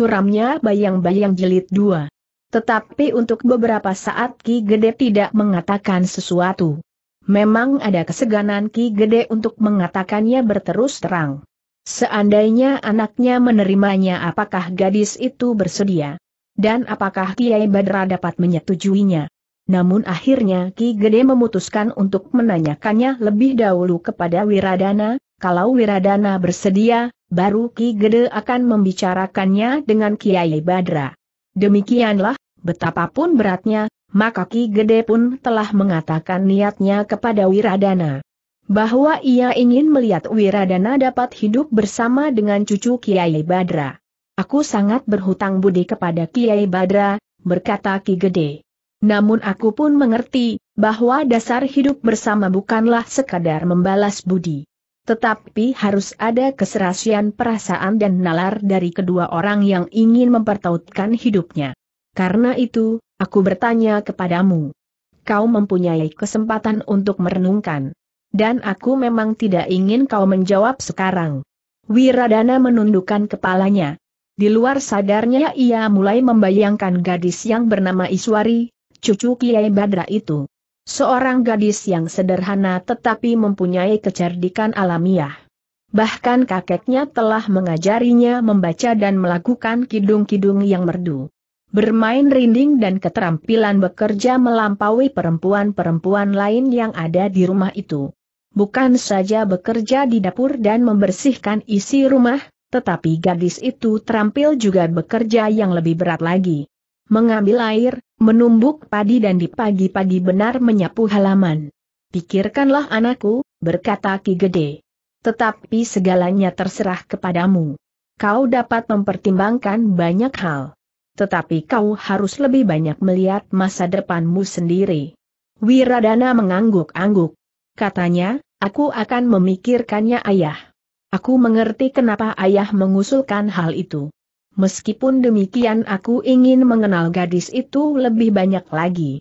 suramnya bayang-bayang jelit dua. Tetapi untuk beberapa saat Ki Gede tidak mengatakan sesuatu. Memang ada keseganan Ki Gede untuk mengatakannya berterus terang. Seandainya anaknya menerimanya apakah gadis itu bersedia? Dan apakah Kiai Badra dapat menyetujuinya? Namun akhirnya Ki Gede memutuskan untuk menanyakannya lebih dahulu kepada Wiradana, kalau Wiradana bersedia, baru Ki Gede akan membicarakannya dengan Kiai Badra. Demikianlah, betapapun beratnya, maka Ki Gede pun telah mengatakan niatnya kepada Wiradana. Bahwa ia ingin melihat Wiradana dapat hidup bersama dengan cucu Kiai Badra. Aku sangat berhutang budi kepada Kiai Badra, berkata Ki Gede. Namun aku pun mengerti, bahwa dasar hidup bersama bukanlah sekadar membalas budi. Tetapi harus ada keserasian perasaan dan nalar dari kedua orang yang ingin mempertautkan hidupnya. Karena itu, aku bertanya kepadamu. Kau mempunyai kesempatan untuk merenungkan. Dan aku memang tidak ingin kau menjawab sekarang. Wiradana menundukkan kepalanya. Di luar sadarnya ia mulai membayangkan gadis yang bernama Iswari, cucu Kiai Badra itu. Seorang gadis yang sederhana tetapi mempunyai kecerdikan alamiah. Bahkan kakeknya telah mengajarinya membaca dan melakukan kidung-kidung yang merdu. Bermain rinding dan keterampilan bekerja melampaui perempuan-perempuan lain yang ada di rumah itu. Bukan saja bekerja di dapur dan membersihkan isi rumah, tetapi gadis itu terampil juga bekerja yang lebih berat lagi. Mengambil air, menumbuk padi dan di pagi-pagi benar menyapu halaman. Pikirkanlah anakku, berkata Ki Gede. Tetapi segalanya terserah kepadamu. Kau dapat mempertimbangkan banyak hal. Tetapi kau harus lebih banyak melihat masa depanmu sendiri. Wiradana mengangguk-angguk. Katanya, aku akan memikirkannya ayah. Aku mengerti kenapa ayah mengusulkan hal itu meskipun demikian aku ingin mengenal gadis itu lebih banyak lagi.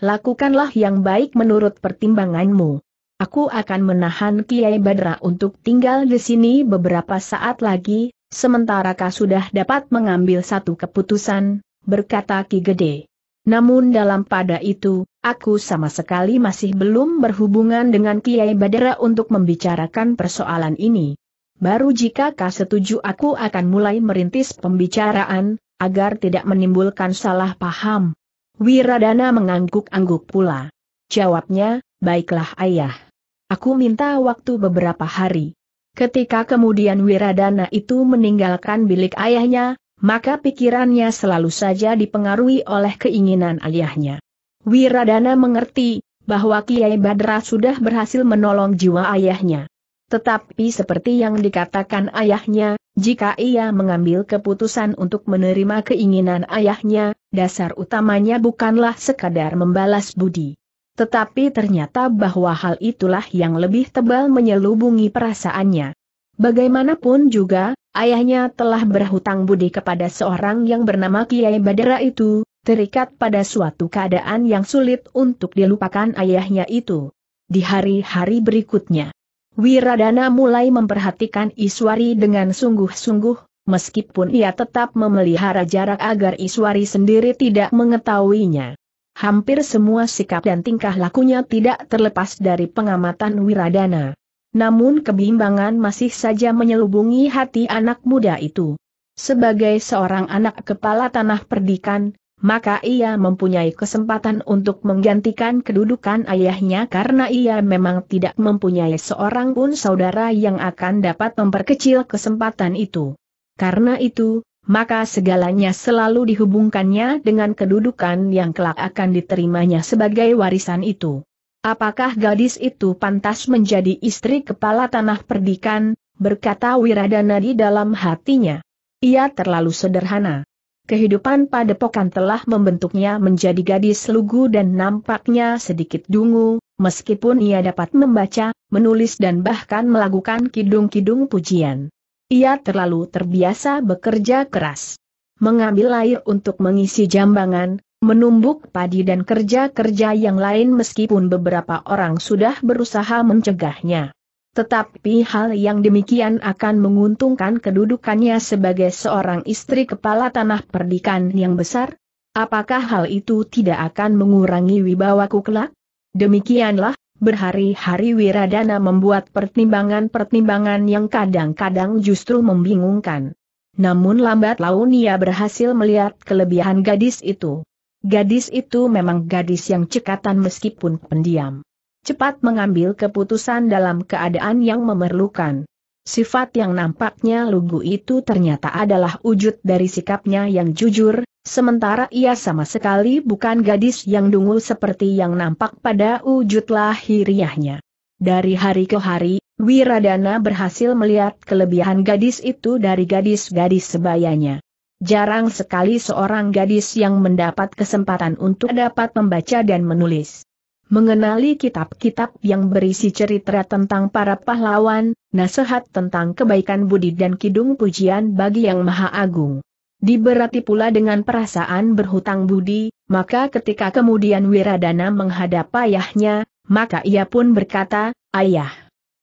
Lakukanlah yang baik menurut pertimbanganmu. Aku akan menahan Kiai Badra untuk tinggal di sini beberapa saat lagi, sementara kau sudah dapat mengambil satu keputusan, berkata Ki Gede. Namun dalam pada itu, aku sama sekali masih belum berhubungan dengan Kiai Badra untuk membicarakan persoalan ini. Baru jika kau setuju aku akan mulai merintis pembicaraan, agar tidak menimbulkan salah paham. Wiradana mengangguk-angguk pula. Jawabnya, baiklah ayah. Aku minta waktu beberapa hari. Ketika kemudian Wiradana itu meninggalkan bilik ayahnya, maka pikirannya selalu saja dipengaruhi oleh keinginan ayahnya. Wiradana mengerti, bahwa Kiai Badra sudah berhasil menolong jiwa ayahnya. Tetapi seperti yang dikatakan ayahnya, jika ia mengambil keputusan untuk menerima keinginan ayahnya, dasar utamanya bukanlah sekadar membalas budi. Tetapi ternyata bahwa hal itulah yang lebih tebal menyelubungi perasaannya. Bagaimanapun juga, ayahnya telah berhutang budi kepada seorang yang bernama Kiai Badara itu, terikat pada suatu keadaan yang sulit untuk dilupakan ayahnya itu. Di hari-hari berikutnya Wiradana mulai memperhatikan Iswari dengan sungguh-sungguh, meskipun ia tetap memelihara jarak agar Iswari sendiri tidak mengetahuinya. Hampir semua sikap dan tingkah lakunya tidak terlepas dari pengamatan Wiradana. Namun kebimbangan masih saja menyelubungi hati anak muda itu. Sebagai seorang anak kepala tanah perdikan, maka ia mempunyai kesempatan untuk menggantikan kedudukan ayahnya karena ia memang tidak mempunyai seorang pun saudara yang akan dapat memperkecil kesempatan itu. Karena itu, maka segalanya selalu dihubungkannya dengan kedudukan yang kelak akan diterimanya sebagai warisan itu. Apakah gadis itu pantas menjadi istri kepala tanah perdikan, berkata Wiradana di dalam hatinya. Ia terlalu sederhana kehidupan padepokan telah membentuknya menjadi gadis lugu dan nampaknya sedikit dungu, meskipun ia dapat membaca, menulis dan bahkan melakukan kidung-kidung pujian. Ia terlalu terbiasa bekerja keras. Mengambil air untuk mengisi jambangan, menumbuk padi dan kerja-kerja yang lain meskipun beberapa orang sudah berusaha mencegahnya. Tetapi hal yang demikian akan menguntungkan kedudukannya sebagai seorang istri kepala tanah perdikan yang besar? Apakah hal itu tidak akan mengurangi wibawa kelak? Demikianlah, berhari-hari Wiradana membuat pertimbangan-pertimbangan yang kadang-kadang justru membingungkan. Namun lambat laun ia berhasil melihat kelebihan gadis itu. Gadis itu memang gadis yang cekatan meskipun pendiam cepat mengambil keputusan dalam keadaan yang memerlukan. Sifat yang nampaknya lugu itu ternyata adalah wujud dari sikapnya yang jujur, sementara ia sama sekali bukan gadis yang dungu seperti yang nampak pada wujud lahiriahnya. Dari hari ke hari, Wiradana berhasil melihat kelebihan gadis itu dari gadis-gadis sebayanya. Jarang sekali seorang gadis yang mendapat kesempatan untuk dapat membaca dan menulis mengenali kitab-kitab yang berisi cerita tentang para pahlawan, nasihat tentang kebaikan budi dan kidung pujian bagi yang maha agung. Diberati pula dengan perasaan berhutang budi, maka ketika kemudian Wiradana menghadap ayahnya, maka ia pun berkata, Ayah,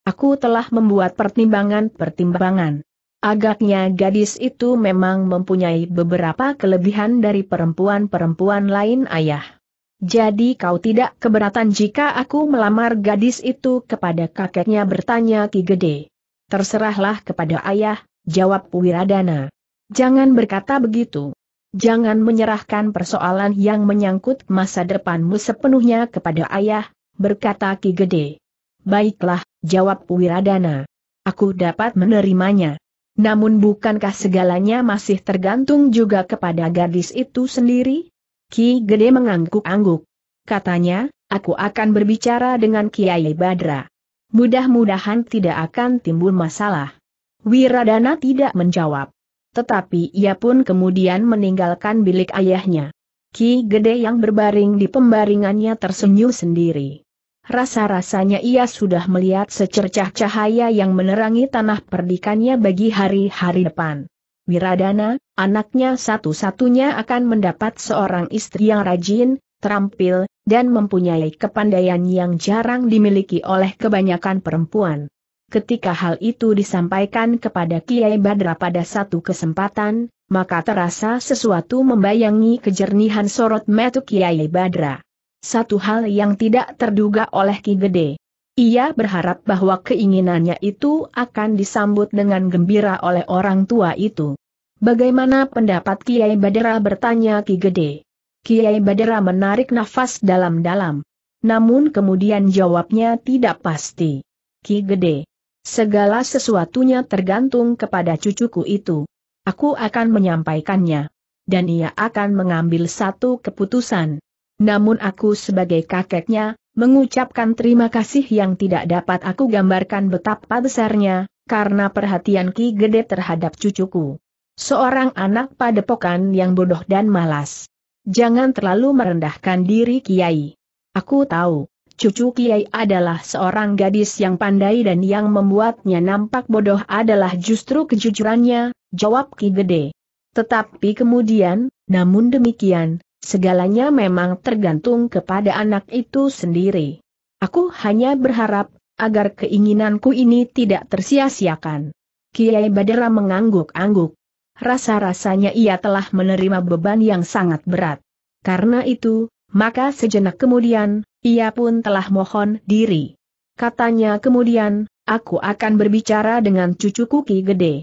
aku telah membuat pertimbangan-pertimbangan. Agaknya gadis itu memang mempunyai beberapa kelebihan dari perempuan-perempuan lain ayah. Jadi kau tidak keberatan jika aku melamar gadis itu kepada kakeknya bertanya Ki Gede. Terserahlah kepada ayah, jawab Wiradana. Jangan berkata begitu. Jangan menyerahkan persoalan yang menyangkut masa depanmu sepenuhnya kepada ayah, berkata Ki Gede. Baiklah, jawab Wiradana. Aku dapat menerimanya. Namun bukankah segalanya masih tergantung juga kepada gadis itu sendiri? Ki Gede mengangguk-angguk. Katanya, aku akan berbicara dengan Kiai Badra. Mudah-mudahan tidak akan timbul masalah. Wiradana tidak menjawab. Tetapi ia pun kemudian meninggalkan bilik ayahnya. Ki Gede yang berbaring di pembaringannya tersenyum sendiri. Rasa-rasanya ia sudah melihat secercah cahaya yang menerangi tanah perdikannya bagi hari-hari depan. Wiradana, Anaknya satu-satunya akan mendapat seorang istri yang rajin, terampil, dan mempunyai kepandaian yang jarang dimiliki oleh kebanyakan perempuan. Ketika hal itu disampaikan kepada Kiai Badra pada satu kesempatan, maka terasa sesuatu membayangi kejernihan sorot metu Kiai Badra. Satu hal yang tidak terduga oleh Ki Gede. Ia berharap bahwa keinginannya itu akan disambut dengan gembira oleh orang tua itu. Bagaimana pendapat Kiai Badera bertanya Ki Gede? Kiai Badera menarik nafas dalam-dalam. Namun kemudian jawabnya tidak pasti. Ki Gede. Segala sesuatunya tergantung kepada cucuku itu. Aku akan menyampaikannya. Dan ia akan mengambil satu keputusan. Namun aku sebagai kakeknya, mengucapkan terima kasih yang tidak dapat aku gambarkan betapa besarnya, karena perhatian Ki Gede terhadap cucuku. Seorang anak padepokan yang bodoh dan malas. Jangan terlalu merendahkan diri Kiai. Aku tahu, cucu Kiai adalah seorang gadis yang pandai dan yang membuatnya nampak bodoh adalah justru kejujurannya, jawab Ki Gede. Tetapi kemudian, namun demikian, segalanya memang tergantung kepada anak itu sendiri. Aku hanya berharap, agar keinginanku ini tidak tersia-siakan. Kiai Badara mengangguk-angguk rasa-rasanya ia telah menerima beban yang sangat berat. Karena itu, maka sejenak kemudian, ia pun telah mohon diri. Katanya kemudian, aku akan berbicara dengan cucu Ki Gede.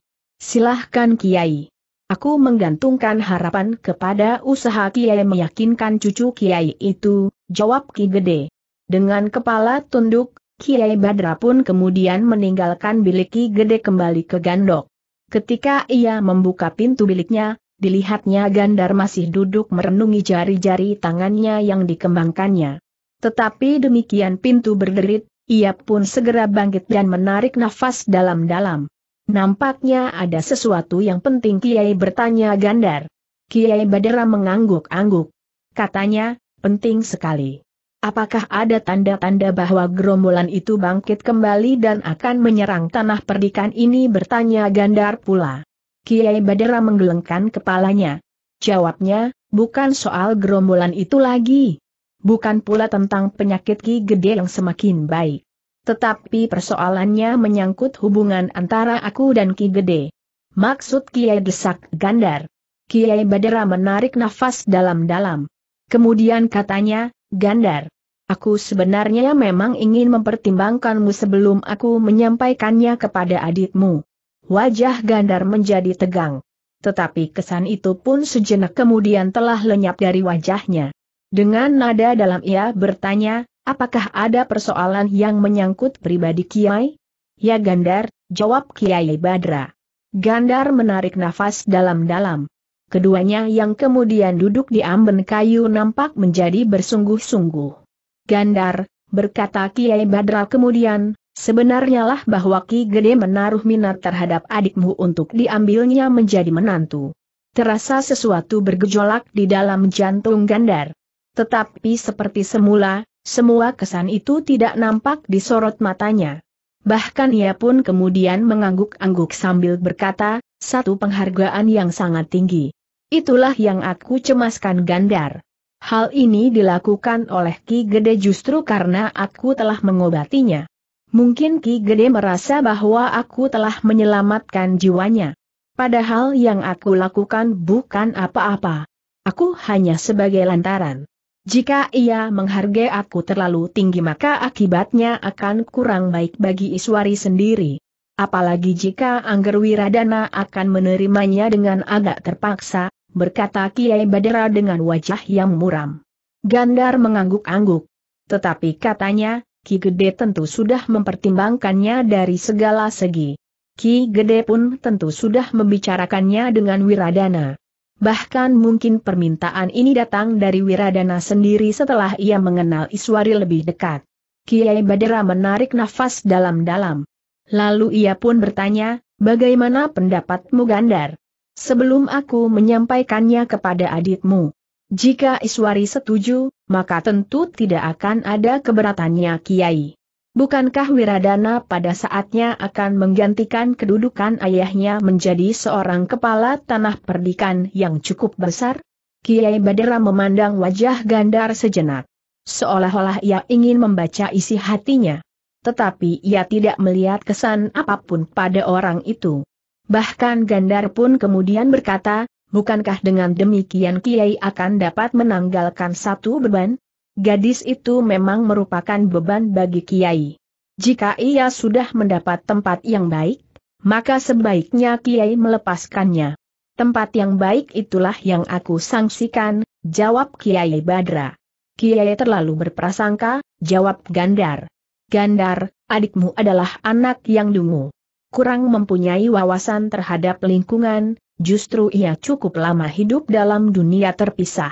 Silahkan Kiai. Aku menggantungkan harapan kepada usaha Kiai meyakinkan cucu Kiai itu, jawab Ki Gede. Dengan kepala tunduk, Kiai Badra pun kemudian meninggalkan bilik Ki Gede kembali ke Gandok. Ketika ia membuka pintu biliknya, dilihatnya Gandar masih duduk merenungi jari-jari tangannya yang dikembangkannya. Tetapi demikian pintu berderit, ia pun segera bangkit dan menarik nafas dalam-dalam. Nampaknya ada sesuatu yang penting Kiai bertanya Gandar. Kiai Badera mengangguk-angguk. Katanya, penting sekali. Apakah ada tanda-tanda bahwa gerombolan itu bangkit kembali dan akan menyerang tanah perdikan ini bertanya Gandar pula. Kiai Badera menggelengkan kepalanya. Jawabnya, bukan soal gerombolan itu lagi. Bukan pula tentang penyakit Ki Gede yang semakin baik. Tetapi persoalannya menyangkut hubungan antara aku dan Ki Gede. Maksud Kiai Desak Gandar. Kiai Badera menarik nafas dalam-dalam. Kemudian katanya, Gandar. Aku sebenarnya memang ingin mempertimbangkanmu sebelum aku menyampaikannya kepada adikmu. Wajah Gandar menjadi tegang. Tetapi kesan itu pun sejenak kemudian telah lenyap dari wajahnya. Dengan nada dalam ia bertanya, apakah ada persoalan yang menyangkut pribadi Kiai? Ya Gandar, jawab Kiai Badra. Gandar menarik nafas dalam-dalam keduanya yang kemudian duduk di amben kayu nampak menjadi bersungguh-sungguh. Gandar, berkata Kiai Badral kemudian, sebenarnya lah bahwa Ki Gede menaruh minat terhadap adikmu untuk diambilnya menjadi menantu. Terasa sesuatu bergejolak di dalam jantung Gandar. Tetapi seperti semula, semua kesan itu tidak nampak di sorot matanya. Bahkan ia pun kemudian mengangguk-angguk sambil berkata, satu penghargaan yang sangat tinggi. Itulah yang aku cemaskan Gandar. Hal ini dilakukan oleh Ki Gede justru karena aku telah mengobatinya. Mungkin Ki Gede merasa bahwa aku telah menyelamatkan jiwanya. Padahal yang aku lakukan bukan apa-apa. Aku hanya sebagai lantaran. Jika ia menghargai aku terlalu tinggi maka akibatnya akan kurang baik bagi Iswari sendiri. Apalagi jika Anggerwiradana akan menerimanya dengan agak terpaksa, berkata Kiai Badera dengan wajah yang muram. Gandar mengangguk-angguk. Tetapi katanya, Ki Gede tentu sudah mempertimbangkannya dari segala segi. Ki Gede pun tentu sudah membicarakannya dengan Wiradana. Bahkan mungkin permintaan ini datang dari Wiradana sendiri setelah ia mengenal Iswari lebih dekat. Kiai Badera menarik nafas dalam-dalam. Lalu ia pun bertanya, bagaimana pendapatmu Gandar? sebelum aku menyampaikannya kepada adikmu. Jika Iswari setuju, maka tentu tidak akan ada keberatannya Kiai. Bukankah Wiradana pada saatnya akan menggantikan kedudukan ayahnya menjadi seorang kepala tanah perdikan yang cukup besar? Kiai Badera memandang wajah Gandar sejenak. Seolah-olah ia ingin membaca isi hatinya. Tetapi ia tidak melihat kesan apapun pada orang itu. Bahkan Gandar pun kemudian berkata, bukankah dengan demikian Kiai akan dapat menanggalkan satu beban? Gadis itu memang merupakan beban bagi Kiai. Jika ia sudah mendapat tempat yang baik, maka sebaiknya Kiai melepaskannya. Tempat yang baik itulah yang aku sangsikan, jawab Kiai Badra. Kiai terlalu berprasangka, jawab Gandar. Gandar, adikmu adalah anak yang dungu kurang mempunyai wawasan terhadap lingkungan, justru ia cukup lama hidup dalam dunia terpisah.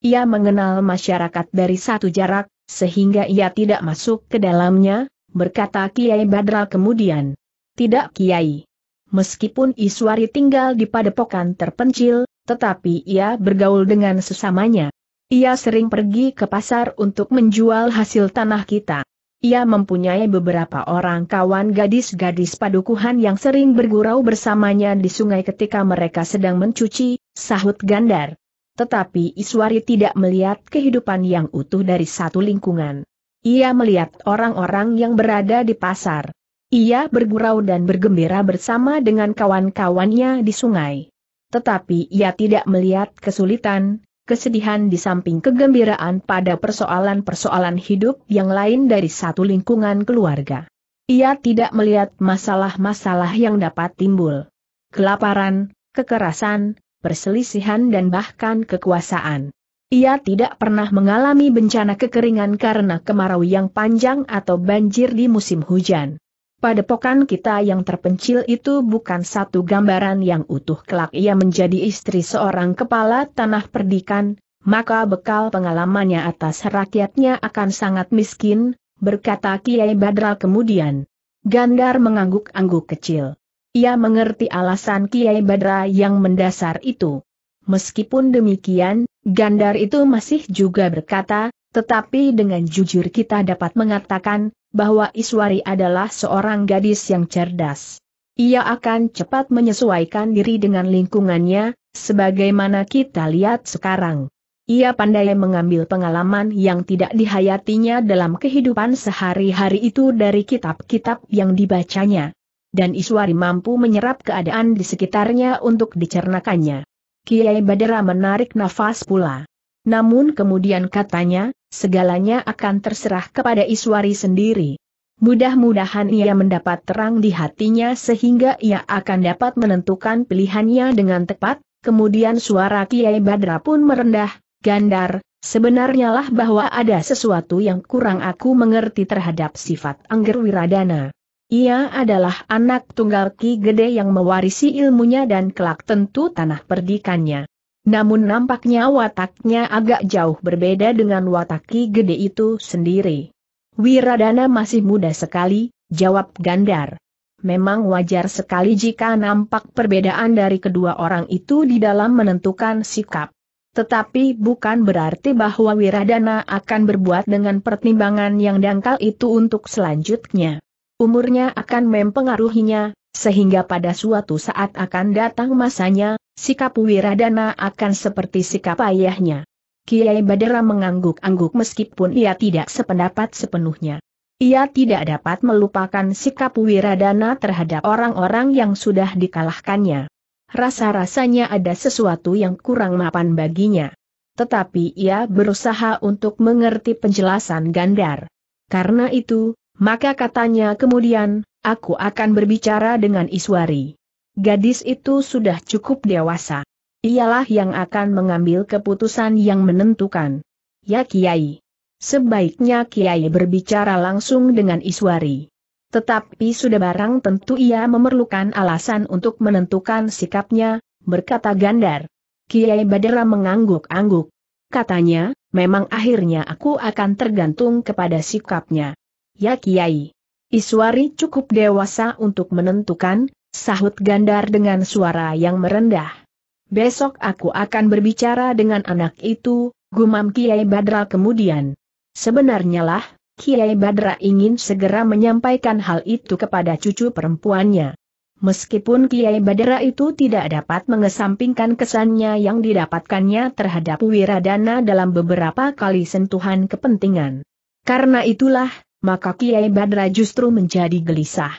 Ia mengenal masyarakat dari satu jarak, sehingga ia tidak masuk ke dalamnya, berkata Kiai Badra kemudian. Tidak Kiai. Meskipun Iswari tinggal di padepokan terpencil, tetapi ia bergaul dengan sesamanya. Ia sering pergi ke pasar untuk menjual hasil tanah kita. Ia mempunyai beberapa orang kawan gadis-gadis padukuhan yang sering bergurau bersamanya di sungai ketika mereka sedang mencuci, sahut Gandar. Tetapi Iswari tidak melihat kehidupan yang utuh dari satu lingkungan. Ia melihat orang-orang yang berada di pasar. Ia bergurau dan bergembira bersama dengan kawan-kawannya di sungai. Tetapi ia tidak melihat kesulitan, kesedihan di samping kegembiraan pada persoalan-persoalan hidup yang lain dari satu lingkungan keluarga. Ia tidak melihat masalah-masalah yang dapat timbul. Kelaparan, kekerasan, perselisihan dan bahkan kekuasaan. Ia tidak pernah mengalami bencana kekeringan karena kemarau yang panjang atau banjir di musim hujan. Padepokan kita yang terpencil itu bukan satu gambaran yang utuh kelak ia menjadi istri seorang kepala tanah perdikan, maka bekal pengalamannya atas rakyatnya akan sangat miskin, berkata Kiai Badra kemudian. Gandar mengangguk-angguk kecil. Ia mengerti alasan Kiai Badra yang mendasar itu. Meskipun demikian, Gandar itu masih juga berkata, tetapi dengan jujur kita dapat mengatakan, bahwa Iswari adalah seorang gadis yang cerdas. Ia akan cepat menyesuaikan diri dengan lingkungannya, sebagaimana kita lihat sekarang. Ia pandai mengambil pengalaman yang tidak dihayatinya dalam kehidupan sehari-hari itu dari kitab-kitab yang dibacanya. Dan Iswari mampu menyerap keadaan di sekitarnya untuk dicernakannya. Kiai Badara menarik nafas pula. Namun kemudian katanya, segalanya akan terserah kepada Iswari sendiri. Mudah-mudahan ia mendapat terang di hatinya sehingga ia akan dapat menentukan pilihannya dengan tepat, kemudian suara Kiai Badra pun merendah, gandar, sebenarnya lah bahwa ada sesuatu yang kurang aku mengerti terhadap sifat Angger Wiradana. Ia adalah anak tunggal Ki Gede yang mewarisi ilmunya dan kelak tentu tanah perdikannya. Namun nampaknya wataknya agak jauh berbeda dengan watak Ki Gede itu sendiri. Wiradana masih muda sekali, jawab Gandar. Memang wajar sekali jika nampak perbedaan dari kedua orang itu di dalam menentukan sikap. Tetapi bukan berarti bahwa Wiradana akan berbuat dengan pertimbangan yang dangkal itu untuk selanjutnya. Umurnya akan mempengaruhinya, sehingga pada suatu saat akan datang masanya, Sikap Wiradana akan seperti sikap ayahnya. Kiai Badara mengangguk-angguk meskipun ia tidak sependapat sepenuhnya. Ia tidak dapat melupakan sikap Wiradana terhadap orang-orang yang sudah dikalahkannya. Rasa-rasanya ada sesuatu yang kurang mapan baginya. Tetapi ia berusaha untuk mengerti penjelasan Gandar. Karena itu, maka katanya kemudian, aku akan berbicara dengan Iswari. Gadis itu sudah cukup dewasa. Ialah yang akan mengambil keputusan yang menentukan. Ya Kiai. Sebaiknya Kiai berbicara langsung dengan Iswari. Tetapi sudah barang tentu ia memerlukan alasan untuk menentukan sikapnya, berkata Gandar. Kiai Badara mengangguk-angguk. Katanya, memang akhirnya aku akan tergantung kepada sikapnya. Ya Kiai. Iswari cukup dewasa untuk menentukan, Sahut Gandar dengan suara yang merendah. Besok aku akan berbicara dengan anak itu, gumam Kiai Badra kemudian. Sebenarnya lah, Kiai Badra ingin segera menyampaikan hal itu kepada cucu perempuannya. Meskipun Kiai Badra itu tidak dapat mengesampingkan kesannya yang didapatkannya terhadap Wiradana dalam beberapa kali sentuhan kepentingan. Karena itulah, maka Kiai Badra justru menjadi gelisah.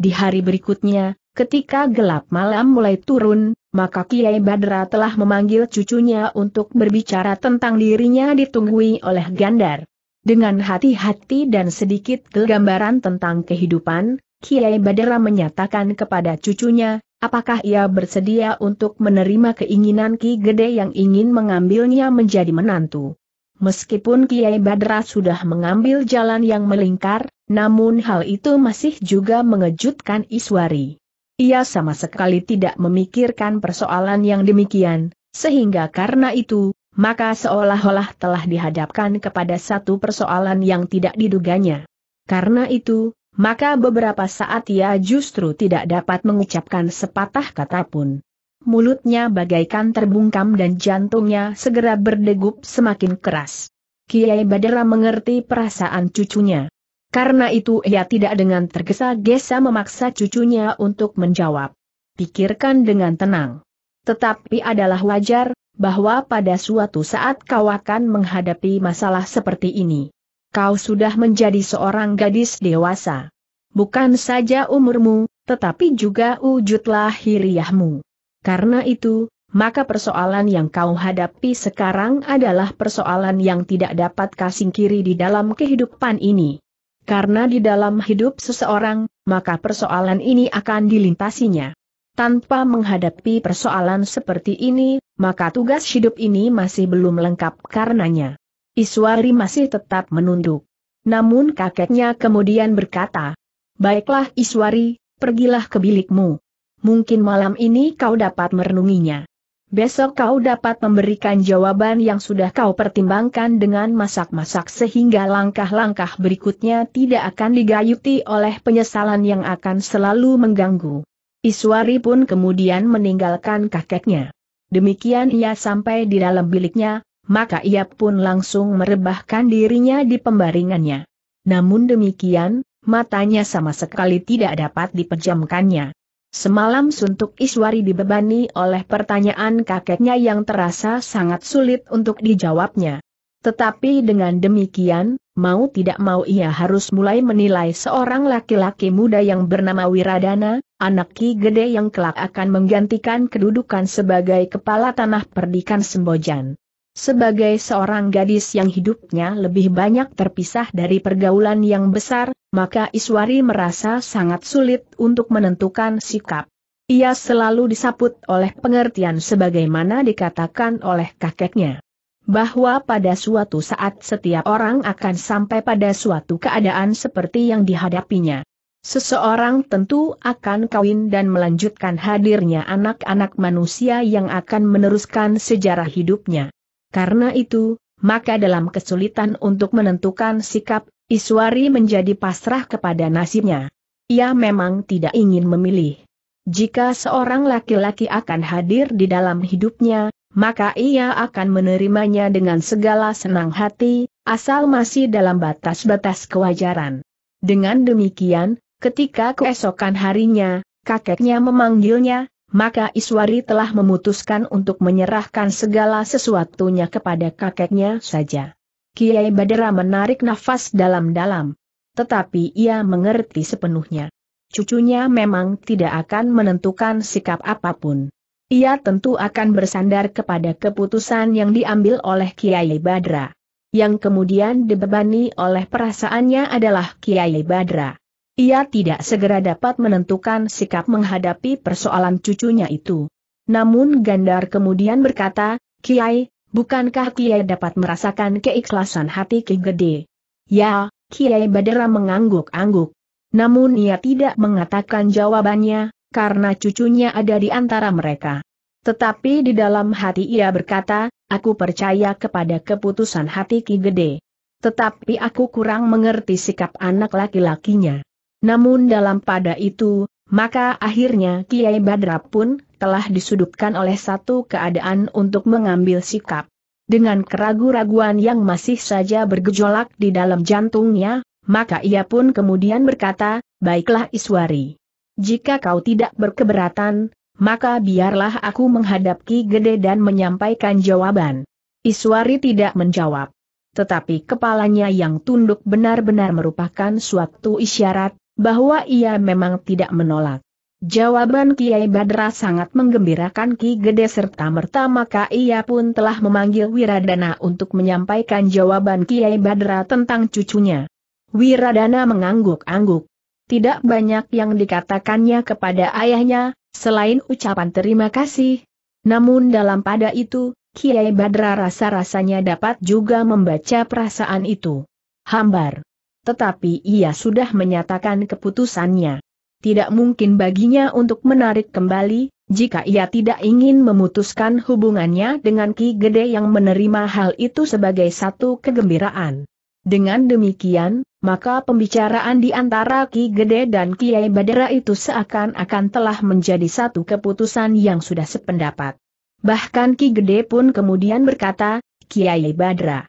Di hari berikutnya, Ketika gelap malam mulai turun, maka Kiai Badra telah memanggil cucunya untuk berbicara tentang dirinya ditunggui oleh Gandar. Dengan hati-hati dan sedikit kegambaran tentang kehidupan, Kiai Badra menyatakan kepada cucunya, apakah ia bersedia untuk menerima keinginan Ki Gede yang ingin mengambilnya menjadi menantu. Meskipun Kiai Badra sudah mengambil jalan yang melingkar, namun hal itu masih juga mengejutkan Iswari. Ia sama sekali tidak memikirkan persoalan yang demikian, sehingga karena itu, maka seolah-olah telah dihadapkan kepada satu persoalan yang tidak diduganya. Karena itu, maka beberapa saat ia justru tidak dapat mengucapkan sepatah kata pun. Mulutnya bagaikan terbungkam dan jantungnya segera berdegup semakin keras. Kiai Badara mengerti perasaan cucunya. Karena itu ia tidak dengan tergesa-gesa memaksa cucunya untuk menjawab. Pikirkan dengan tenang. Tetapi adalah wajar, bahwa pada suatu saat kau akan menghadapi masalah seperti ini. Kau sudah menjadi seorang gadis dewasa. Bukan saja umurmu, tetapi juga wujud lahiriahmu. Karena itu, maka persoalan yang kau hadapi sekarang adalah persoalan yang tidak dapat kasingkiri di dalam kehidupan ini. Karena di dalam hidup seseorang, maka persoalan ini akan dilintasinya. Tanpa menghadapi persoalan seperti ini, maka tugas hidup ini masih belum lengkap karenanya. Iswari masih tetap menunduk. Namun kakeknya kemudian berkata, Baiklah Iswari, pergilah ke bilikmu. Mungkin malam ini kau dapat merenunginya. Besok kau dapat memberikan jawaban yang sudah kau pertimbangkan dengan masak-masak sehingga langkah-langkah berikutnya tidak akan digayuti oleh penyesalan yang akan selalu mengganggu. Iswari pun kemudian meninggalkan kakeknya. Demikian ia sampai di dalam biliknya, maka ia pun langsung merebahkan dirinya di pembaringannya. Namun demikian, matanya sama sekali tidak dapat dipejamkannya. Semalam suntuk Iswari dibebani oleh pertanyaan kakeknya yang terasa sangat sulit untuk dijawabnya. Tetapi dengan demikian, mau tidak mau ia harus mulai menilai seorang laki-laki muda yang bernama Wiradana, anak Ki Gede yang kelak akan menggantikan kedudukan sebagai kepala tanah perdikan Sembojan. Sebagai seorang gadis yang hidupnya lebih banyak terpisah dari pergaulan yang besar, maka Iswari merasa sangat sulit untuk menentukan sikap. Ia selalu disaput oleh pengertian sebagaimana dikatakan oleh kakeknya. Bahwa pada suatu saat setiap orang akan sampai pada suatu keadaan seperti yang dihadapinya. Seseorang tentu akan kawin dan melanjutkan hadirnya anak-anak manusia yang akan meneruskan sejarah hidupnya. Karena itu, maka dalam kesulitan untuk menentukan sikap, Iswari menjadi pasrah kepada nasibnya. Ia memang tidak ingin memilih. Jika seorang laki-laki akan hadir di dalam hidupnya, maka ia akan menerimanya dengan segala senang hati, asal masih dalam batas-batas kewajaran. Dengan demikian, ketika keesokan harinya, kakeknya memanggilnya, maka Iswari telah memutuskan untuk menyerahkan segala sesuatunya kepada kakeknya saja. Kiai Badera menarik nafas dalam-dalam. Tetapi ia mengerti sepenuhnya. Cucunya memang tidak akan menentukan sikap apapun. Ia tentu akan bersandar kepada keputusan yang diambil oleh Kiai Badra. Yang kemudian dibebani oleh perasaannya adalah Kiai Badra. Ia tidak segera dapat menentukan sikap menghadapi persoalan cucunya itu. Namun Gandar kemudian berkata, Kiai, bukankah Kiai dapat merasakan keikhlasan hati Ki Gede? Ya, Kiai Badera mengangguk-angguk. Namun ia tidak mengatakan jawabannya, karena cucunya ada di antara mereka. Tetapi di dalam hati ia berkata, aku percaya kepada keputusan hati Ki Gede. Tetapi aku kurang mengerti sikap anak laki-lakinya. Namun dalam pada itu, maka akhirnya Kiai Badra pun telah disudutkan oleh satu keadaan untuk mengambil sikap. Dengan keraguan-raguan yang masih saja bergejolak di dalam jantungnya, maka ia pun kemudian berkata, Baiklah Iswari. Jika kau tidak berkeberatan, maka biarlah aku menghadapi Gede dan menyampaikan jawaban. Iswari tidak menjawab. Tetapi kepalanya yang tunduk benar-benar merupakan suatu isyarat, bahwa ia memang tidak menolak. Jawaban Kiai Badra sangat menggembirakan Ki Gede serta merta maka ia pun telah memanggil Wiradana untuk menyampaikan jawaban Kiai Badra tentang cucunya. Wiradana mengangguk-angguk. Tidak banyak yang dikatakannya kepada ayahnya, selain ucapan terima kasih. Namun dalam pada itu, Kiai Badra rasa-rasanya dapat juga membaca perasaan itu. Hambar tetapi ia sudah menyatakan keputusannya. Tidak mungkin baginya untuk menarik kembali, jika ia tidak ingin memutuskan hubungannya dengan Ki Gede yang menerima hal itu sebagai satu kegembiraan. Dengan demikian, maka pembicaraan di antara Ki Gede dan Kiai Badera itu seakan-akan telah menjadi satu keputusan yang sudah sependapat. Bahkan Ki Gede pun kemudian berkata, Kiai Badra,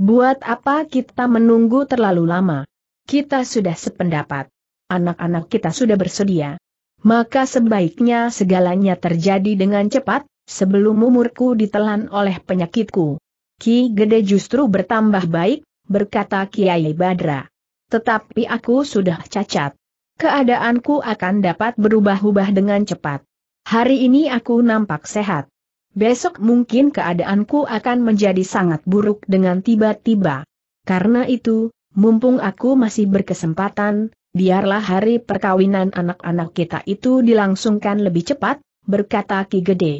Buat apa kita menunggu terlalu lama? Kita sudah sependapat. Anak-anak kita sudah bersedia. Maka sebaiknya segalanya terjadi dengan cepat, sebelum umurku ditelan oleh penyakitku. Ki Gede justru bertambah baik, berkata Kiai Badra. Tetapi aku sudah cacat. Keadaanku akan dapat berubah-ubah dengan cepat. Hari ini aku nampak sehat. Besok mungkin keadaanku akan menjadi sangat buruk dengan tiba-tiba. Karena itu, mumpung aku masih berkesempatan, biarlah hari perkawinan anak-anak kita itu dilangsungkan lebih cepat, berkata Ki Gede.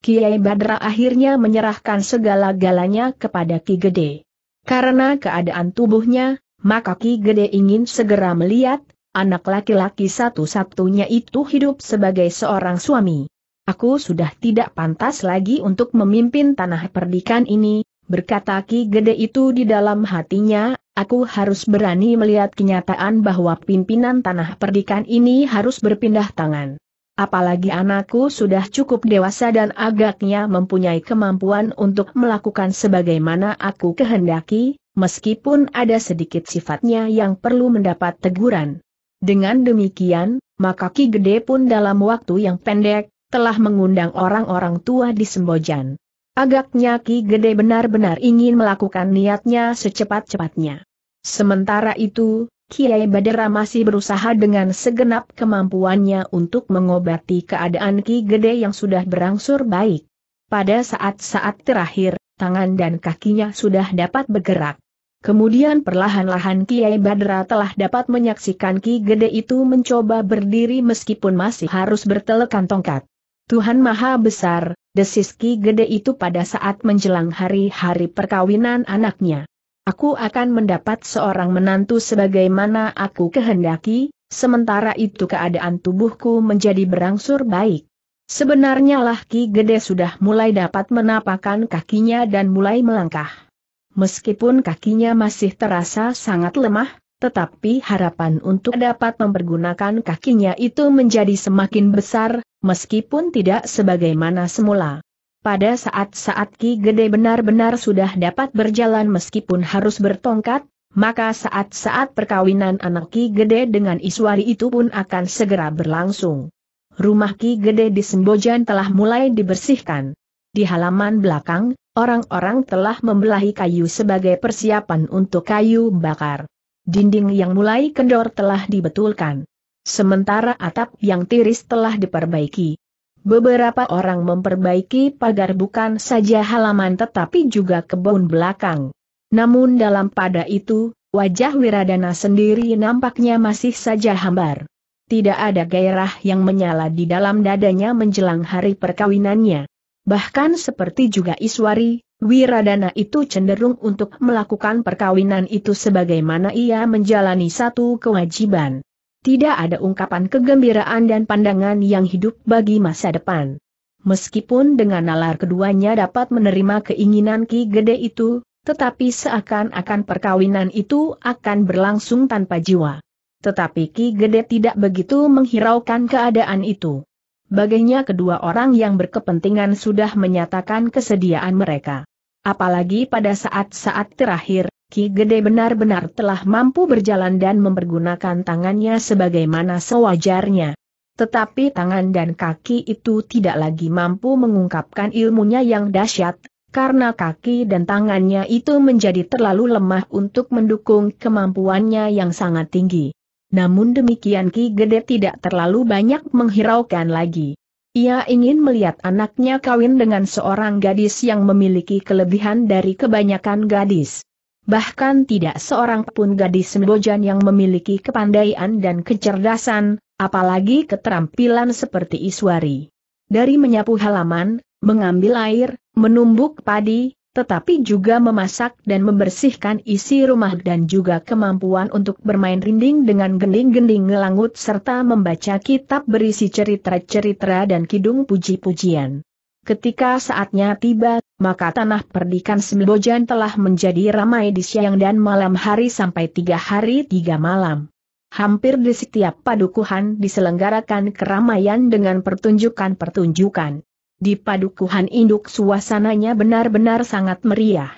Kiai Badra akhirnya menyerahkan segala-galanya kepada Ki Gede. Karena keadaan tubuhnya, maka Ki Gede ingin segera melihat, anak laki-laki satu-satunya itu hidup sebagai seorang suami. Aku sudah tidak pantas lagi untuk memimpin tanah perdikan ini, berkata Ki Gede itu di dalam hatinya, aku harus berani melihat kenyataan bahwa pimpinan tanah perdikan ini harus berpindah tangan. Apalagi anakku sudah cukup dewasa dan agaknya mempunyai kemampuan untuk melakukan sebagaimana aku kehendaki, meskipun ada sedikit sifatnya yang perlu mendapat teguran. Dengan demikian, maka Ki Gede pun dalam waktu yang pendek, telah mengundang orang-orang tua di Sembojan. Agaknya Ki Gede benar-benar ingin melakukan niatnya secepat-cepatnya. Sementara itu, Kiai Badera masih berusaha dengan segenap kemampuannya untuk mengobati keadaan Ki Gede yang sudah berangsur baik. Pada saat-saat terakhir, tangan dan kakinya sudah dapat bergerak. Kemudian perlahan-lahan Kiai Badra telah dapat menyaksikan Ki Gede itu mencoba berdiri meskipun masih harus bertelekan tongkat. Tuhan Maha Besar, desis Ki Gede itu pada saat menjelang hari-hari perkawinan anaknya. Aku akan mendapat seorang menantu sebagaimana aku kehendaki, sementara itu keadaan tubuhku menjadi berangsur baik. Sebenarnya lah Ki Gede sudah mulai dapat menapakan kakinya dan mulai melangkah. Meskipun kakinya masih terasa sangat lemah, tetapi harapan untuk dapat mempergunakan kakinya itu menjadi semakin besar, meskipun tidak sebagaimana semula. Pada saat-saat Ki Gede benar-benar sudah dapat berjalan meskipun harus bertongkat, maka saat-saat perkawinan anak Ki Gede dengan Iswari itu pun akan segera berlangsung. Rumah Ki Gede di Sembojan telah mulai dibersihkan. Di halaman belakang, orang-orang telah membelahi kayu sebagai persiapan untuk kayu bakar. Dinding yang mulai kendor telah dibetulkan. Sementara atap yang tiris telah diperbaiki. Beberapa orang memperbaiki pagar bukan saja halaman tetapi juga kebun belakang. Namun dalam pada itu, wajah Wiradana sendiri nampaknya masih saja hambar. Tidak ada gairah yang menyala di dalam dadanya menjelang hari perkawinannya. Bahkan seperti juga Iswari, Wiradana itu cenderung untuk melakukan perkawinan itu sebagaimana ia menjalani satu kewajiban. Tidak ada ungkapan kegembiraan dan pandangan yang hidup bagi masa depan. Meskipun dengan nalar keduanya dapat menerima keinginan Ki Gede itu, tetapi seakan-akan perkawinan itu akan berlangsung tanpa jiwa. Tetapi Ki Gede tidak begitu menghiraukan keadaan itu. Baginya kedua orang yang berkepentingan sudah menyatakan kesediaan mereka. Apalagi pada saat-saat terakhir, Ki Gede benar-benar telah mampu berjalan dan mempergunakan tangannya sebagaimana sewajarnya. Tetapi tangan dan kaki itu tidak lagi mampu mengungkapkan ilmunya yang dahsyat, karena kaki dan tangannya itu menjadi terlalu lemah untuk mendukung kemampuannya yang sangat tinggi. Namun demikian Ki Gede tidak terlalu banyak menghiraukan lagi. Ia ingin melihat anaknya kawin dengan seorang gadis yang memiliki kelebihan dari kebanyakan gadis. Bahkan tidak seorang pun gadis Mbojan yang memiliki kepandaian dan kecerdasan, apalagi keterampilan seperti Iswari. Dari menyapu halaman, mengambil air, menumbuk padi, tetapi juga memasak dan membersihkan isi rumah dan juga kemampuan untuk bermain rinding dengan gending-gending ngelangut serta membaca kitab berisi cerita-cerita dan kidung puji-pujian. Ketika saatnya tiba, maka tanah perdikan Sembojan telah menjadi ramai di siang dan malam hari sampai tiga hari tiga malam. Hampir di setiap padukuhan diselenggarakan keramaian dengan pertunjukan-pertunjukan. Di padukuhan induk suasananya benar-benar sangat meriah.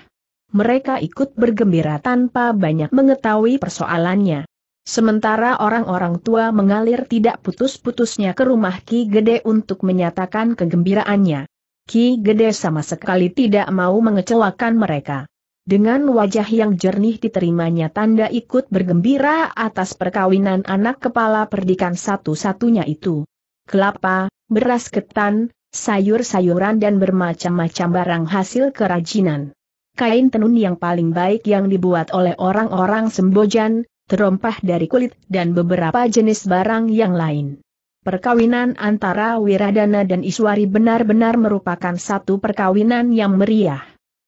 Mereka ikut bergembira tanpa banyak mengetahui persoalannya. Sementara orang-orang tua mengalir tidak putus-putusnya ke rumah Ki Gede untuk menyatakan kegembiraannya. Ki Gede sama sekali tidak mau mengecewakan mereka. Dengan wajah yang jernih diterimanya tanda ikut bergembira atas perkawinan anak kepala perdikan satu-satunya itu. Kelapa, beras ketan, sayur-sayuran dan bermacam-macam barang hasil kerajinan. Kain tenun yang paling baik yang dibuat oleh orang-orang Sembojan, terompah dari kulit dan beberapa jenis barang yang lain. Perkawinan antara Wiradana dan Iswari benar-benar merupakan satu perkawinan yang meriah.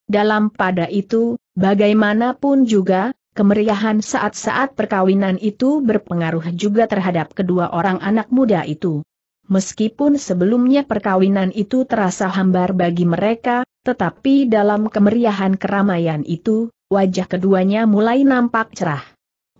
Dalam pada itu, bagaimanapun juga, kemeriahan saat-saat perkawinan itu berpengaruh juga terhadap kedua orang anak muda itu. Meskipun sebelumnya perkawinan itu terasa hambar bagi mereka, tetapi dalam kemeriahan keramaian itu, wajah keduanya mulai nampak cerah.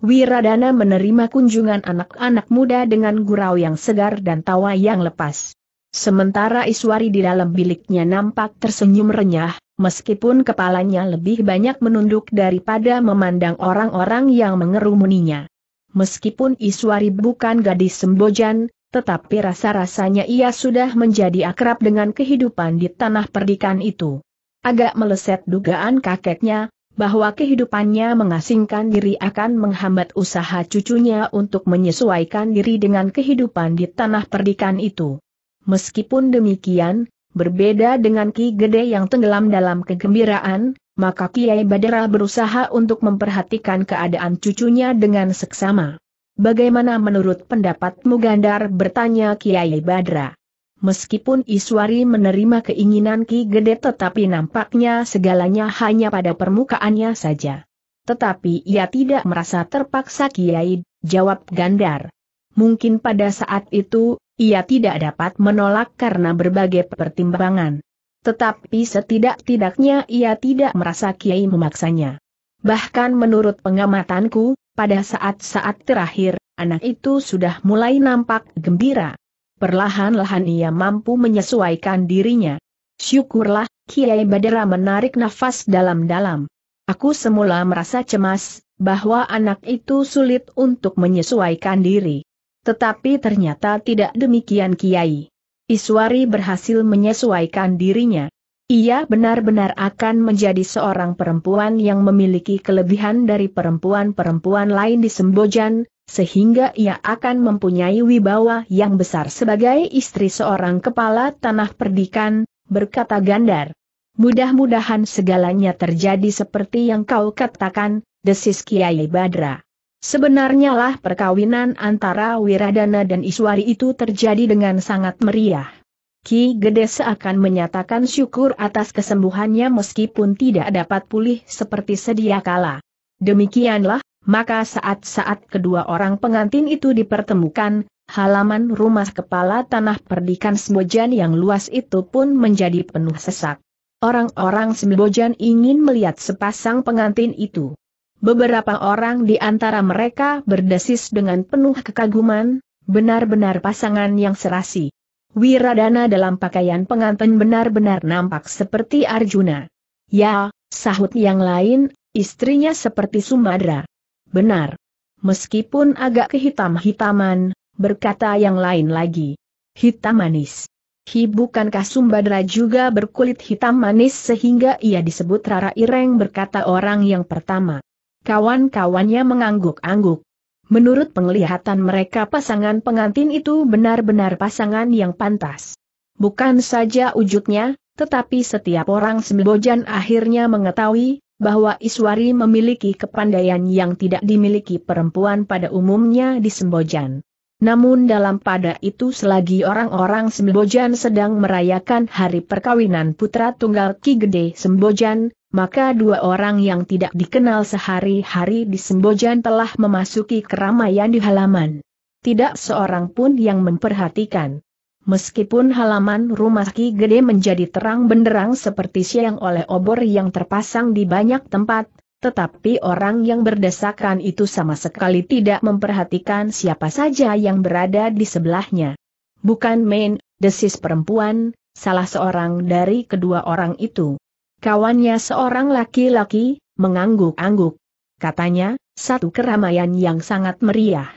Wiradana menerima kunjungan anak-anak muda dengan gurau yang segar dan tawa yang lepas. Sementara Iswari di dalam biliknya nampak tersenyum renyah, meskipun kepalanya lebih banyak menunduk daripada memandang orang-orang yang mengerumuninya. Meskipun Iswari bukan gadis sembojan, tetapi rasa-rasanya ia sudah menjadi akrab dengan kehidupan di tanah perdikan itu. Agak meleset dugaan kakeknya, bahwa kehidupannya mengasingkan diri akan menghambat usaha cucunya untuk menyesuaikan diri dengan kehidupan di tanah perdikan itu. Meskipun demikian, berbeda dengan Ki Gede yang tenggelam dalam kegembiraan, maka Kiai Badera berusaha untuk memperhatikan keadaan cucunya dengan seksama. Bagaimana menurut pendapatmu Gandar bertanya Kiai Badra? Meskipun Iswari menerima keinginan Ki Gede tetapi nampaknya segalanya hanya pada permukaannya saja. Tetapi ia tidak merasa terpaksa Kiai, jawab Gandar. Mungkin pada saat itu, ia tidak dapat menolak karena berbagai pertimbangan. Tetapi setidak-tidaknya ia tidak merasa Kiai memaksanya. Bahkan menurut pengamatanku, pada saat-saat terakhir, anak itu sudah mulai nampak gembira. Perlahan-lahan ia mampu menyesuaikan dirinya. Syukurlah, Kiai Badera menarik nafas dalam-dalam. Aku semula merasa cemas, bahwa anak itu sulit untuk menyesuaikan diri. Tetapi ternyata tidak demikian Kiai. Iswari berhasil menyesuaikan dirinya. Ia benar-benar akan menjadi seorang perempuan yang memiliki kelebihan dari perempuan-perempuan lain di Sembojan, sehingga ia akan mempunyai wibawa yang besar sebagai istri seorang kepala tanah perdikan, berkata Gandar. Mudah-mudahan segalanya terjadi seperti yang kau katakan, desis Kiai Badra. Sebenarnya lah perkawinan antara Wiradana dan Iswari itu terjadi dengan sangat meriah. Ki Gede seakan menyatakan syukur atas kesembuhannya meskipun tidak dapat pulih seperti sedia kala. Demikianlah, maka saat-saat kedua orang pengantin itu dipertemukan, halaman rumah kepala tanah perdikan Sembojan yang luas itu pun menjadi penuh sesak. Orang-orang Sembojan ingin melihat sepasang pengantin itu. Beberapa orang di antara mereka berdesis dengan penuh kekaguman, benar-benar pasangan yang serasi. Wiradana dalam pakaian pengantin benar-benar nampak seperti Arjuna. Ya, sahut yang lain, istrinya seperti Sumadra. Benar. Meskipun agak kehitam-hitaman, berkata yang lain lagi. Hitam manis. Hi bukankah Sumbadra juga berkulit hitam manis sehingga ia disebut Rara Ireng berkata orang yang pertama. Kawan-kawannya mengangguk-angguk. Menurut penglihatan mereka pasangan pengantin itu benar-benar pasangan yang pantas. Bukan saja wujudnya, tetapi setiap orang Sembojan akhirnya mengetahui, bahwa Iswari memiliki kepandaian yang tidak dimiliki perempuan pada umumnya di Sembojan. Namun dalam pada itu selagi orang-orang Sembojan sedang merayakan hari perkawinan putra tunggal Ki Gede Sembojan, maka dua orang yang tidak dikenal sehari-hari di Sembojan telah memasuki keramaian di halaman. Tidak seorang pun yang memperhatikan. Meskipun halaman rumah Ki Gede menjadi terang benderang seperti siang oleh obor yang terpasang di banyak tempat, tetapi orang yang berdesakan itu sama sekali tidak memperhatikan siapa saja yang berada di sebelahnya. Bukan main, desis perempuan, salah seorang dari kedua orang itu. Kawannya seorang laki-laki, mengangguk-angguk. Katanya, satu keramaian yang sangat meriah.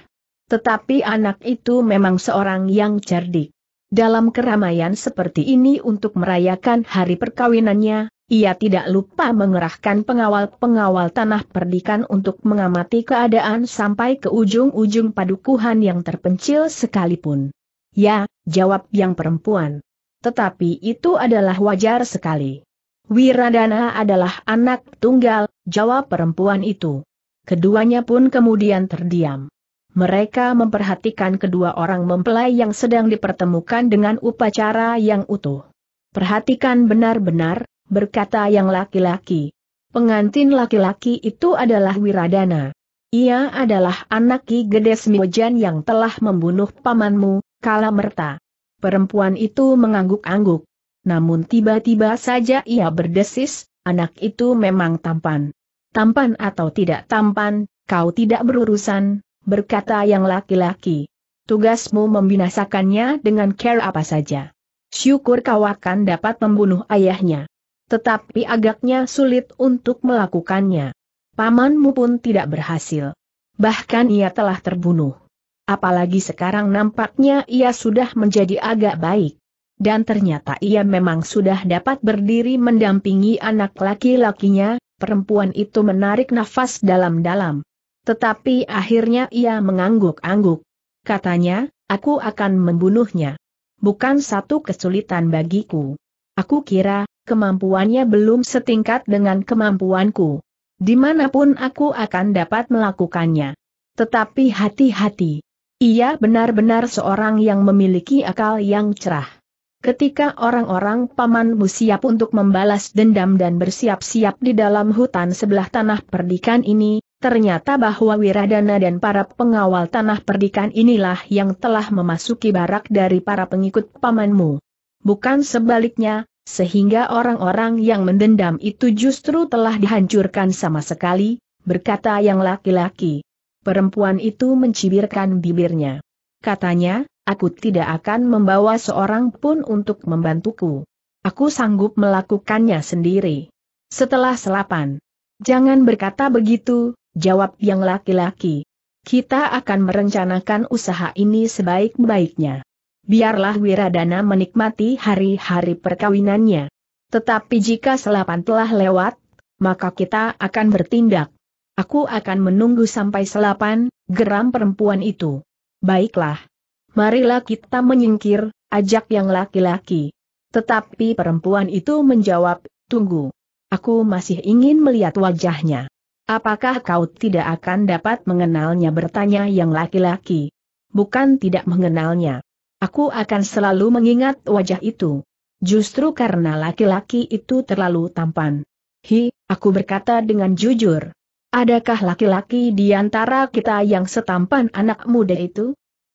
Tetapi anak itu memang seorang yang cerdik. Dalam keramaian seperti ini untuk merayakan hari perkawinannya, ia tidak lupa mengerahkan pengawal-pengawal tanah perdikan untuk mengamati keadaan sampai ke ujung-ujung padukuhan yang terpencil sekalipun. Ya, jawab yang perempuan. Tetapi itu adalah wajar sekali. Wiradana adalah anak tunggal, jawab perempuan itu. Keduanya pun kemudian terdiam. Mereka memperhatikan kedua orang mempelai yang sedang dipertemukan dengan upacara yang utuh. Perhatikan benar-benar, berkata yang laki-laki. Pengantin laki-laki itu adalah Wiradana. Ia adalah anak Ki Gedes Miojan yang telah membunuh pamanmu, Kalamerta. Perempuan itu mengangguk-angguk. Namun tiba-tiba saja ia berdesis, anak itu memang tampan. Tampan atau tidak tampan, kau tidak berurusan, berkata yang laki-laki. Tugasmu membinasakannya dengan care apa saja. Syukur kau akan dapat membunuh ayahnya. Tetapi agaknya sulit untuk melakukannya. Pamanmu pun tidak berhasil. Bahkan ia telah terbunuh. Apalagi sekarang nampaknya ia sudah menjadi agak baik dan ternyata ia memang sudah dapat berdiri mendampingi anak laki-lakinya, perempuan itu menarik nafas dalam-dalam. Tetapi akhirnya ia mengangguk-angguk. Katanya, aku akan membunuhnya. Bukan satu kesulitan bagiku. Aku kira, kemampuannya belum setingkat dengan kemampuanku. Dimanapun aku akan dapat melakukannya. Tetapi hati-hati. Ia benar-benar seorang yang memiliki akal yang cerah. Ketika orang-orang pamanmu siap untuk membalas dendam dan bersiap-siap di dalam hutan sebelah tanah perdikan ini, ternyata bahwa Wiradana dan para pengawal tanah perdikan inilah yang telah memasuki barak dari para pengikut pamanmu. Bukan sebaliknya, sehingga orang-orang yang mendendam itu justru telah dihancurkan sama sekali, berkata yang laki-laki. Perempuan itu mencibirkan bibirnya. Katanya, Aku tidak akan membawa seorang pun untuk membantuku. Aku sanggup melakukannya sendiri. Setelah selapan. Jangan berkata begitu, jawab yang laki-laki. Kita akan merencanakan usaha ini sebaik-baiknya. Biarlah Wiradana menikmati hari-hari perkawinannya. Tetapi jika selapan telah lewat, maka kita akan bertindak. Aku akan menunggu sampai selapan, geram perempuan itu. Baiklah marilah kita menyingkir, ajak yang laki-laki. Tetapi perempuan itu menjawab, tunggu. Aku masih ingin melihat wajahnya. Apakah kau tidak akan dapat mengenalnya bertanya yang laki-laki? Bukan tidak mengenalnya. Aku akan selalu mengingat wajah itu. Justru karena laki-laki itu terlalu tampan. Hi, aku berkata dengan jujur. Adakah laki-laki di antara kita yang setampan anak muda itu?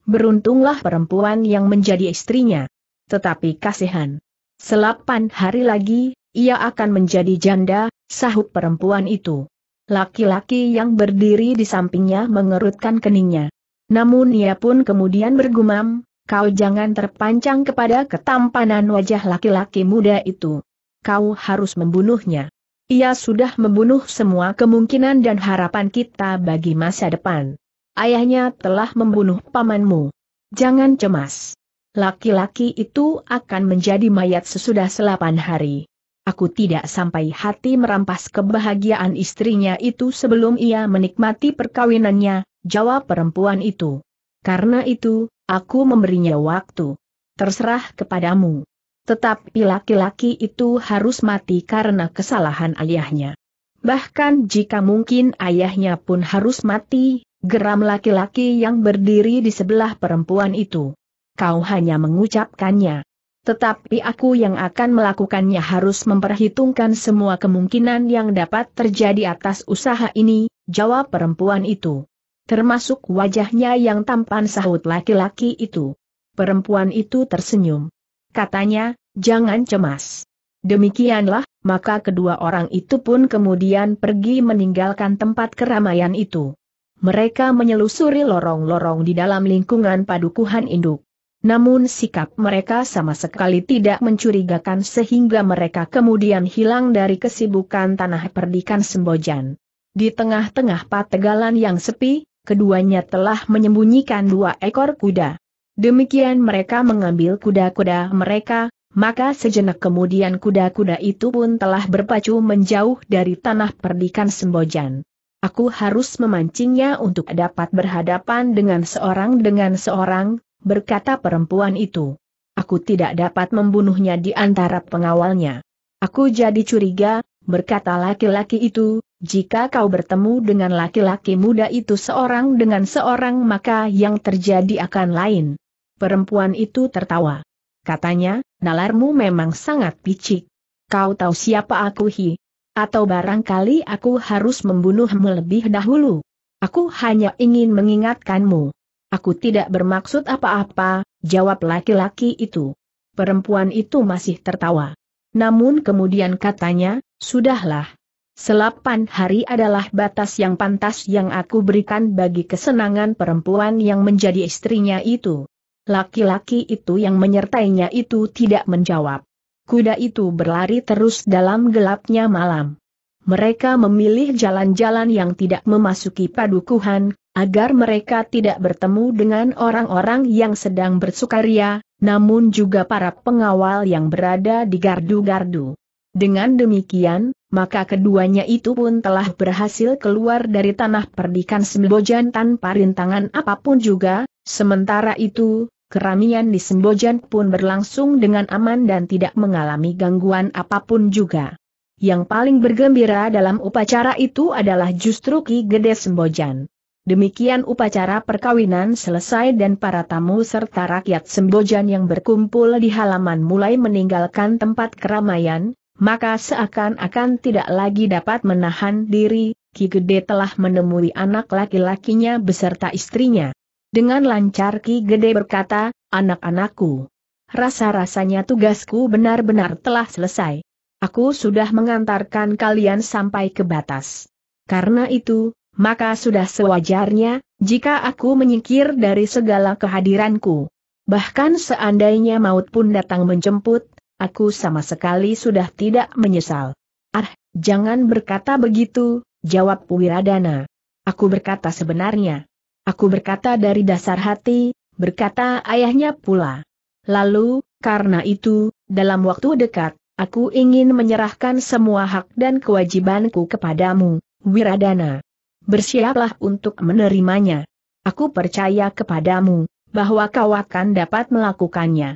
beruntunglah perempuan yang menjadi istrinya. Tetapi kasihan. Selapan hari lagi, ia akan menjadi janda, sahut perempuan itu. Laki-laki yang berdiri di sampingnya mengerutkan keningnya. Namun ia pun kemudian bergumam, kau jangan terpancang kepada ketampanan wajah laki-laki muda itu. Kau harus membunuhnya. Ia sudah membunuh semua kemungkinan dan harapan kita bagi masa depan ayahnya telah membunuh pamanmu. Jangan cemas. Laki-laki itu akan menjadi mayat sesudah selapan hari. Aku tidak sampai hati merampas kebahagiaan istrinya itu sebelum ia menikmati perkawinannya, jawab perempuan itu. Karena itu, aku memberinya waktu. Terserah kepadamu. Tetapi laki-laki itu harus mati karena kesalahan ayahnya. Bahkan jika mungkin ayahnya pun harus mati, Geram laki-laki yang berdiri di sebelah perempuan itu. Kau hanya mengucapkannya. Tetapi aku yang akan melakukannya harus memperhitungkan semua kemungkinan yang dapat terjadi atas usaha ini, jawab perempuan itu. Termasuk wajahnya yang tampan sahut laki-laki itu. Perempuan itu tersenyum. Katanya, jangan cemas. Demikianlah, maka kedua orang itu pun kemudian pergi meninggalkan tempat keramaian itu mereka menyelusuri lorong-lorong di dalam lingkungan padukuhan induk. Namun sikap mereka sama sekali tidak mencurigakan sehingga mereka kemudian hilang dari kesibukan tanah perdikan Sembojan. Di tengah-tengah pategalan yang sepi, keduanya telah menyembunyikan dua ekor kuda. Demikian mereka mengambil kuda-kuda mereka, maka sejenak kemudian kuda-kuda itu pun telah berpacu menjauh dari tanah perdikan Sembojan. Aku harus memancingnya untuk dapat berhadapan dengan seorang dengan seorang, berkata perempuan itu. Aku tidak dapat membunuhnya di antara pengawalnya. Aku jadi curiga, berkata laki-laki itu, jika kau bertemu dengan laki-laki muda itu seorang dengan seorang maka yang terjadi akan lain. Perempuan itu tertawa. Katanya, nalarmu memang sangat picik. Kau tahu siapa aku hi? Atau barangkali aku harus membunuhmu lebih dahulu. Aku hanya ingin mengingatkanmu. Aku tidak bermaksud apa-apa, jawab laki-laki itu. Perempuan itu masih tertawa. Namun kemudian katanya, sudahlah. Selapan hari adalah batas yang pantas yang aku berikan bagi kesenangan perempuan yang menjadi istrinya itu. Laki-laki itu yang menyertainya itu tidak menjawab kuda itu berlari terus dalam gelapnya malam. Mereka memilih jalan-jalan yang tidak memasuki padukuhan, agar mereka tidak bertemu dengan orang-orang yang sedang bersukaria, namun juga para pengawal yang berada di gardu-gardu. Dengan demikian, maka keduanya itu pun telah berhasil keluar dari tanah perdikan Sembojan tanpa rintangan apapun juga, sementara itu, keramian di Sembojan pun berlangsung dengan aman dan tidak mengalami gangguan apapun juga. Yang paling bergembira dalam upacara itu adalah justru Ki Gede Sembojan. Demikian upacara perkawinan selesai dan para tamu serta rakyat Sembojan yang berkumpul di halaman mulai meninggalkan tempat keramaian, maka seakan-akan tidak lagi dapat menahan diri, Ki Gede telah menemui anak laki-lakinya beserta istrinya. Dengan lancar Ki Gede berkata, anak-anakku. Rasa-rasanya tugasku benar-benar telah selesai. Aku sudah mengantarkan kalian sampai ke batas. Karena itu, maka sudah sewajarnya, jika aku menyingkir dari segala kehadiranku. Bahkan seandainya maut pun datang menjemput, aku sama sekali sudah tidak menyesal. Ah, jangan berkata begitu, jawab Wiradana. Aku berkata sebenarnya. Aku berkata dari dasar hati, berkata ayahnya pula. Lalu, karena itu, dalam waktu dekat, aku ingin menyerahkan semua hak dan kewajibanku kepadamu, Wiradana. Bersiaplah untuk menerimanya. Aku percaya kepadamu, bahwa kau akan dapat melakukannya.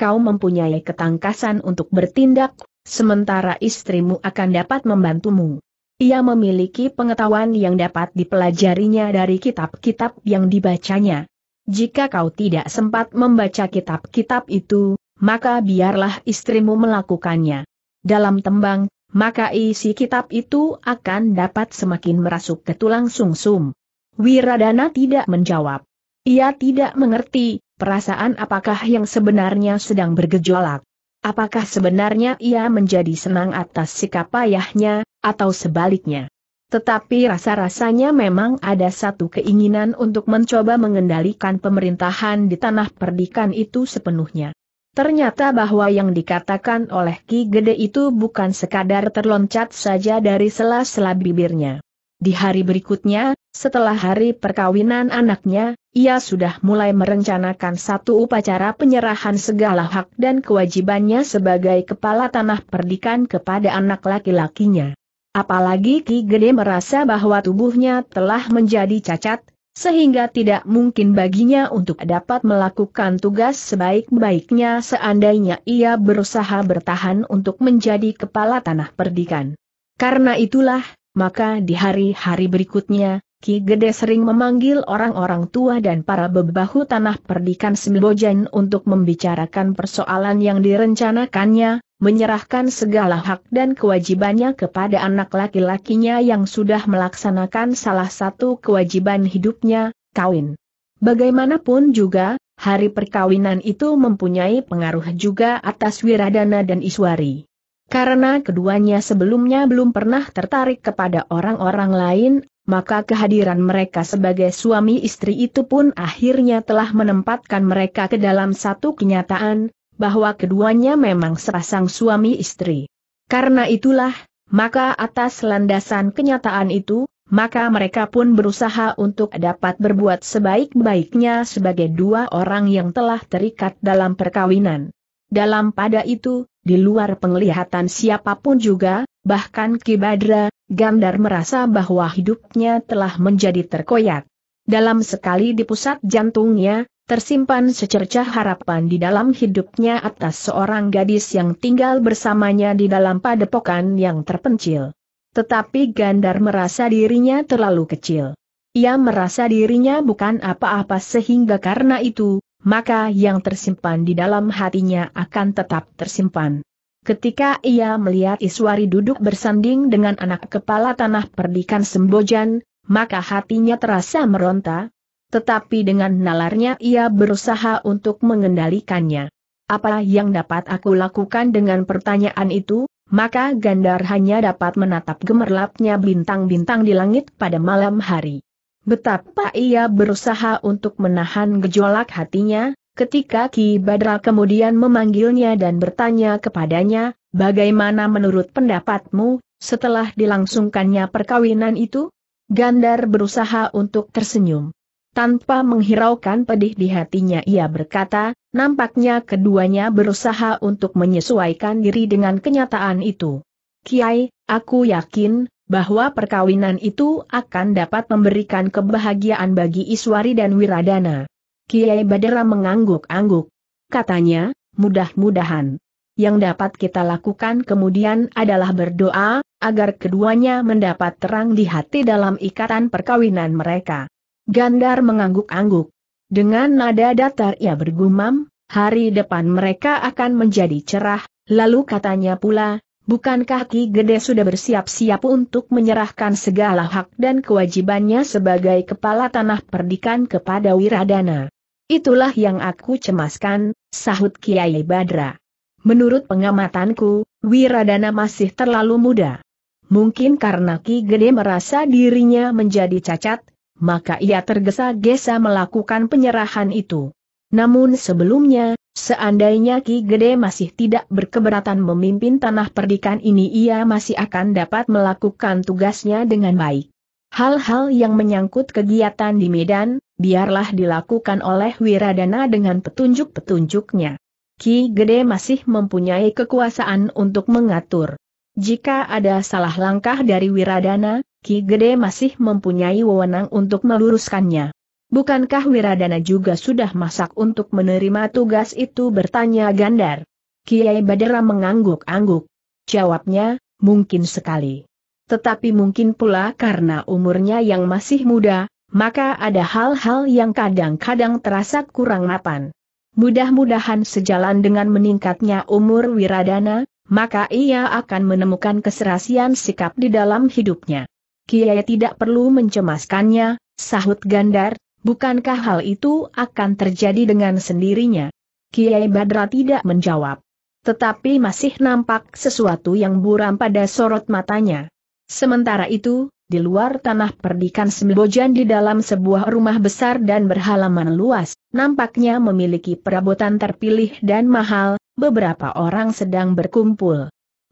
Kau mempunyai ketangkasan untuk bertindak, sementara istrimu akan dapat membantumu. Ia memiliki pengetahuan yang dapat dipelajarinya dari kitab-kitab yang dibacanya. Jika kau tidak sempat membaca kitab-kitab itu, maka biarlah istrimu melakukannya. Dalam tembang, maka isi kitab itu akan dapat semakin merasuk ke tulang sungsum. Wiradana tidak menjawab. Ia tidak mengerti, perasaan apakah yang sebenarnya sedang bergejolak. Apakah sebenarnya ia menjadi senang atas sikap ayahnya, atau sebaliknya. Tetapi rasa-rasanya memang ada satu keinginan untuk mencoba mengendalikan pemerintahan di tanah perdikan itu sepenuhnya. Ternyata bahwa yang dikatakan oleh Ki Gede itu bukan sekadar terloncat saja dari sela-sela bibirnya. Di hari berikutnya, setelah hari perkawinan anaknya, ia sudah mulai merencanakan satu upacara penyerahan segala hak dan kewajibannya sebagai kepala tanah perdikan kepada anak laki-lakinya. Apalagi Ki Gede merasa bahwa tubuhnya telah menjadi cacat, sehingga tidak mungkin baginya untuk dapat melakukan tugas sebaik-baiknya seandainya ia berusaha bertahan untuk menjadi kepala tanah perdikan. Karena itulah, maka di hari-hari berikutnya, Ki Gede sering memanggil orang-orang tua dan para bebahu tanah perdikan Sembojan untuk membicarakan persoalan yang direncanakannya, menyerahkan segala hak dan kewajibannya kepada anak laki-lakinya yang sudah melaksanakan salah satu kewajiban hidupnya, kawin. Bagaimanapun juga, hari perkawinan itu mempunyai pengaruh juga atas Wiradana dan Iswari. Karena keduanya sebelumnya belum pernah tertarik kepada orang-orang lain, maka kehadiran mereka sebagai suami istri itu pun akhirnya telah menempatkan mereka ke dalam satu kenyataan, bahwa keduanya memang sepasang suami istri. Karena itulah, maka atas landasan kenyataan itu, maka mereka pun berusaha untuk dapat berbuat sebaik-baiknya sebagai dua orang yang telah terikat dalam perkawinan. Dalam pada itu, di luar penglihatan siapapun juga, bahkan Kibadra, Gandar merasa bahwa hidupnya telah menjadi terkoyak. Dalam sekali di pusat jantungnya, tersimpan secercah harapan di dalam hidupnya atas seorang gadis yang tinggal bersamanya di dalam padepokan yang terpencil. Tetapi Gandar merasa dirinya terlalu kecil. Ia merasa dirinya bukan apa-apa sehingga karena itu, maka yang tersimpan di dalam hatinya akan tetap tersimpan. Ketika ia melihat Iswari duduk bersanding dengan anak kepala tanah perdikan Sembojan, maka hatinya terasa meronta. Tetapi dengan nalarnya ia berusaha untuk mengendalikannya. Apa yang dapat aku lakukan dengan pertanyaan itu? Maka Gandar hanya dapat menatap gemerlapnya bintang-bintang di langit pada malam hari. Betapa ia berusaha untuk menahan gejolak hatinya, Ketika Ki Badra kemudian memanggilnya dan bertanya kepadanya, bagaimana menurut pendapatmu, setelah dilangsungkannya perkawinan itu? Gandar berusaha untuk tersenyum. Tanpa menghiraukan pedih di hatinya ia berkata, nampaknya keduanya berusaha untuk menyesuaikan diri dengan kenyataan itu. Kiai, aku yakin, bahwa perkawinan itu akan dapat memberikan kebahagiaan bagi Iswari dan Wiradana. Kiai Badera mengangguk-angguk. Katanya, mudah-mudahan. Yang dapat kita lakukan kemudian adalah berdoa, agar keduanya mendapat terang di hati dalam ikatan perkawinan mereka. Gandar mengangguk-angguk. Dengan nada datar ia bergumam, hari depan mereka akan menjadi cerah, lalu katanya pula, bukankah Ki Gede sudah bersiap-siap untuk menyerahkan segala hak dan kewajibannya sebagai kepala tanah perdikan kepada Wiradana? Itulah yang aku cemaskan, sahut Kiai Badra. Menurut pengamatanku, Wiradana masih terlalu muda. Mungkin karena Ki Gede merasa dirinya menjadi cacat, maka ia tergesa-gesa melakukan penyerahan itu. Namun sebelumnya, seandainya Ki Gede masih tidak berkeberatan memimpin tanah perdikan ini ia masih akan dapat melakukan tugasnya dengan baik. Hal-hal yang menyangkut kegiatan di Medan, biarlah dilakukan oleh Wiradana dengan petunjuk-petunjuknya. Ki Gede masih mempunyai kekuasaan untuk mengatur. Jika ada salah langkah dari Wiradana, Ki Gede masih mempunyai wewenang untuk meluruskannya. Bukankah Wiradana juga sudah masak untuk menerima tugas itu bertanya Gandar? Kiai Badara mengangguk-angguk. Jawabnya, mungkin sekali tetapi mungkin pula karena umurnya yang masih muda, maka ada hal-hal yang kadang-kadang terasa kurang mapan. Mudah-mudahan sejalan dengan meningkatnya umur Wiradana, maka ia akan menemukan keserasian sikap di dalam hidupnya. Kiai tidak perlu mencemaskannya, sahut Gandar, bukankah hal itu akan terjadi dengan sendirinya? Kiai Badra tidak menjawab. Tetapi masih nampak sesuatu yang buram pada sorot matanya. Sementara itu, di luar tanah perdikan Sembojan di dalam sebuah rumah besar dan berhalaman luas, nampaknya memiliki perabotan terpilih dan mahal, beberapa orang sedang berkumpul.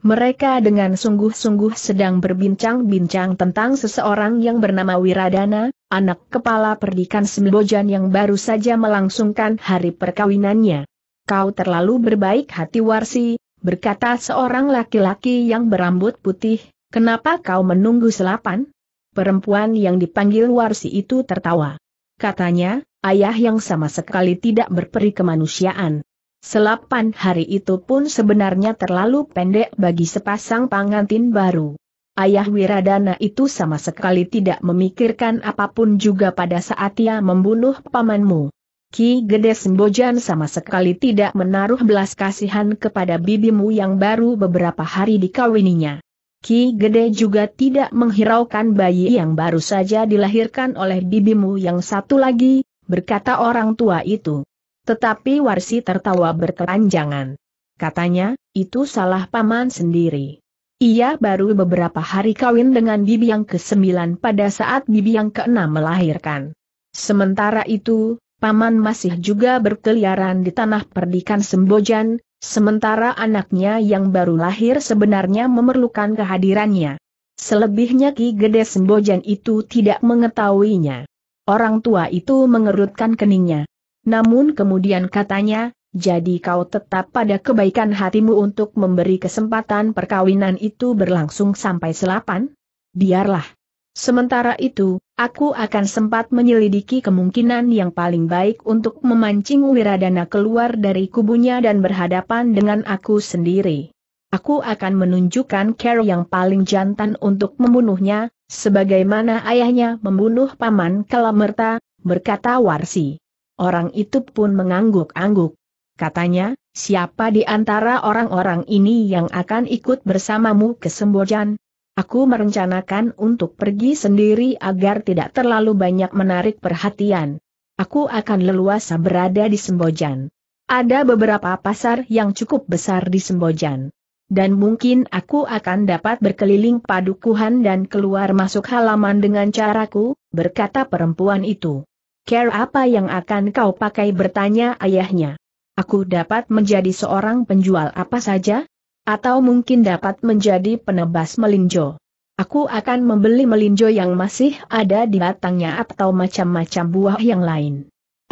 Mereka dengan sungguh-sungguh sedang berbincang-bincang tentang seseorang yang bernama Wiradana, anak kepala perdikan Sembojan yang baru saja melangsungkan hari perkawinannya. Kau terlalu berbaik hati Warsi, berkata seorang laki-laki yang berambut putih, Kenapa kau menunggu selapan? Perempuan yang dipanggil Warsi itu tertawa. Katanya, ayah yang sama sekali tidak berperi kemanusiaan. Selapan hari itu pun sebenarnya terlalu pendek bagi sepasang pengantin baru. Ayah Wiradana itu sama sekali tidak memikirkan apapun juga pada saat ia membunuh pamanmu. Ki Gede Sembojan sama sekali tidak menaruh belas kasihan kepada bibimu yang baru beberapa hari dikawininya. Ki Gede juga tidak menghiraukan bayi yang baru saja dilahirkan oleh bibimu yang satu lagi, berkata orang tua itu. Tetapi Warsi tertawa berkeranjangan. Katanya, itu salah paman sendiri. Ia baru beberapa hari kawin dengan bibi yang ke-9 pada saat bibi yang ke-6 melahirkan. Sementara itu, paman masih juga berkeliaran di tanah perdikan Sembojan, Sementara anaknya yang baru lahir sebenarnya memerlukan kehadirannya. Selebihnya Ki Gede Sembojan itu tidak mengetahuinya. Orang tua itu mengerutkan keningnya. Namun kemudian katanya, jadi kau tetap pada kebaikan hatimu untuk memberi kesempatan perkawinan itu berlangsung sampai selapan? Biarlah. Sementara itu, aku akan sempat menyelidiki kemungkinan yang paling baik untuk memancing Wiradana keluar dari kubunya dan berhadapan dengan aku sendiri. Aku akan menunjukkan care yang paling jantan untuk membunuhnya, sebagaimana ayahnya membunuh paman Kalamerta, berkata Warsi. Orang itu pun mengangguk-angguk. Katanya, siapa di antara orang-orang ini yang akan ikut bersamamu ke Sembojan? Aku merencanakan untuk pergi sendiri agar tidak terlalu banyak menarik perhatian. Aku akan leluasa berada di Sembojan. Ada beberapa pasar yang cukup besar di Sembojan. Dan mungkin aku akan dapat berkeliling padukuhan dan keluar masuk halaman dengan caraku, berkata perempuan itu. Care apa yang akan kau pakai bertanya ayahnya. Aku dapat menjadi seorang penjual apa saja? Atau mungkin dapat menjadi penebas melinjo. Aku akan membeli melinjo yang masih ada di batangnya atau macam-macam buah yang lain.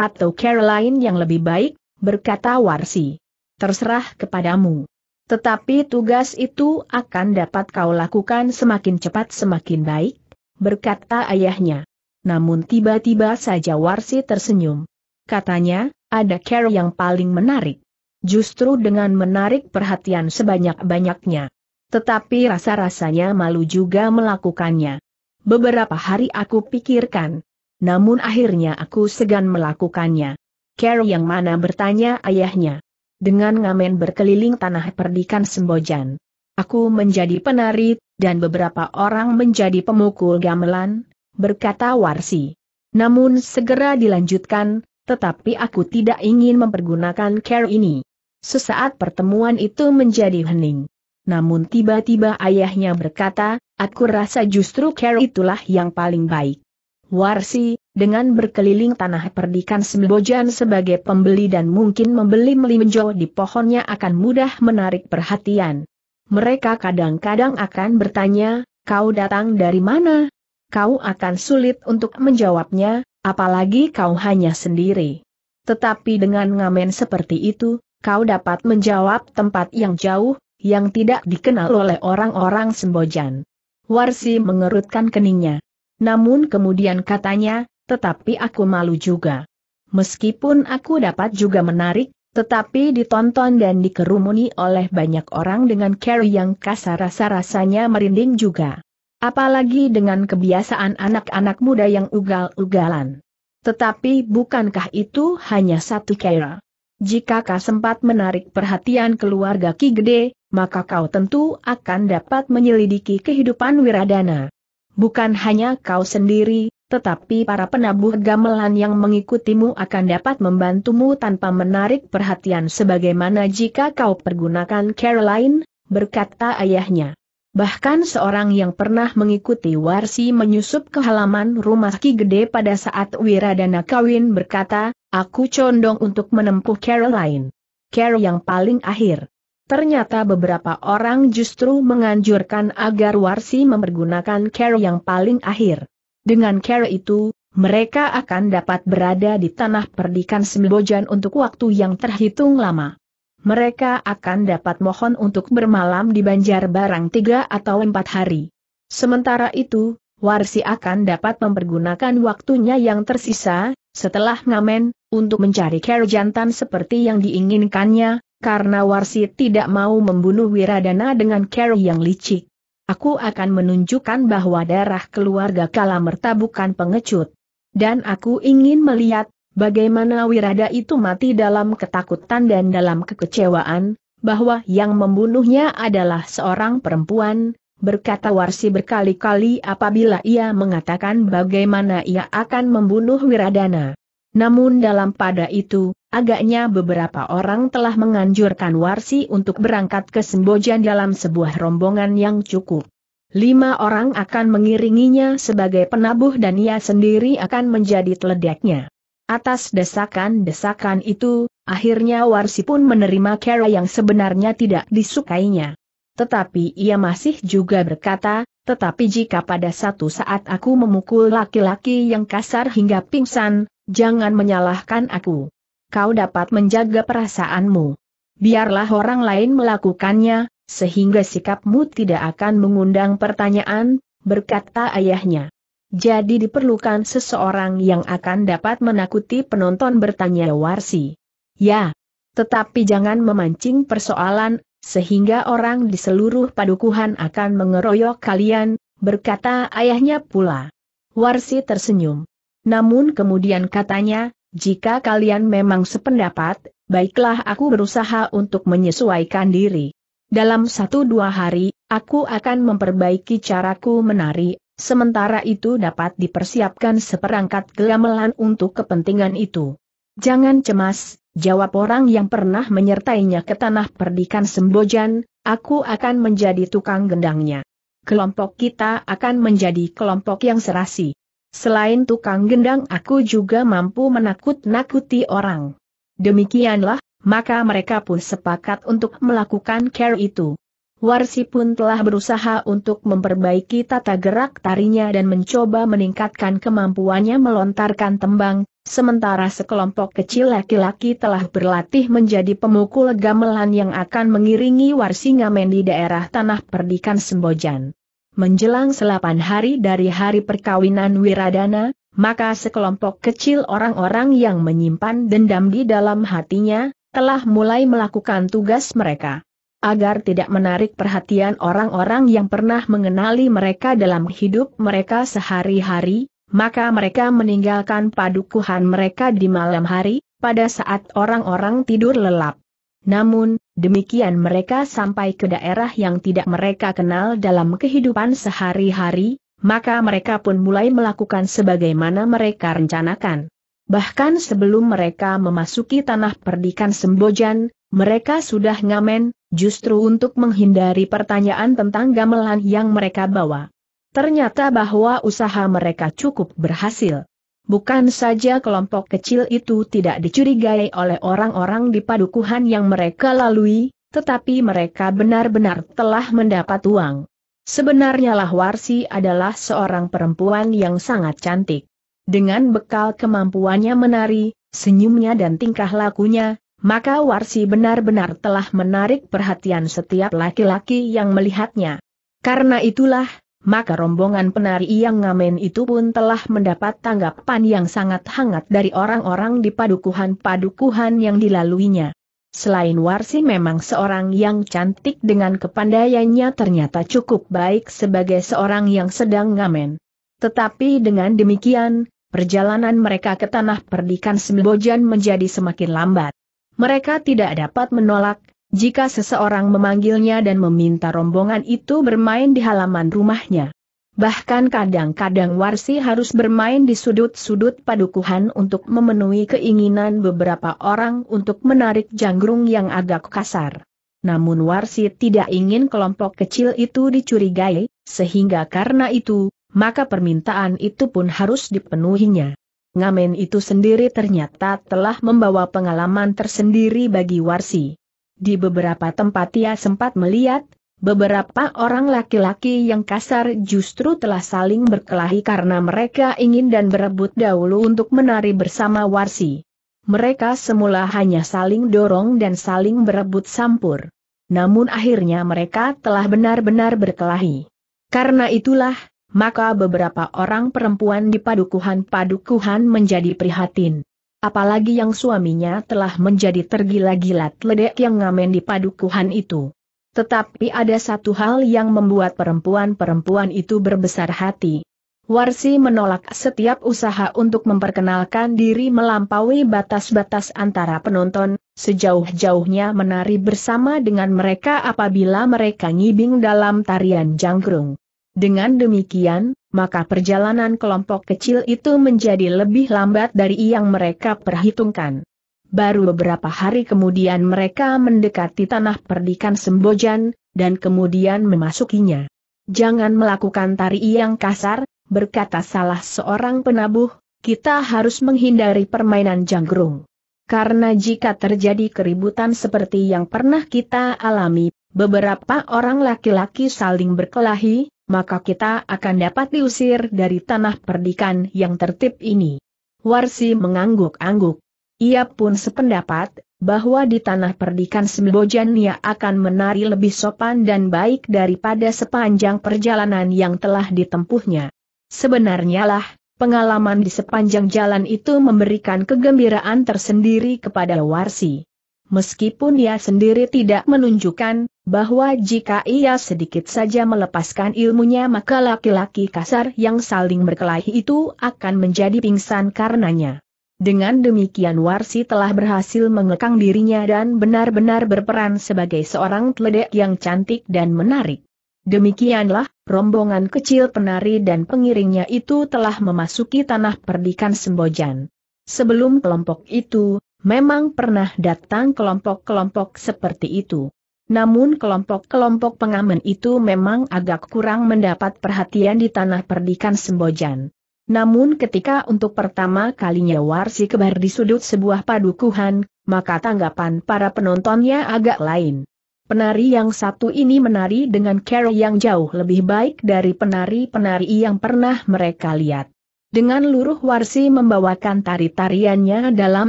Atau Caroline yang lebih baik, berkata Warsi. Terserah kepadamu. Tetapi tugas itu akan dapat kau lakukan semakin cepat semakin baik, berkata ayahnya. Namun tiba-tiba saja Warsi tersenyum. Katanya, ada care yang paling menarik justru dengan menarik perhatian sebanyak-banyaknya. Tetapi rasa-rasanya malu juga melakukannya. Beberapa hari aku pikirkan. Namun akhirnya aku segan melakukannya. Carol yang mana bertanya ayahnya. Dengan ngamen berkeliling tanah perdikan Sembojan. Aku menjadi penari, dan beberapa orang menjadi pemukul gamelan, berkata Warsi. Namun segera dilanjutkan, tetapi aku tidak ingin mempergunakan care ini. Sesaat pertemuan itu menjadi hening. Namun tiba-tiba ayahnya berkata, aku rasa justru Carol itulah yang paling baik. Warsi, dengan berkeliling tanah perdikan Sembojan sebagai pembeli dan mungkin membeli melinjo di pohonnya akan mudah menarik perhatian. Mereka kadang-kadang akan bertanya, kau datang dari mana? Kau akan sulit untuk menjawabnya, apalagi kau hanya sendiri. Tetapi dengan ngamen seperti itu, kau dapat menjawab tempat yang jauh, yang tidak dikenal oleh orang-orang Sembojan. Warsi mengerutkan keningnya. Namun kemudian katanya, tetapi aku malu juga. Meskipun aku dapat juga menarik, tetapi ditonton dan dikerumuni oleh banyak orang dengan care yang kasar rasa-rasanya merinding juga. Apalagi dengan kebiasaan anak-anak muda yang ugal-ugalan. Tetapi bukankah itu hanya satu kera? Jika kau sempat menarik perhatian keluarga Ki Gede, maka kau tentu akan dapat menyelidiki kehidupan Wiradana. Bukan hanya kau sendiri, tetapi para penabuh gamelan yang mengikutimu akan dapat membantumu tanpa menarik perhatian sebagaimana jika kau pergunakan Caroline, berkata ayahnya. Bahkan seorang yang pernah mengikuti Warsi menyusup ke halaman rumah Ki Gede pada saat Wiradana kawin berkata, Aku condong untuk menempuh lain. Carol yang paling akhir. Ternyata beberapa orang justru menganjurkan agar Warsi mempergunakan Carol yang paling akhir. Dengan Carol itu, mereka akan dapat berada di tanah perdikan Sembojan untuk waktu yang terhitung lama mereka akan dapat mohon untuk bermalam di Banjar barang tiga atau empat hari. Sementara itu, Warsi akan dapat mempergunakan waktunya yang tersisa, setelah ngamen, untuk mencari care jantan seperti yang diinginkannya, karena Warsi tidak mau membunuh Wiradana dengan care yang licik. Aku akan menunjukkan bahwa darah keluarga Kalamerta bukan pengecut. Dan aku ingin melihat, bagaimana Wirada itu mati dalam ketakutan dan dalam kekecewaan, bahwa yang membunuhnya adalah seorang perempuan, berkata Warsi berkali-kali apabila ia mengatakan bagaimana ia akan membunuh Wiradana. Namun dalam pada itu, agaknya beberapa orang telah menganjurkan Warsi untuk berangkat ke Sembojan dalam sebuah rombongan yang cukup. Lima orang akan mengiringinya sebagai penabuh dan ia sendiri akan menjadi teledeknya. Atas desakan-desakan itu, akhirnya Warsi pun menerima cara yang sebenarnya tidak disukainya. Tetapi ia masih juga berkata, tetapi jika pada satu saat aku memukul laki-laki yang kasar hingga pingsan, jangan menyalahkan aku. Kau dapat menjaga perasaanmu. Biarlah orang lain melakukannya, sehingga sikapmu tidak akan mengundang pertanyaan, berkata ayahnya. Jadi diperlukan seseorang yang akan dapat menakuti penonton bertanya Warsi. Ya. Tetapi jangan memancing persoalan, sehingga orang di seluruh padukuhan akan mengeroyok kalian, berkata ayahnya pula. Warsi tersenyum. Namun kemudian katanya, jika kalian memang sependapat, baiklah aku berusaha untuk menyesuaikan diri. Dalam satu dua hari, aku akan memperbaiki caraku menari, sementara itu dapat dipersiapkan seperangkat gelamelan untuk kepentingan itu. Jangan cemas, Jawab orang yang pernah menyertainya ke tanah perdikan Sembojan, aku akan menjadi tukang gendangnya. Kelompok kita akan menjadi kelompok yang serasi. Selain tukang gendang aku juga mampu menakut-nakuti orang. Demikianlah, maka mereka pun sepakat untuk melakukan care itu. Warsi pun telah berusaha untuk memperbaiki tata gerak tarinya dan mencoba meningkatkan kemampuannya melontarkan tembang, sementara sekelompok kecil laki-laki telah berlatih menjadi pemukul gamelan yang akan mengiringi Warsi ngamen di daerah tanah perdikan Sembojan. Menjelang selapan hari dari hari perkawinan Wiradana, maka sekelompok kecil orang-orang yang menyimpan dendam di dalam hatinya, telah mulai melakukan tugas mereka agar tidak menarik perhatian orang-orang yang pernah mengenali mereka dalam hidup mereka sehari-hari, maka mereka meninggalkan padukuhan mereka di malam hari, pada saat orang-orang tidur lelap. Namun, demikian mereka sampai ke daerah yang tidak mereka kenal dalam kehidupan sehari-hari, maka mereka pun mulai melakukan sebagaimana mereka rencanakan. Bahkan sebelum mereka memasuki tanah perdikan Sembojan, mereka sudah ngamen, justru untuk menghindari pertanyaan tentang gamelan yang mereka bawa. Ternyata bahwa usaha mereka cukup berhasil. Bukan saja kelompok kecil itu tidak dicurigai oleh orang-orang di padukuhan yang mereka lalui, tetapi mereka benar-benar telah mendapat uang. Sebenarnya Lahwarsi adalah seorang perempuan yang sangat cantik. Dengan bekal kemampuannya menari, senyumnya dan tingkah lakunya, maka Warsi benar-benar telah menarik perhatian setiap laki-laki yang melihatnya. Karena itulah, maka rombongan penari yang ngamen itu pun telah mendapat tanggapan yang sangat hangat dari orang-orang di padukuhan-padukuhan yang dilaluinya. Selain Warsi memang seorang yang cantik dengan kepandaiannya ternyata cukup baik sebagai seorang yang sedang ngamen. Tetapi dengan demikian, perjalanan mereka ke tanah perdikan Sembojan menjadi semakin lambat. Mereka tidak dapat menolak, jika seseorang memanggilnya dan meminta rombongan itu bermain di halaman rumahnya. Bahkan kadang-kadang Warsi harus bermain di sudut-sudut padukuhan untuk memenuhi keinginan beberapa orang untuk menarik janggrung yang agak kasar. Namun Warsi tidak ingin kelompok kecil itu dicurigai, sehingga karena itu, maka permintaan itu pun harus dipenuhinya. Ngamen itu sendiri ternyata telah membawa pengalaman tersendiri bagi Warsi. Di beberapa tempat ia sempat melihat, beberapa orang laki-laki yang kasar justru telah saling berkelahi karena mereka ingin dan berebut dahulu untuk menari bersama Warsi. Mereka semula hanya saling dorong dan saling berebut sampur. Namun akhirnya mereka telah benar-benar berkelahi. Karena itulah, maka beberapa orang perempuan di padukuhan-padukuhan menjadi prihatin. Apalagi yang suaminya telah menjadi tergila-gila ledek yang ngamen di padukuhan itu. Tetapi ada satu hal yang membuat perempuan-perempuan itu berbesar hati. Warsi menolak setiap usaha untuk memperkenalkan diri melampaui batas-batas antara penonton, sejauh-jauhnya menari bersama dengan mereka apabila mereka ngibing dalam tarian jangkrung. Dengan demikian, maka perjalanan kelompok kecil itu menjadi lebih lambat dari yang mereka perhitungkan. Baru beberapa hari kemudian mereka mendekati tanah perdikan Sembojan, dan kemudian memasukinya. Jangan melakukan tari yang kasar, berkata salah seorang penabuh, kita harus menghindari permainan janggrung. Karena jika terjadi keributan seperti yang pernah kita alami, beberapa orang laki-laki saling berkelahi, maka kita akan dapat diusir dari tanah perdikan yang tertib ini. Warsi mengangguk-angguk. Ia pun sependapat, bahwa di tanah perdikan Sembojan ia akan menari lebih sopan dan baik daripada sepanjang perjalanan yang telah ditempuhnya. Sebenarnya lah, pengalaman di sepanjang jalan itu memberikan kegembiraan tersendiri kepada Warsi meskipun dia sendiri tidak menunjukkan, bahwa jika ia sedikit saja melepaskan ilmunya maka laki-laki kasar yang saling berkelahi itu akan menjadi pingsan karenanya. Dengan demikian Warsi telah berhasil mengekang dirinya dan benar-benar berperan sebagai seorang teledek yang cantik dan menarik. Demikianlah, rombongan kecil penari dan pengiringnya itu telah memasuki tanah perdikan Sembojan. Sebelum kelompok itu, memang pernah datang kelompok-kelompok seperti itu. Namun kelompok-kelompok pengamen itu memang agak kurang mendapat perhatian di tanah perdikan Sembojan. Namun ketika untuk pertama kalinya Warsi kebar di sudut sebuah padukuhan, maka tanggapan para penontonnya agak lain. Penari yang satu ini menari dengan cara yang jauh lebih baik dari penari-penari yang pernah mereka lihat. Dengan luruh warsi membawakan tari-tariannya dalam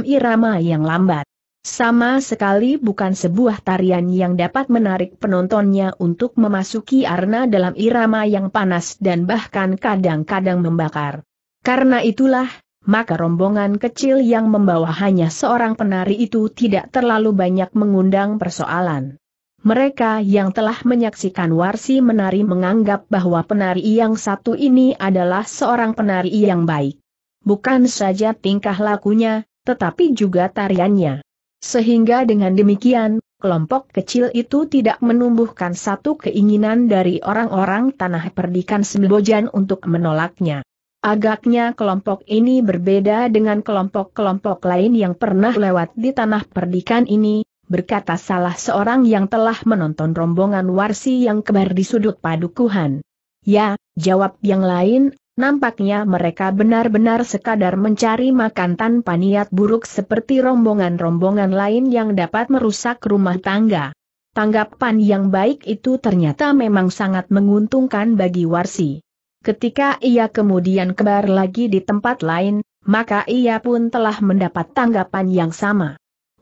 irama yang lambat. Sama sekali bukan sebuah tarian yang dapat menarik penontonnya untuk memasuki arena dalam irama yang panas dan bahkan kadang-kadang membakar. Karena itulah, maka rombongan kecil yang membawa hanya seorang penari itu tidak terlalu banyak mengundang persoalan. Mereka yang telah menyaksikan Warsi menari menganggap bahwa penari yang satu ini adalah seorang penari yang baik. Bukan saja tingkah lakunya, tetapi juga tariannya. Sehingga dengan demikian, kelompok kecil itu tidak menumbuhkan satu keinginan dari orang-orang tanah perdikan Sembojan untuk menolaknya. Agaknya kelompok ini berbeda dengan kelompok-kelompok lain yang pernah lewat di tanah perdikan ini, berkata salah seorang yang telah menonton rombongan warsi yang kebar di sudut padukuhan. Ya, jawab yang lain, nampaknya mereka benar-benar sekadar mencari makan tanpa niat buruk seperti rombongan-rombongan lain yang dapat merusak rumah tangga. Tanggapan yang baik itu ternyata memang sangat menguntungkan bagi Warsi. Ketika ia kemudian kebar lagi di tempat lain, maka ia pun telah mendapat tanggapan yang sama.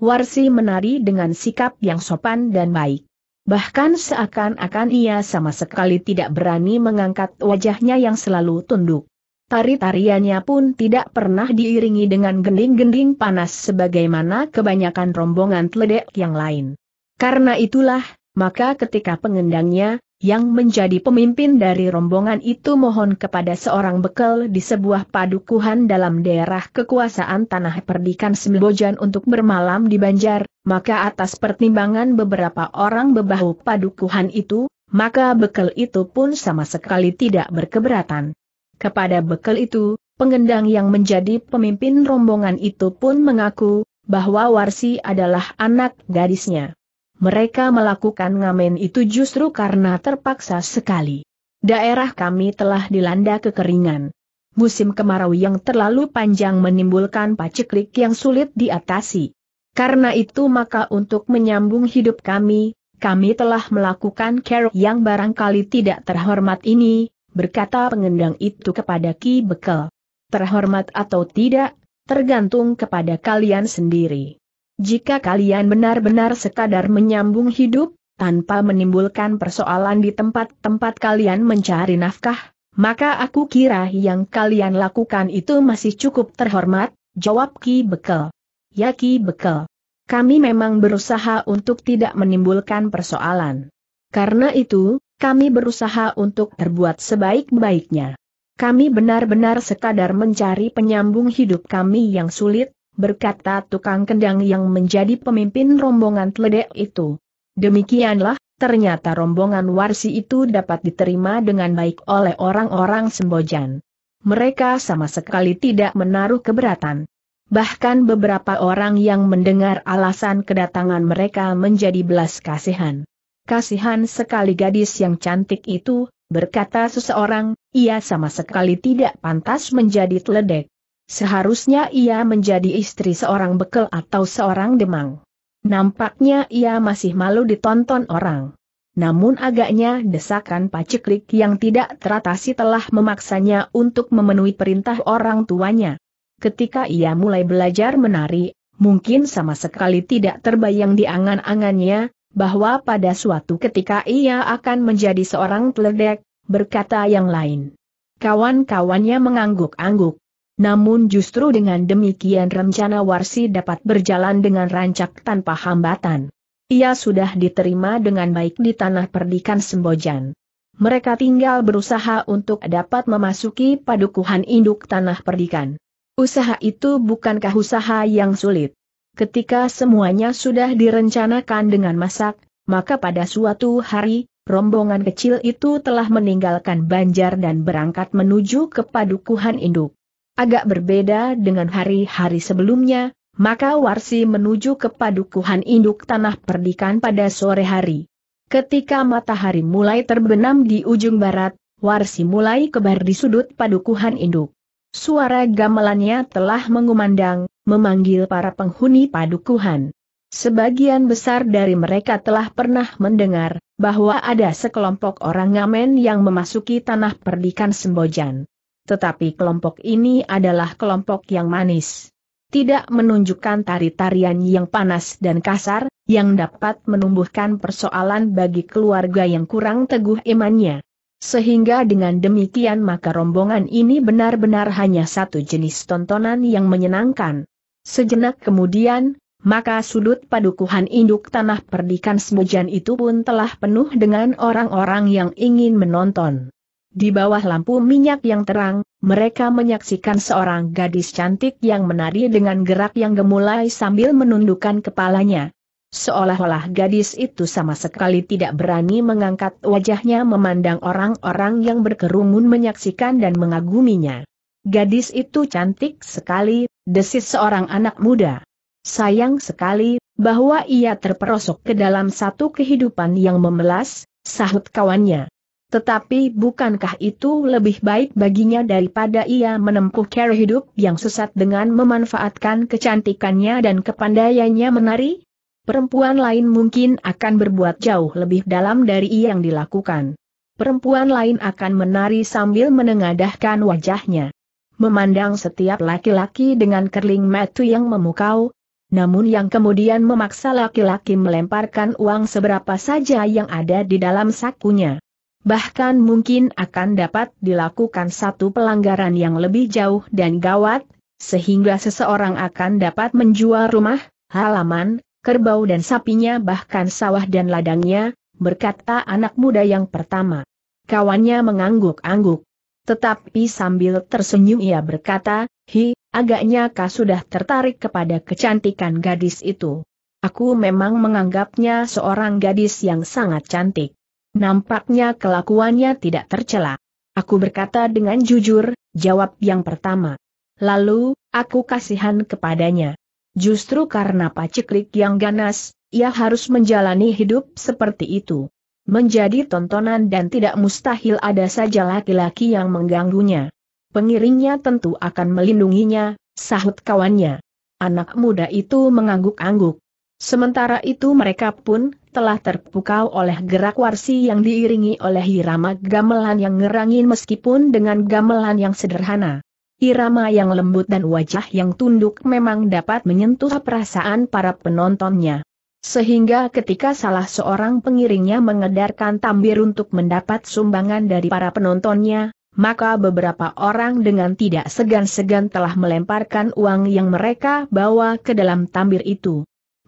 Warsi menari dengan sikap yang sopan dan baik. Bahkan seakan-akan ia sama sekali tidak berani mengangkat wajahnya yang selalu tunduk. Tari-tariannya pun tidak pernah diiringi dengan gending-gending panas sebagaimana kebanyakan rombongan teledek yang lain. Karena itulah, maka ketika pengendangnya, yang menjadi pemimpin dari rombongan itu mohon kepada seorang bekel di sebuah padukuhan dalam daerah kekuasaan Tanah Perdikan Sembojan untuk bermalam di Banjar, maka atas pertimbangan beberapa orang bebahu padukuhan itu, maka bekel itu pun sama sekali tidak berkeberatan. Kepada bekel itu, pengendang yang menjadi pemimpin rombongan itu pun mengaku bahwa Warsi adalah anak gadisnya mereka melakukan ngamen itu justru karena terpaksa sekali. Daerah kami telah dilanda kekeringan. Musim kemarau yang terlalu panjang menimbulkan paceklik yang sulit diatasi. Karena itu maka untuk menyambung hidup kami, kami telah melakukan care yang barangkali tidak terhormat ini, berkata pengendang itu kepada Ki Bekel. Terhormat atau tidak, tergantung kepada kalian sendiri. Jika kalian benar-benar sekadar menyambung hidup, tanpa menimbulkan persoalan di tempat-tempat kalian mencari nafkah, maka aku kira yang kalian lakukan itu masih cukup terhormat, jawab Ki Bekel. Ya Ki Bekel. Kami memang berusaha untuk tidak menimbulkan persoalan. Karena itu, kami berusaha untuk terbuat sebaik-baiknya. Kami benar-benar sekadar mencari penyambung hidup kami yang sulit, berkata tukang kendang yang menjadi pemimpin rombongan teledek itu. Demikianlah, ternyata rombongan warsi itu dapat diterima dengan baik oleh orang-orang Sembojan. Mereka sama sekali tidak menaruh keberatan. Bahkan beberapa orang yang mendengar alasan kedatangan mereka menjadi belas kasihan. Kasihan sekali gadis yang cantik itu, berkata seseorang, ia sama sekali tidak pantas menjadi teledek. Seharusnya ia menjadi istri seorang bekel atau seorang demang. Nampaknya ia masih malu ditonton orang. Namun agaknya desakan paceklik yang tidak teratasi telah memaksanya untuk memenuhi perintah orang tuanya. Ketika ia mulai belajar menari, mungkin sama sekali tidak terbayang di angan-angannya, bahwa pada suatu ketika ia akan menjadi seorang teledek, berkata yang lain. Kawan-kawannya mengangguk-angguk. Namun justru dengan demikian rencana Warsi dapat berjalan dengan rancak tanpa hambatan. Ia sudah diterima dengan baik di tanah perdikan Sembojan. Mereka tinggal berusaha untuk dapat memasuki padukuhan induk tanah perdikan. Usaha itu bukankah usaha yang sulit? Ketika semuanya sudah direncanakan dengan masak, maka pada suatu hari, rombongan kecil itu telah meninggalkan Banjar dan berangkat menuju ke padukuhan induk. Agak berbeda dengan hari-hari sebelumnya, maka Warsi menuju ke padukuhan induk tanah perdikan pada sore hari. Ketika matahari mulai terbenam di ujung barat, Warsi mulai kebar di sudut padukuhan induk. Suara gamelannya telah mengumandang, memanggil para penghuni padukuhan. Sebagian besar dari mereka telah pernah mendengar bahwa ada sekelompok orang ngamen yang memasuki tanah perdikan Sembojan tetapi kelompok ini adalah kelompok yang manis. Tidak menunjukkan tari-tarian yang panas dan kasar, yang dapat menumbuhkan persoalan bagi keluarga yang kurang teguh imannya. Sehingga dengan demikian maka rombongan ini benar-benar hanya satu jenis tontonan yang menyenangkan. Sejenak kemudian, maka sudut padukuhan induk tanah perdikan Semujan itu pun telah penuh dengan orang-orang yang ingin menonton. Di bawah lampu minyak yang terang, mereka menyaksikan seorang gadis cantik yang menari dengan gerak yang gemulai sambil menundukkan kepalanya. Seolah-olah gadis itu sama sekali tidak berani mengangkat wajahnya memandang orang-orang yang berkerumun menyaksikan dan mengaguminya. Gadis itu cantik sekali, desis seorang anak muda. Sayang sekali, bahwa ia terperosok ke dalam satu kehidupan yang memelas, sahut kawannya. Tetapi bukankah itu lebih baik baginya daripada ia menempuh cara hidup yang sesat dengan memanfaatkan kecantikannya dan kepandaiannya menari? Perempuan lain mungkin akan berbuat jauh lebih dalam dari yang dilakukan. Perempuan lain akan menari sambil menengadahkan wajahnya. Memandang setiap laki-laki dengan kerling metu yang memukau, namun yang kemudian memaksa laki-laki melemparkan uang seberapa saja yang ada di dalam sakunya bahkan mungkin akan dapat dilakukan satu pelanggaran yang lebih jauh dan gawat, sehingga seseorang akan dapat menjual rumah, halaman, kerbau dan sapinya bahkan sawah dan ladangnya, berkata anak muda yang pertama. Kawannya mengangguk-angguk. Tetapi sambil tersenyum ia berkata, Hi, agaknya kau sudah tertarik kepada kecantikan gadis itu. Aku memang menganggapnya seorang gadis yang sangat cantik. Nampaknya kelakuannya tidak tercela. Aku berkata dengan jujur, jawab yang pertama. Lalu, aku kasihan kepadanya. Justru karena paceklik yang ganas, ia harus menjalani hidup seperti itu. Menjadi tontonan dan tidak mustahil ada saja laki-laki yang mengganggunya. Pengiringnya tentu akan melindunginya, sahut kawannya. Anak muda itu mengangguk-angguk. Sementara itu mereka pun telah terpukau oleh gerak warsi yang diiringi oleh irama gamelan yang ngerangin meskipun dengan gamelan yang sederhana. Irama yang lembut dan wajah yang tunduk memang dapat menyentuh perasaan para penontonnya. Sehingga ketika salah seorang pengiringnya mengedarkan tambir untuk mendapat sumbangan dari para penontonnya, maka beberapa orang dengan tidak segan-segan telah melemparkan uang yang mereka bawa ke dalam tambir itu.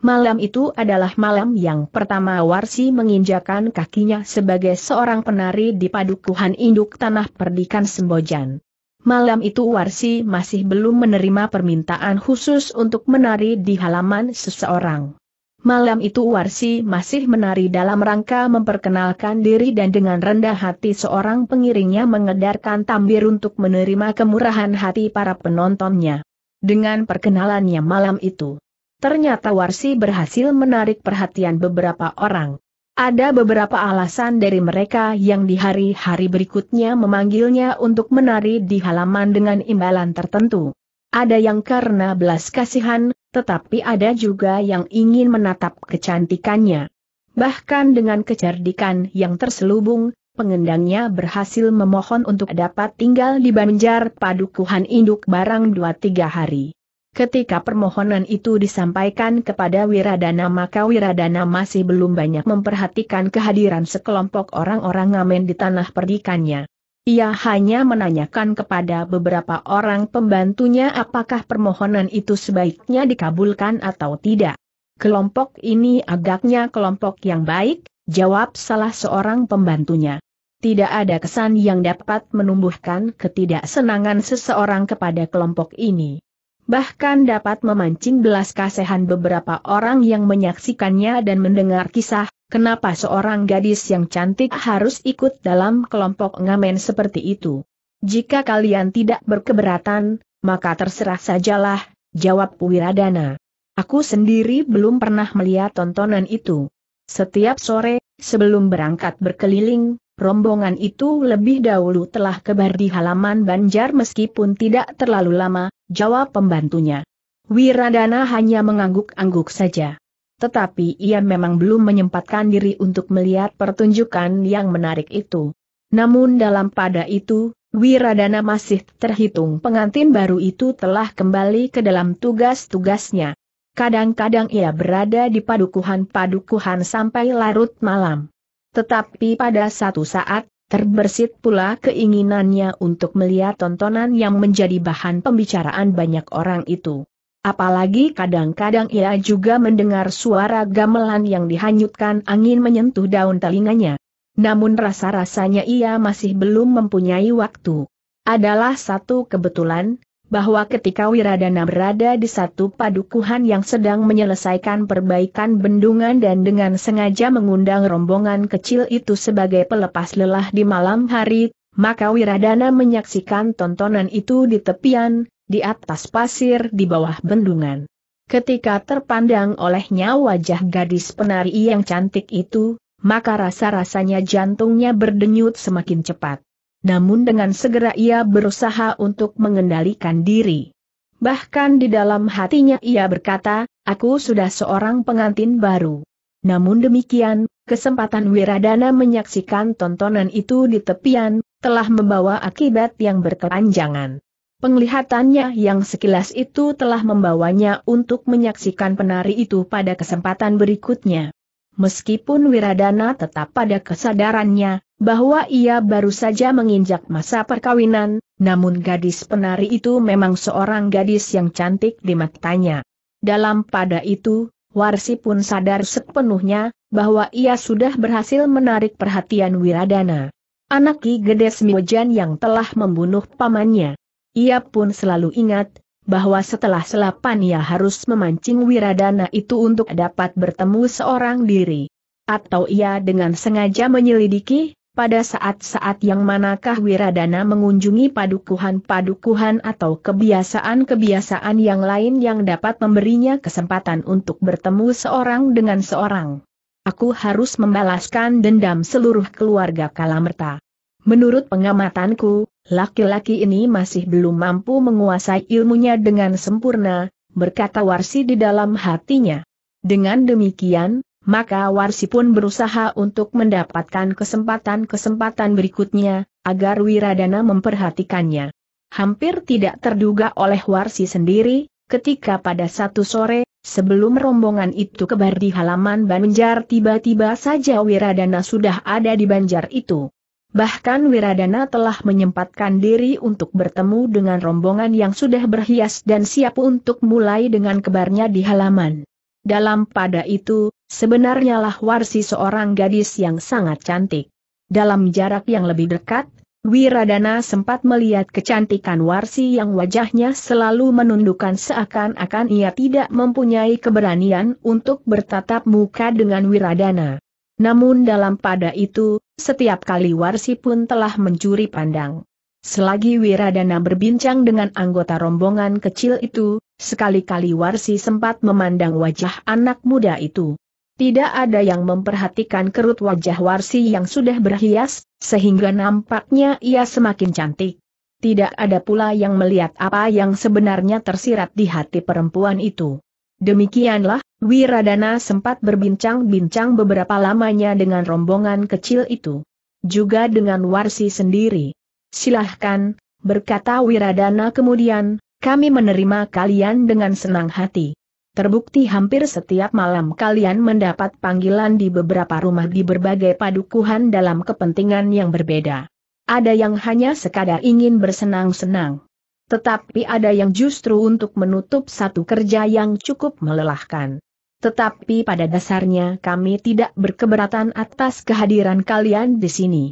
Malam itu adalah malam yang pertama Warsi menginjakan kakinya sebagai seorang penari di padukuhan induk tanah perdikan Sembojan. Malam itu Warsi masih belum menerima permintaan khusus untuk menari di halaman seseorang. Malam itu Warsi masih menari dalam rangka memperkenalkan diri dan dengan rendah hati seorang pengiringnya mengedarkan tambir untuk menerima kemurahan hati para penontonnya. Dengan perkenalannya malam itu ternyata Warsi berhasil menarik perhatian beberapa orang. Ada beberapa alasan dari mereka yang di hari-hari berikutnya memanggilnya untuk menari di halaman dengan imbalan tertentu. Ada yang karena belas kasihan, tetapi ada juga yang ingin menatap kecantikannya. Bahkan dengan kecerdikan yang terselubung, pengendangnya berhasil memohon untuk dapat tinggal di Banjar Padukuhan Induk barang 2-3 hari. Ketika permohonan itu disampaikan kepada Wiradana maka Wiradana masih belum banyak memperhatikan kehadiran sekelompok orang-orang ngamen di tanah perdikannya. Ia hanya menanyakan kepada beberapa orang pembantunya apakah permohonan itu sebaiknya dikabulkan atau tidak. Kelompok ini agaknya kelompok yang baik, jawab salah seorang pembantunya. Tidak ada kesan yang dapat menumbuhkan ketidaksenangan seseorang kepada kelompok ini bahkan dapat memancing belas kasihan beberapa orang yang menyaksikannya dan mendengar kisah, kenapa seorang gadis yang cantik harus ikut dalam kelompok ngamen seperti itu. Jika kalian tidak berkeberatan, maka terserah sajalah, jawab Wiradana. Aku sendiri belum pernah melihat tontonan itu. Setiap sore, sebelum berangkat berkeliling, rombongan itu lebih dahulu telah kebar di halaman Banjar meskipun tidak terlalu lama, jawab pembantunya. Wiradana hanya mengangguk-angguk saja. Tetapi ia memang belum menyempatkan diri untuk melihat pertunjukan yang menarik itu. Namun dalam pada itu, Wiradana masih terhitung pengantin baru itu telah kembali ke dalam tugas-tugasnya. Kadang-kadang ia berada di padukuhan-padukuhan sampai larut malam. Tetapi pada satu saat, Terbersit pula keinginannya untuk melihat tontonan yang menjadi bahan pembicaraan banyak orang itu. Apalagi kadang-kadang ia juga mendengar suara gamelan yang dihanyutkan angin menyentuh daun telinganya. Namun rasa-rasanya ia masih belum mempunyai waktu. Adalah satu kebetulan, bahwa ketika Wiradana berada di satu padukuhan yang sedang menyelesaikan perbaikan bendungan dan dengan sengaja mengundang rombongan kecil itu sebagai pelepas lelah di malam hari, maka Wiradana menyaksikan tontonan itu di tepian, di atas pasir di bawah bendungan. Ketika terpandang olehnya wajah gadis penari yang cantik itu, maka rasa-rasanya jantungnya berdenyut semakin cepat namun dengan segera ia berusaha untuk mengendalikan diri. Bahkan di dalam hatinya ia berkata, aku sudah seorang pengantin baru. Namun demikian, kesempatan Wiradana menyaksikan tontonan itu di tepian, telah membawa akibat yang berkepanjangan. Penglihatannya yang sekilas itu telah membawanya untuk menyaksikan penari itu pada kesempatan berikutnya. Meskipun Wiradana tetap pada kesadarannya, bahwa ia baru saja menginjak masa perkawinan, namun gadis penari itu memang seorang gadis yang cantik di matanya. Dalam pada itu, Warsi pun sadar sepenuhnya, bahwa ia sudah berhasil menarik perhatian Wiradana. Anak Ki Gede Smiojan yang telah membunuh pamannya. Ia pun selalu ingat, bahwa setelah selapan ia harus memancing Wiradana itu untuk dapat bertemu seorang diri. Atau ia dengan sengaja menyelidiki, pada saat-saat yang manakah Wiradana mengunjungi padukuhan-padukuhan atau kebiasaan-kebiasaan yang lain yang dapat memberinya kesempatan untuk bertemu seorang dengan seorang. Aku harus membalaskan dendam seluruh keluarga Kalamerta. Menurut pengamatanku, laki-laki ini masih belum mampu menguasai ilmunya dengan sempurna, berkata Warsi di dalam hatinya. Dengan demikian, maka Warsi pun berusaha untuk mendapatkan kesempatan-kesempatan berikutnya, agar Wiradana memperhatikannya. Hampir tidak terduga oleh Warsi sendiri, ketika pada satu sore, sebelum rombongan itu kebar di halaman Banjar tiba-tiba saja Wiradana sudah ada di Banjar itu. Bahkan Wiradana telah menyempatkan diri untuk bertemu dengan rombongan yang sudah berhias dan siap untuk mulai dengan kebarnya di halaman. Dalam pada itu, Sebenarnya lah Warsi seorang gadis yang sangat cantik. Dalam jarak yang lebih dekat, Wiradana sempat melihat kecantikan Warsi yang wajahnya selalu menundukkan seakan-akan ia tidak mempunyai keberanian untuk bertatap muka dengan Wiradana. Namun dalam pada itu, setiap kali Warsi pun telah mencuri pandang. Selagi Wiradana berbincang dengan anggota rombongan kecil itu, sekali-kali Warsi sempat memandang wajah anak muda itu. Tidak ada yang memperhatikan kerut wajah Warsi yang sudah berhias, sehingga nampaknya ia semakin cantik. Tidak ada pula yang melihat apa yang sebenarnya tersirat di hati perempuan itu. Demikianlah, Wiradana sempat berbincang-bincang beberapa lamanya dengan rombongan kecil itu. Juga dengan Warsi sendiri. Silahkan, berkata Wiradana kemudian, kami menerima kalian dengan senang hati. Terbukti hampir setiap malam kalian mendapat panggilan di beberapa rumah di berbagai padukuhan dalam kepentingan yang berbeda. Ada yang hanya sekadar ingin bersenang-senang. Tetapi ada yang justru untuk menutup satu kerja yang cukup melelahkan. Tetapi pada dasarnya kami tidak berkeberatan atas kehadiran kalian di sini.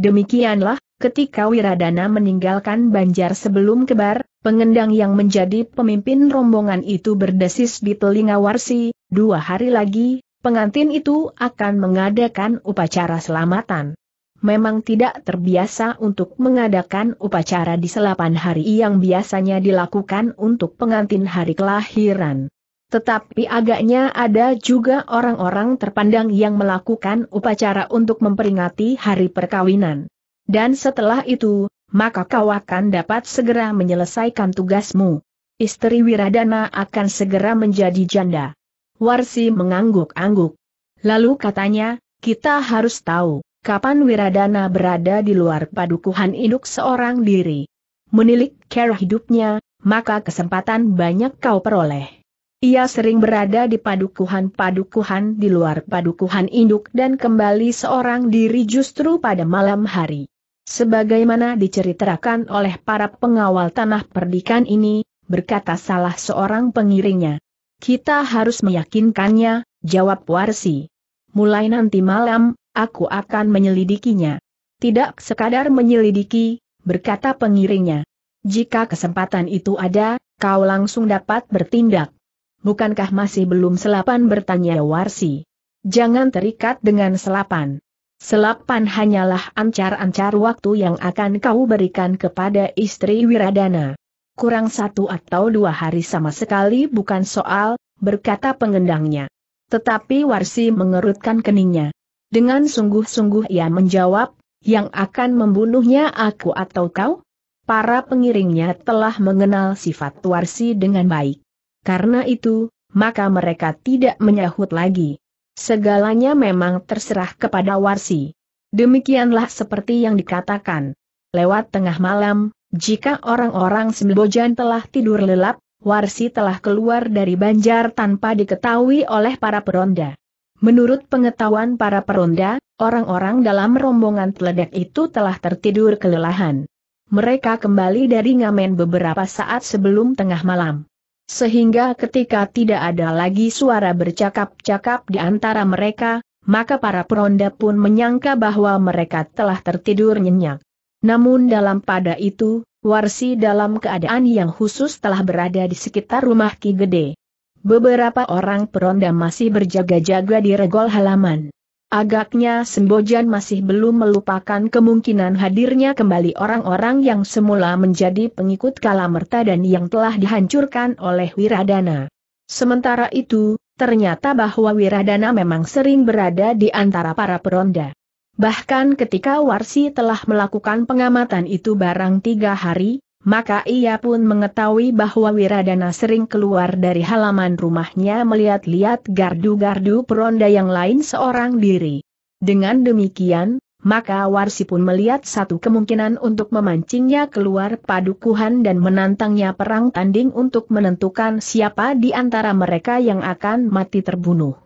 Demikianlah, ketika Wiradana meninggalkan Banjar sebelum kebar, Pengendang yang menjadi pemimpin rombongan itu berdesis di telinga Warsi, dua hari lagi, pengantin itu akan mengadakan upacara selamatan. Memang tidak terbiasa untuk mengadakan upacara di selapan hari yang biasanya dilakukan untuk pengantin hari kelahiran. Tetapi agaknya ada juga orang-orang terpandang yang melakukan upacara untuk memperingati hari perkawinan. Dan setelah itu, maka kau akan dapat segera menyelesaikan tugasmu. Istri Wiradana akan segera menjadi janda. Warsi mengangguk-angguk. Lalu katanya, kita harus tahu, kapan Wiradana berada di luar padukuhan induk seorang diri. Menilik cara hidupnya, maka kesempatan banyak kau peroleh. Ia sering berada di padukuhan-padukuhan di luar padukuhan induk dan kembali seorang diri justru pada malam hari. Sebagaimana diceritakan oleh para pengawal tanah perdikan ini, berkata salah seorang pengiringnya. Kita harus meyakinkannya, jawab Warsi. Mulai nanti malam, aku akan menyelidikinya. Tidak sekadar menyelidiki, berkata pengiringnya. Jika kesempatan itu ada, kau langsung dapat bertindak. Bukankah masih belum selapan bertanya Warsi? Jangan terikat dengan selapan. Selapan hanyalah ancar-ancar waktu yang akan kau berikan kepada istri Wiradana. Kurang satu atau dua hari sama sekali bukan soal, berkata pengendangnya. Tetapi Warsi mengerutkan keningnya. Dengan sungguh-sungguh ia menjawab, yang akan membunuhnya aku atau kau? Para pengiringnya telah mengenal sifat Warsi dengan baik. Karena itu, maka mereka tidak menyahut lagi. Segalanya memang terserah kepada Warsi. Demikianlah seperti yang dikatakan. Lewat tengah malam, jika orang-orang Sembojan telah tidur lelap, Warsi telah keluar dari banjar tanpa diketahui oleh para peronda. Menurut pengetahuan para peronda, orang-orang dalam rombongan teledek itu telah tertidur kelelahan. Mereka kembali dari ngamen beberapa saat sebelum tengah malam. Sehingga ketika tidak ada lagi suara bercakap-cakap di antara mereka, maka para peronda pun menyangka bahwa mereka telah tertidur nyenyak. Namun dalam pada itu, Warsi dalam keadaan yang khusus telah berada di sekitar rumah Ki Gede. Beberapa orang peronda masih berjaga-jaga di regol halaman. Agaknya Sembojan masih belum melupakan kemungkinan hadirnya kembali orang-orang yang semula menjadi pengikut Kalamerta dan yang telah dihancurkan oleh Wiradana. Sementara itu, ternyata bahwa Wiradana memang sering berada di antara para peronda. Bahkan ketika Warsi telah melakukan pengamatan itu barang tiga hari, maka ia pun mengetahui bahwa Wiradana sering keluar dari halaman rumahnya melihat-lihat gardu-gardu peronda yang lain seorang diri. Dengan demikian, maka Warsi pun melihat satu kemungkinan untuk memancingnya keluar padukuhan dan menantangnya perang tanding untuk menentukan siapa di antara mereka yang akan mati terbunuh.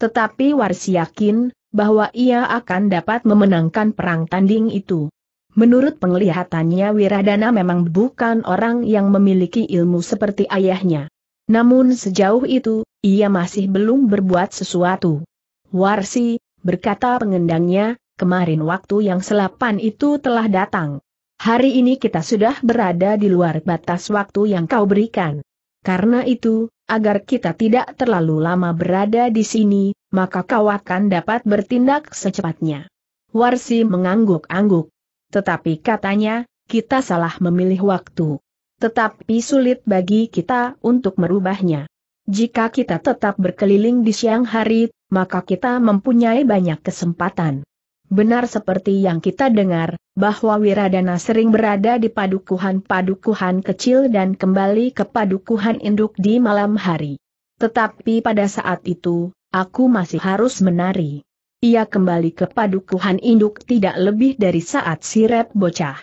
Tetapi Warsi yakin, bahwa ia akan dapat memenangkan perang tanding itu. Menurut penglihatannya Wiradana memang bukan orang yang memiliki ilmu seperti ayahnya. Namun sejauh itu, ia masih belum berbuat sesuatu. Warsi, berkata pengendangnya, kemarin waktu yang selapan itu telah datang. Hari ini kita sudah berada di luar batas waktu yang kau berikan. Karena itu, agar kita tidak terlalu lama berada di sini, maka kau akan dapat bertindak secepatnya. Warsi mengangguk-angguk. Tetapi katanya, kita salah memilih waktu. Tetapi sulit bagi kita untuk merubahnya. Jika kita tetap berkeliling di siang hari, maka kita mempunyai banyak kesempatan. Benar seperti yang kita dengar, bahwa Wiradana sering berada di padukuhan-padukuhan kecil dan kembali ke padukuhan induk di malam hari. Tetapi pada saat itu, aku masih harus menari. Ia kembali ke padukuhan induk tidak lebih dari saat sirep bocah.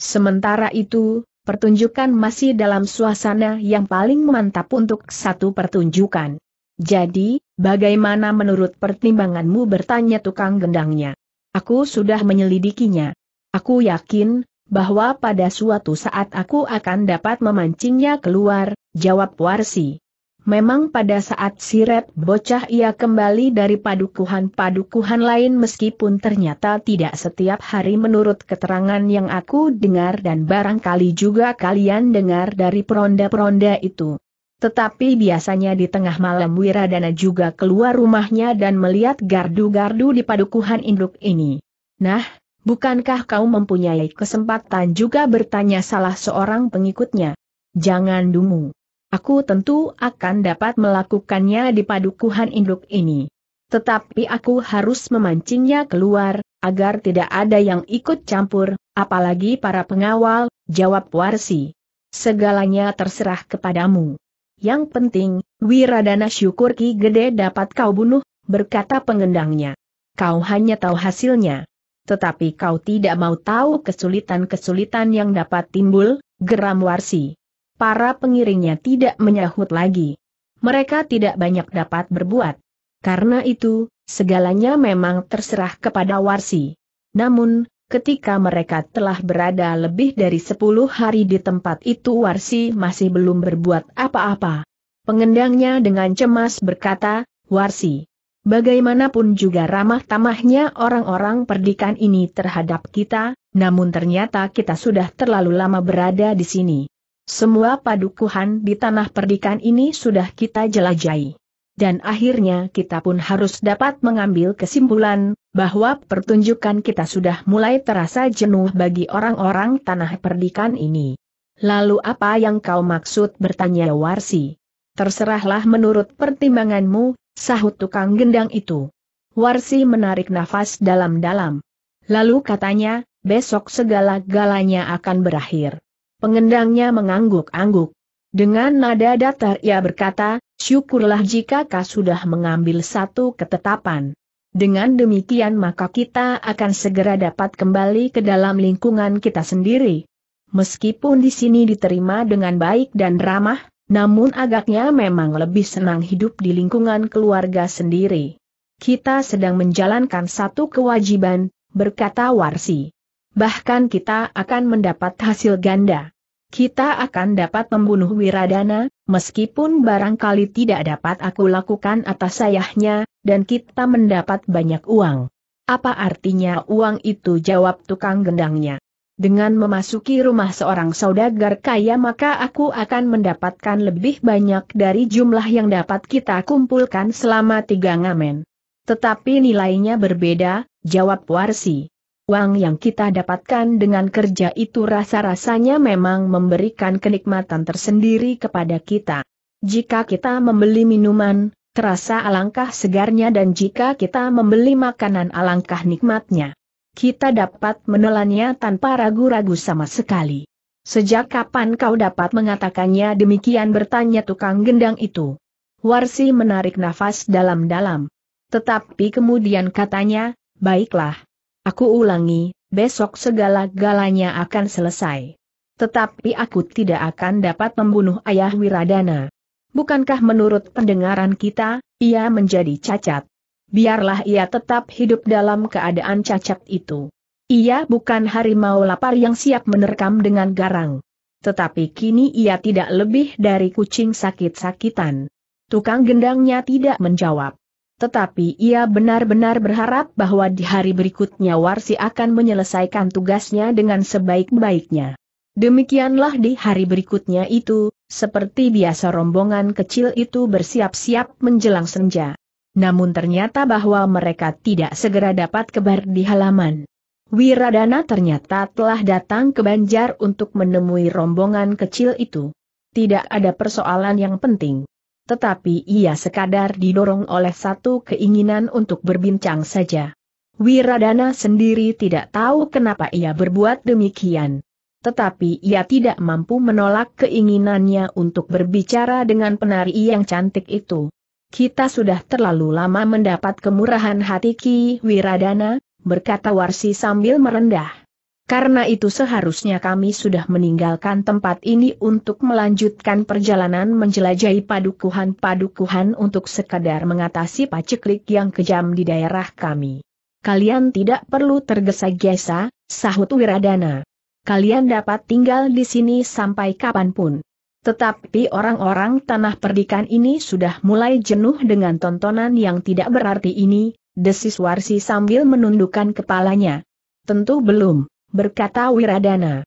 Sementara itu, pertunjukan masih dalam suasana yang paling mantap untuk satu pertunjukan. Jadi, bagaimana menurut pertimbanganmu bertanya tukang gendangnya? Aku sudah menyelidikinya. Aku yakin, bahwa pada suatu saat aku akan dapat memancingnya keluar, jawab Warsi. Memang pada saat siret bocah ia kembali dari padukuhan-padukuhan lain meskipun ternyata tidak setiap hari menurut keterangan yang aku dengar dan barangkali juga kalian dengar dari peronda-peronda itu. Tetapi biasanya di tengah malam Wiradana juga keluar rumahnya dan melihat gardu-gardu di padukuhan induk ini. Nah, bukankah kau mempunyai kesempatan juga bertanya salah seorang pengikutnya? Jangan dungu. Aku tentu akan dapat melakukannya di padukuhan induk ini. Tetapi aku harus memancingnya keluar, agar tidak ada yang ikut campur, apalagi para pengawal, jawab Warsi. Segalanya terserah kepadamu. Yang penting, Wiradana syukur Ki Gede dapat kau bunuh, berkata pengendangnya. Kau hanya tahu hasilnya. Tetapi kau tidak mau tahu kesulitan-kesulitan yang dapat timbul, geram Warsi para pengiringnya tidak menyahut lagi. Mereka tidak banyak dapat berbuat. Karena itu, segalanya memang terserah kepada Warsi. Namun, ketika mereka telah berada lebih dari 10 hari di tempat itu Warsi masih belum berbuat apa-apa. Pengendangnya dengan cemas berkata, Warsi, bagaimanapun juga ramah tamahnya orang-orang perdikan ini terhadap kita, namun ternyata kita sudah terlalu lama berada di sini. Semua padukuhan di tanah perdikan ini sudah kita jelajahi. Dan akhirnya kita pun harus dapat mengambil kesimpulan, bahwa pertunjukan kita sudah mulai terasa jenuh bagi orang-orang tanah perdikan ini. Lalu apa yang kau maksud bertanya Warsi? Terserahlah menurut pertimbanganmu, sahut tukang gendang itu. Warsi menarik nafas dalam-dalam. Lalu katanya, besok segala galanya akan berakhir. Pengendangnya mengangguk-angguk. Dengan nada datar ia berkata, syukurlah jika kau sudah mengambil satu ketetapan. Dengan demikian maka kita akan segera dapat kembali ke dalam lingkungan kita sendiri. Meskipun di sini diterima dengan baik dan ramah, namun agaknya memang lebih senang hidup di lingkungan keluarga sendiri. Kita sedang menjalankan satu kewajiban, berkata Warsi. Bahkan kita akan mendapat hasil ganda kita akan dapat membunuh Wiradana, meskipun barangkali tidak dapat aku lakukan atas sayahnya, dan kita mendapat banyak uang. Apa artinya uang itu jawab tukang gendangnya. Dengan memasuki rumah seorang saudagar kaya maka aku akan mendapatkan lebih banyak dari jumlah yang dapat kita kumpulkan selama tiga ngamen. Tetapi nilainya berbeda, jawab Warsi. Uang yang kita dapatkan dengan kerja itu rasa-rasanya memang memberikan kenikmatan tersendiri kepada kita. Jika kita membeli minuman, terasa alangkah segarnya dan jika kita membeli makanan alangkah nikmatnya. Kita dapat menelannya tanpa ragu-ragu sama sekali. Sejak kapan kau dapat mengatakannya demikian bertanya tukang gendang itu? Warsi menarik nafas dalam-dalam. Tetapi kemudian katanya, baiklah, Aku ulangi, besok segala-galanya akan selesai. Tetapi aku tidak akan dapat membunuh ayah Wiradana. Bukankah menurut pendengaran kita, ia menjadi cacat? Biarlah ia tetap hidup dalam keadaan cacat itu. Ia bukan harimau lapar yang siap menerkam dengan garang. Tetapi kini ia tidak lebih dari kucing sakit-sakitan. Tukang gendangnya tidak menjawab. Tetapi ia benar-benar berharap bahwa di hari berikutnya Warsi akan menyelesaikan tugasnya dengan sebaik-baiknya. Demikianlah di hari berikutnya itu, seperti biasa rombongan kecil itu bersiap-siap menjelang senja. Namun ternyata bahwa mereka tidak segera dapat kebar di halaman. Wiradana ternyata telah datang ke Banjar untuk menemui rombongan kecil itu. Tidak ada persoalan yang penting tetapi ia sekadar didorong oleh satu keinginan untuk berbincang saja. Wiradana sendiri tidak tahu kenapa ia berbuat demikian. Tetapi ia tidak mampu menolak keinginannya untuk berbicara dengan penari yang cantik itu. Kita sudah terlalu lama mendapat kemurahan hati Ki Wiradana, berkata Warsi sambil merendah. Karena itu seharusnya kami sudah meninggalkan tempat ini untuk melanjutkan perjalanan menjelajahi padukuhan-padukuhan untuk sekadar mengatasi paceklik yang kejam di daerah kami. Kalian tidak perlu tergesa-gesa, sahut Wiradana. Kalian dapat tinggal di sini sampai kapanpun. Tetapi orang-orang tanah perdikan ini sudah mulai jenuh dengan tontonan yang tidak berarti ini, desis Warsi sambil menundukkan kepalanya. Tentu belum berkata Wiradana.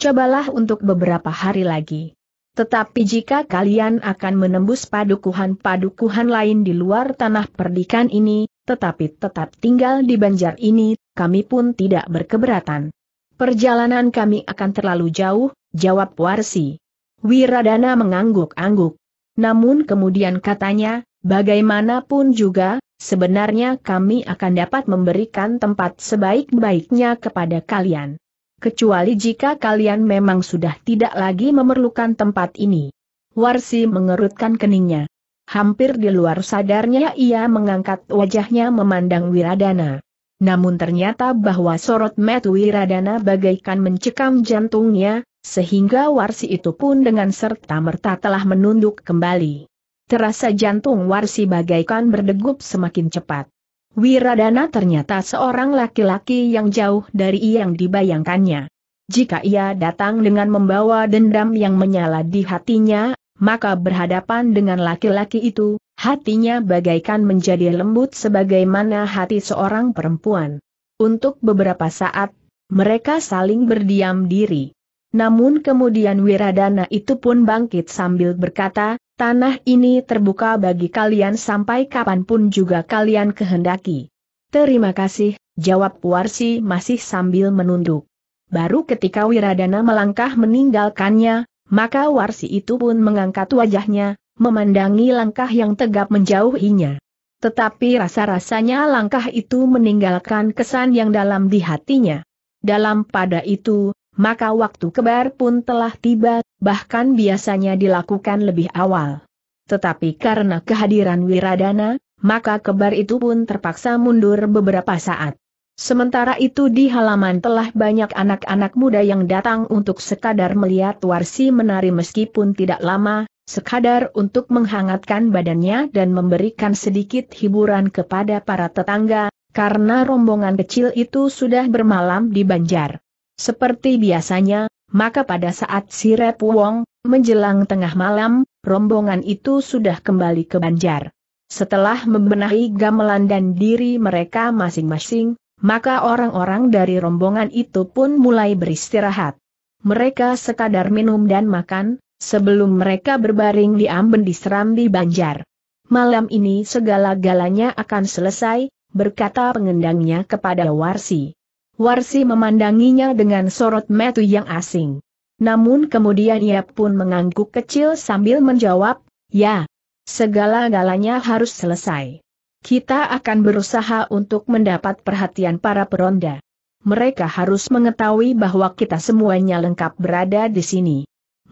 Cobalah untuk beberapa hari lagi. Tetapi jika kalian akan menembus padukuhan-padukuhan lain di luar tanah perdikan ini, tetapi tetap tinggal di banjar ini, kami pun tidak berkeberatan. Perjalanan kami akan terlalu jauh, jawab Warsi. Wiradana mengangguk-angguk. Namun kemudian katanya, bagaimanapun juga, Sebenarnya kami akan dapat memberikan tempat sebaik-baiknya kepada kalian. Kecuali jika kalian memang sudah tidak lagi memerlukan tempat ini. Warsi mengerutkan keningnya. Hampir di luar sadarnya ia mengangkat wajahnya memandang Wiradana. Namun ternyata bahwa sorot Matt Wiradana bagaikan mencekam jantungnya, sehingga Warsi itu pun dengan serta-merta telah menunduk kembali terasa jantung Warsi bagaikan berdegup semakin cepat. Wiradana ternyata seorang laki-laki yang jauh dari yang dibayangkannya. Jika ia datang dengan membawa dendam yang menyala di hatinya, maka berhadapan dengan laki-laki itu, hatinya bagaikan menjadi lembut sebagaimana hati seorang perempuan. Untuk beberapa saat, mereka saling berdiam diri. Namun kemudian Wiradana itu pun bangkit sambil berkata, tanah ini terbuka bagi kalian sampai kapanpun juga kalian kehendaki. Terima kasih, jawab Warsi masih sambil menunduk. Baru ketika Wiradana melangkah meninggalkannya, maka Warsi itu pun mengangkat wajahnya, memandangi langkah yang tegap menjauhinya. Tetapi rasa-rasanya langkah itu meninggalkan kesan yang dalam di hatinya. Dalam pada itu, maka waktu kebar pun telah tiba, bahkan biasanya dilakukan lebih awal. Tetapi karena kehadiran Wiradana, maka kebar itu pun terpaksa mundur beberapa saat. Sementara itu di halaman telah banyak anak-anak muda yang datang untuk sekadar melihat Warsi menari meskipun tidak lama, sekadar untuk menghangatkan badannya dan memberikan sedikit hiburan kepada para tetangga, karena rombongan kecil itu sudah bermalam di Banjar. Seperti biasanya, maka pada saat si Rep Wong, menjelang tengah malam, rombongan itu sudah kembali ke Banjar. Setelah membenahi gamelan dan diri mereka masing-masing, maka orang-orang dari rombongan itu pun mulai beristirahat. Mereka sekadar minum dan makan, sebelum mereka berbaring di amben di Serambi Banjar. Malam ini segala-galanya akan selesai, berkata pengendangnya kepada Warsi. Warsi memandanginya dengan sorot metu yang asing. Namun kemudian ia pun mengangguk kecil sambil menjawab, ya, segala-galanya harus selesai. Kita akan berusaha untuk mendapat perhatian para peronda. Mereka harus mengetahui bahwa kita semuanya lengkap berada di sini.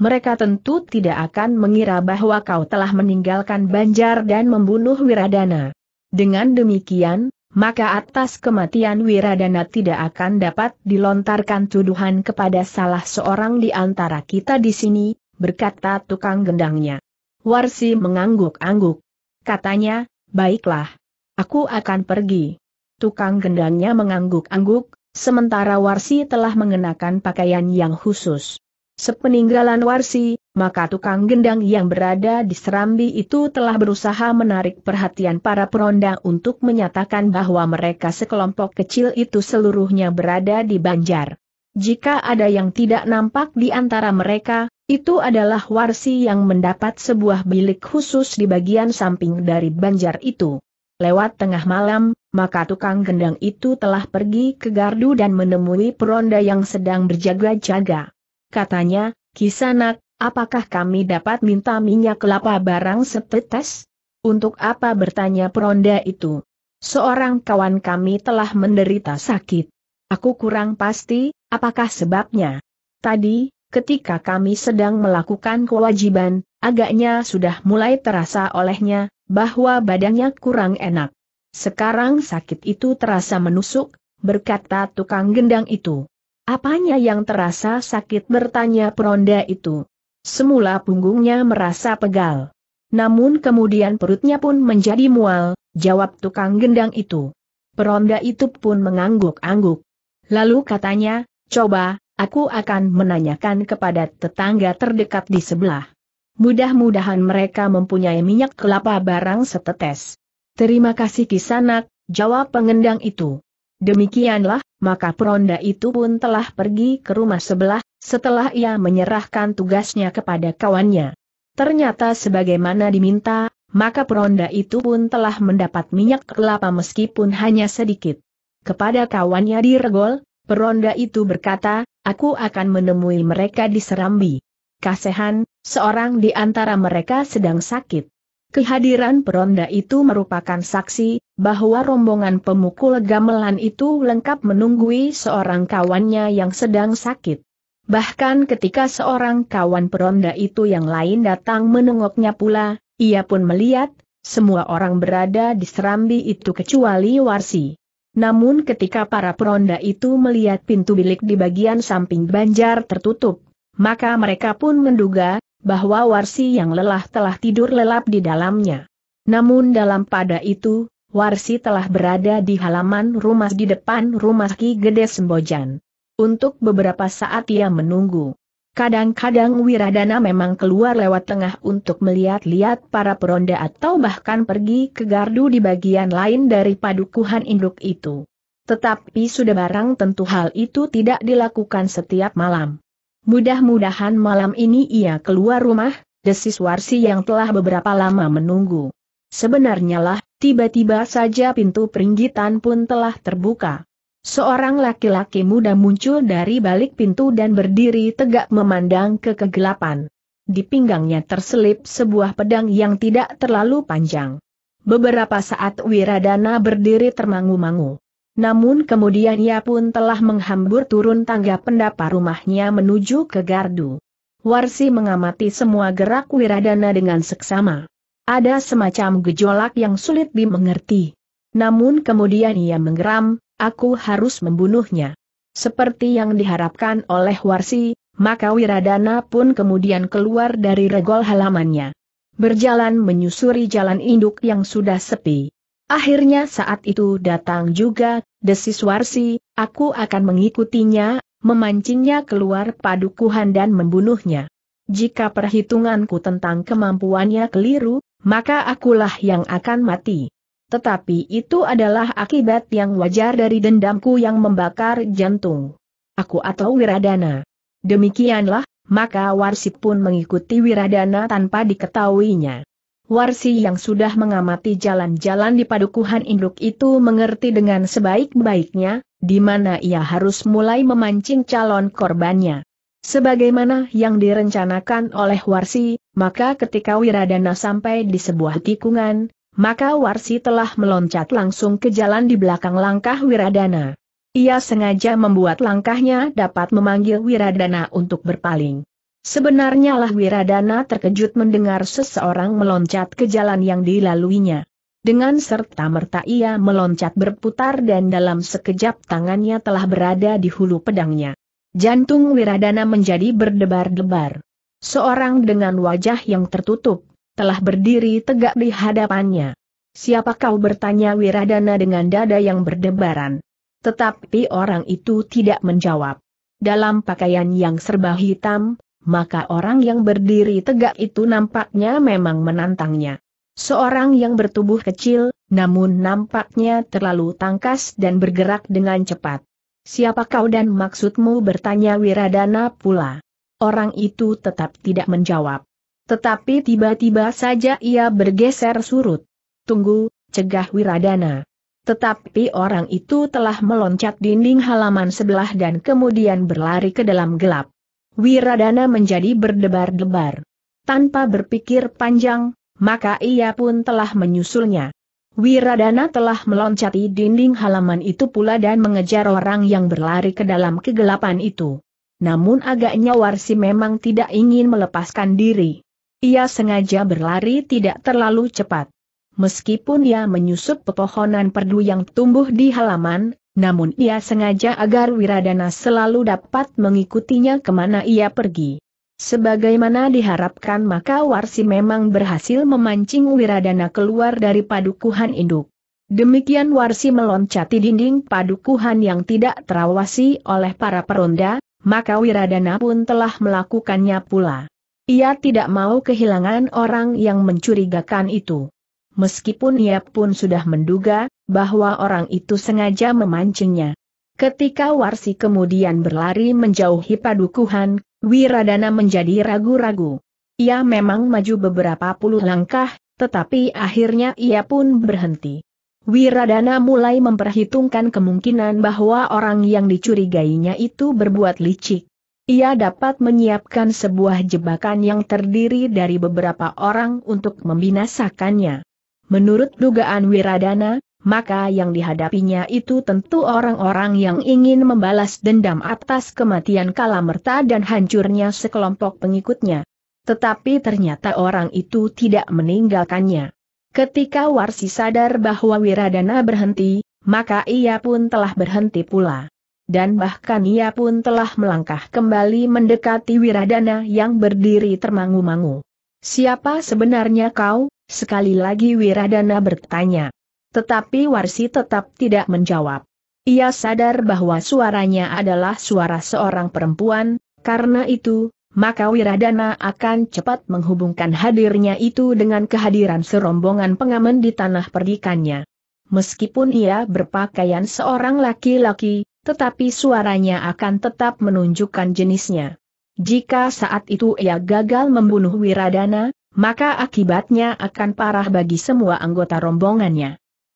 Mereka tentu tidak akan mengira bahwa kau telah meninggalkan Banjar dan membunuh Wiradana. Dengan demikian, maka atas kematian Wiradana tidak akan dapat dilontarkan tuduhan kepada salah seorang di antara kita di sini, berkata tukang gendangnya. Warsi mengangguk-angguk. Katanya, baiklah. Aku akan pergi. Tukang gendangnya mengangguk-angguk, sementara Warsi telah mengenakan pakaian yang khusus. Sepeninggalan Warsi, maka tukang gendang yang berada di Serambi itu telah berusaha menarik perhatian para peronda untuk menyatakan bahwa mereka sekelompok kecil itu seluruhnya berada di Banjar. Jika ada yang tidak nampak di antara mereka, itu adalah Warsi yang mendapat sebuah bilik khusus di bagian samping dari Banjar itu. Lewat tengah malam, maka tukang gendang itu telah pergi ke gardu dan menemui peronda yang sedang berjaga-jaga katanya, Kisanak, apakah kami dapat minta minyak kelapa barang setetes? Untuk apa bertanya peronda itu? Seorang kawan kami telah menderita sakit. Aku kurang pasti, apakah sebabnya. Tadi, ketika kami sedang melakukan kewajiban, agaknya sudah mulai terasa olehnya, bahwa badannya kurang enak. Sekarang sakit itu terasa menusuk, berkata tukang gendang itu. Apanya yang terasa sakit bertanya peronda itu. Semula punggungnya merasa pegal. Namun kemudian perutnya pun menjadi mual, jawab tukang gendang itu. Peronda itu pun mengangguk-angguk. Lalu katanya, coba, aku akan menanyakan kepada tetangga terdekat di sebelah. Mudah-mudahan mereka mempunyai minyak kelapa barang setetes. Terima kasih kisanak, jawab pengendang itu. Demikianlah, maka peronda itu pun telah pergi ke rumah sebelah, setelah ia menyerahkan tugasnya kepada kawannya. Ternyata sebagaimana diminta, maka peronda itu pun telah mendapat minyak kelapa meskipun hanya sedikit. Kepada kawannya di Regol, peronda itu berkata, aku akan menemui mereka di Serambi. Kasehan, seorang di antara mereka sedang sakit. Kehadiran peronda itu merupakan saksi, bahwa rombongan pemukul gamelan itu lengkap menunggui seorang kawannya yang sedang sakit. Bahkan ketika seorang kawan peronda itu yang lain datang menengoknya pula, ia pun melihat, semua orang berada di serambi itu kecuali Warsi. Namun ketika para peronda itu melihat pintu bilik di bagian samping banjar tertutup, maka mereka pun menduga, bahwa Warsi yang lelah telah tidur lelap di dalamnya. Namun dalam pada itu, Warsi telah berada di halaman rumah di depan rumah Ki Gede Sembojan. Untuk beberapa saat ia menunggu. Kadang-kadang Wiradana memang keluar lewat tengah untuk melihat-lihat para peronda atau bahkan pergi ke gardu di bagian lain dari padukuhan induk itu. Tetapi sudah barang tentu hal itu tidak dilakukan setiap malam. Mudah-mudahan malam ini ia keluar rumah, desis Warsi yang telah beberapa lama menunggu. Sebenarnya lah, tiba-tiba saja pintu peringgitan pun telah terbuka. Seorang laki-laki muda muncul dari balik pintu dan berdiri tegak memandang ke kegelapan. Di pinggangnya terselip sebuah pedang yang tidak terlalu panjang. Beberapa saat Wiradana berdiri termangu-mangu. Namun kemudian ia pun telah menghambur turun tangga pendapa rumahnya menuju ke gardu. Warsi mengamati semua gerak Wiradana dengan seksama. Ada semacam gejolak yang sulit dimengerti. Namun kemudian ia menggeram, aku harus membunuhnya. Seperti yang diharapkan oleh Warsi, maka Wiradana pun kemudian keluar dari regol halamannya. Berjalan menyusuri jalan induk yang sudah sepi. Akhirnya saat itu datang juga, desiswarsi, aku akan mengikutinya, memancingnya keluar padukuhan dan membunuhnya. Jika perhitunganku tentang kemampuannya keliru, maka akulah yang akan mati. Tetapi itu adalah akibat yang wajar dari dendamku yang membakar jantung. Aku atau Wiradana. Demikianlah, maka Warsi pun mengikuti Wiradana tanpa diketahuinya. Warsi yang sudah mengamati jalan-jalan di padukuhan induk itu mengerti dengan sebaik-baiknya, di mana ia harus mulai memancing calon korbannya. Sebagaimana yang direncanakan oleh Warsi, maka ketika Wiradana sampai di sebuah tikungan, maka Warsi telah meloncat langsung ke jalan di belakang langkah Wiradana. Ia sengaja membuat langkahnya dapat memanggil Wiradana untuk berpaling. Sebenarnya lah Wiradana terkejut mendengar seseorang meloncat ke jalan yang dilaluinya. Dengan serta-merta ia meloncat berputar dan dalam sekejap tangannya telah berada di hulu pedangnya. Jantung Wiradana menjadi berdebar-debar. Seorang dengan wajah yang tertutup, telah berdiri tegak di hadapannya. Siapa kau bertanya Wiradana dengan dada yang berdebaran. Tetapi orang itu tidak menjawab. Dalam pakaian yang serba hitam, maka orang yang berdiri tegak itu nampaknya memang menantangnya. Seorang yang bertubuh kecil, namun nampaknya terlalu tangkas dan bergerak dengan cepat. Siapa kau dan maksudmu bertanya Wiradana pula. Orang itu tetap tidak menjawab. Tetapi tiba-tiba saja ia bergeser surut. Tunggu, cegah Wiradana. Tetapi orang itu telah meloncat dinding halaman sebelah dan kemudian berlari ke dalam gelap. Wiradana menjadi berdebar-debar. Tanpa berpikir panjang, maka ia pun telah menyusulnya. Wiradana telah meloncati dinding halaman itu pula dan mengejar orang yang berlari ke dalam kegelapan itu. Namun agaknya Warsi memang tidak ingin melepaskan diri. Ia sengaja berlari tidak terlalu cepat. Meskipun ia menyusup pepohonan perdu yang tumbuh di halaman, namun ia sengaja agar Wiradana selalu dapat mengikutinya kemana ia pergi. Sebagaimana diharapkan maka Warsi memang berhasil memancing Wiradana keluar dari padukuhan induk. Demikian Warsi meloncati dinding padukuhan yang tidak terawasi oleh para peronda, maka Wiradana pun telah melakukannya pula. Ia tidak mau kehilangan orang yang mencurigakan itu. Meskipun ia pun sudah menduga, bahwa orang itu sengaja memancingnya. Ketika Warsi kemudian berlari menjauhi padukuhan, Wiradana menjadi ragu-ragu. Ia memang maju beberapa puluh langkah, tetapi akhirnya ia pun berhenti. Wiradana mulai memperhitungkan kemungkinan bahwa orang yang dicurigainya itu berbuat licik. Ia dapat menyiapkan sebuah jebakan yang terdiri dari beberapa orang untuk membinasakannya. Menurut dugaan Wiradana, maka yang dihadapinya itu tentu orang-orang yang ingin membalas dendam atas kematian Kalamerta dan hancurnya sekelompok pengikutnya. Tetapi ternyata orang itu tidak meninggalkannya. Ketika Warsi sadar bahwa Wiradana berhenti, maka ia pun telah berhenti pula. Dan bahkan ia pun telah melangkah kembali mendekati Wiradana yang berdiri termangu-mangu. Siapa sebenarnya kau? Sekali lagi Wiradana bertanya. Tetapi Warsi tetap tidak menjawab. Ia sadar bahwa suaranya adalah suara seorang perempuan, karena itu, maka Wiradana akan cepat menghubungkan hadirnya itu dengan kehadiran serombongan pengamen di tanah perdikannya. Meskipun ia berpakaian seorang laki-laki, tetapi suaranya akan tetap menunjukkan jenisnya. Jika saat itu ia gagal membunuh Wiradana, maka akibatnya akan parah bagi semua anggota rombongannya.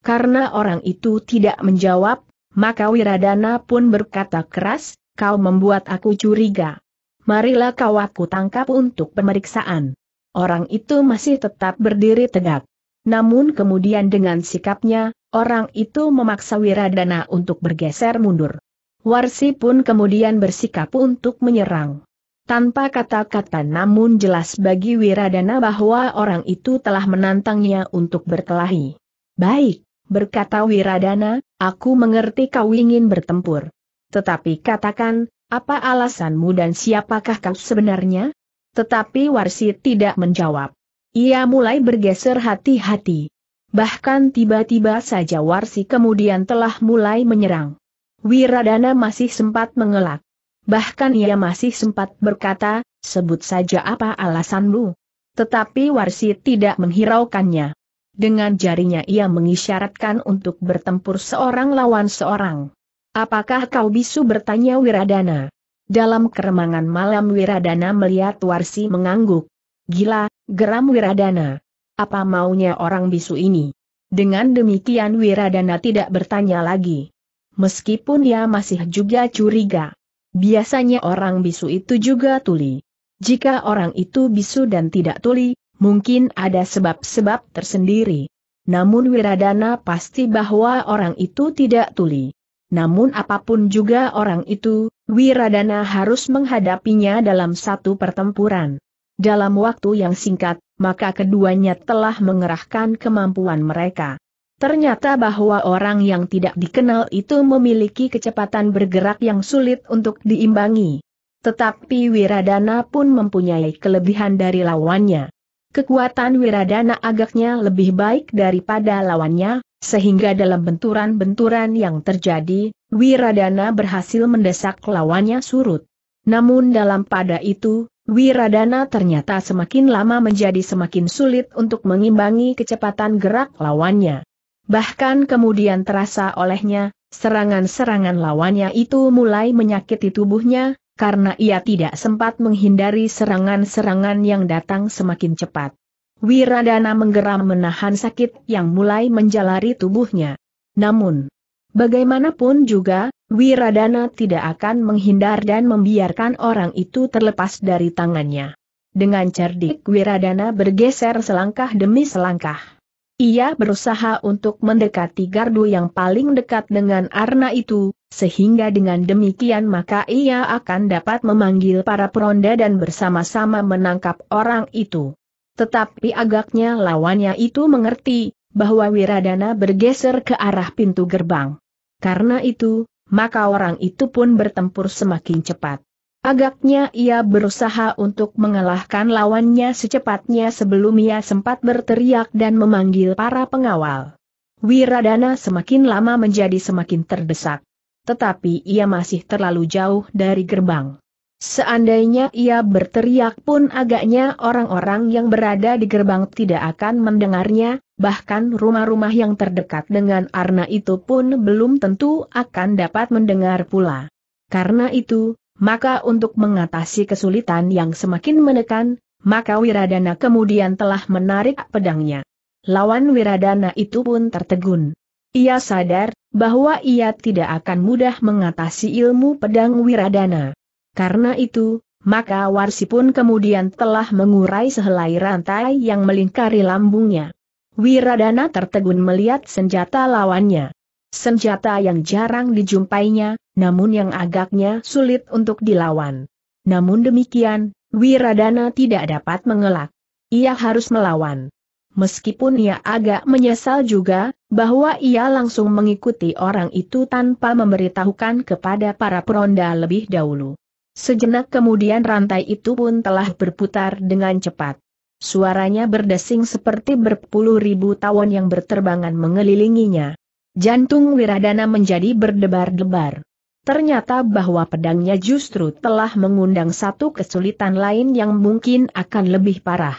Karena orang itu tidak menjawab, maka Wiradana pun berkata keras, kau membuat aku curiga. Marilah kau aku tangkap untuk pemeriksaan. Orang itu masih tetap berdiri tegak. Namun kemudian dengan sikapnya, orang itu memaksa Wiradana untuk bergeser mundur. Warsi pun kemudian bersikap untuk menyerang. Tanpa kata-kata namun jelas bagi Wiradana bahwa orang itu telah menantangnya untuk berkelahi. Baik, berkata Wiradana, aku mengerti kau ingin bertempur. Tetapi katakan, apa alasanmu dan siapakah kau sebenarnya? Tetapi Warsi tidak menjawab. Ia mulai bergeser hati-hati. Bahkan tiba-tiba saja Warsi kemudian telah mulai menyerang. Wiradana masih sempat mengelak. Bahkan ia masih sempat berkata, sebut saja apa alasanmu. Tetapi Warsi tidak menghiraukannya. Dengan jarinya ia mengisyaratkan untuk bertempur seorang lawan seorang. Apakah kau bisu bertanya Wiradana? Dalam keremangan malam Wiradana melihat Warsi mengangguk. Gila, geram Wiradana. Apa maunya orang bisu ini? Dengan demikian Wiradana tidak bertanya lagi. Meskipun ia masih juga curiga. Biasanya orang bisu itu juga tuli. Jika orang itu bisu dan tidak tuli, Mungkin ada sebab-sebab tersendiri. Namun Wiradana pasti bahwa orang itu tidak tuli. Namun apapun juga orang itu, Wiradana harus menghadapinya dalam satu pertempuran. Dalam waktu yang singkat, maka keduanya telah mengerahkan kemampuan mereka. Ternyata bahwa orang yang tidak dikenal itu memiliki kecepatan bergerak yang sulit untuk diimbangi. Tetapi Wiradana pun mempunyai kelebihan dari lawannya kekuatan Wiradana agaknya lebih baik daripada lawannya, sehingga dalam benturan-benturan yang terjadi, Wiradana berhasil mendesak lawannya surut. Namun dalam pada itu, Wiradana ternyata semakin lama menjadi semakin sulit untuk mengimbangi kecepatan gerak lawannya. Bahkan kemudian terasa olehnya, serangan-serangan lawannya itu mulai menyakiti tubuhnya, karena ia tidak sempat menghindari serangan-serangan yang datang semakin cepat. Wiradana menggeram menahan sakit yang mulai menjalari tubuhnya. Namun, bagaimanapun juga, Wiradana tidak akan menghindar dan membiarkan orang itu terlepas dari tangannya. Dengan cerdik Wiradana bergeser selangkah demi selangkah. Ia berusaha untuk mendekati gardu yang paling dekat dengan arna itu, sehingga dengan demikian maka ia akan dapat memanggil para peronda dan bersama-sama menangkap orang itu. Tetapi agaknya lawannya itu mengerti, bahwa Wiradana bergeser ke arah pintu gerbang. Karena itu, maka orang itu pun bertempur semakin cepat. Agaknya ia berusaha untuk mengalahkan lawannya secepatnya sebelum ia sempat berteriak dan memanggil para pengawal. Wiradana semakin lama menjadi semakin terdesak. Tetapi ia masih terlalu jauh dari gerbang. Seandainya ia berteriak pun agaknya orang-orang yang berada di gerbang tidak akan mendengarnya, bahkan rumah-rumah yang terdekat dengan Arna itu pun belum tentu akan dapat mendengar pula. Karena itu, maka untuk mengatasi kesulitan yang semakin menekan, maka Wiradana kemudian telah menarik pedangnya. Lawan Wiradana itu pun tertegun. Ia sadar bahwa ia tidak akan mudah mengatasi ilmu pedang Wiradana. Karena itu, maka Warsi pun kemudian telah mengurai sehelai rantai yang melingkari lambungnya. Wiradana tertegun melihat senjata lawannya. Senjata yang jarang dijumpainya, namun yang agaknya sulit untuk dilawan. Namun demikian, Wiradana tidak dapat mengelak. Ia harus melawan. Meskipun ia agak menyesal juga, bahwa ia langsung mengikuti orang itu tanpa memberitahukan kepada para peronda lebih dahulu. Sejenak kemudian rantai itu pun telah berputar dengan cepat. Suaranya berdesing seperti berpuluh ribu tawon yang berterbangan mengelilinginya. Jantung Wiradana menjadi berdebar-debar. Ternyata bahwa pedangnya justru telah mengundang satu kesulitan lain yang mungkin akan lebih parah.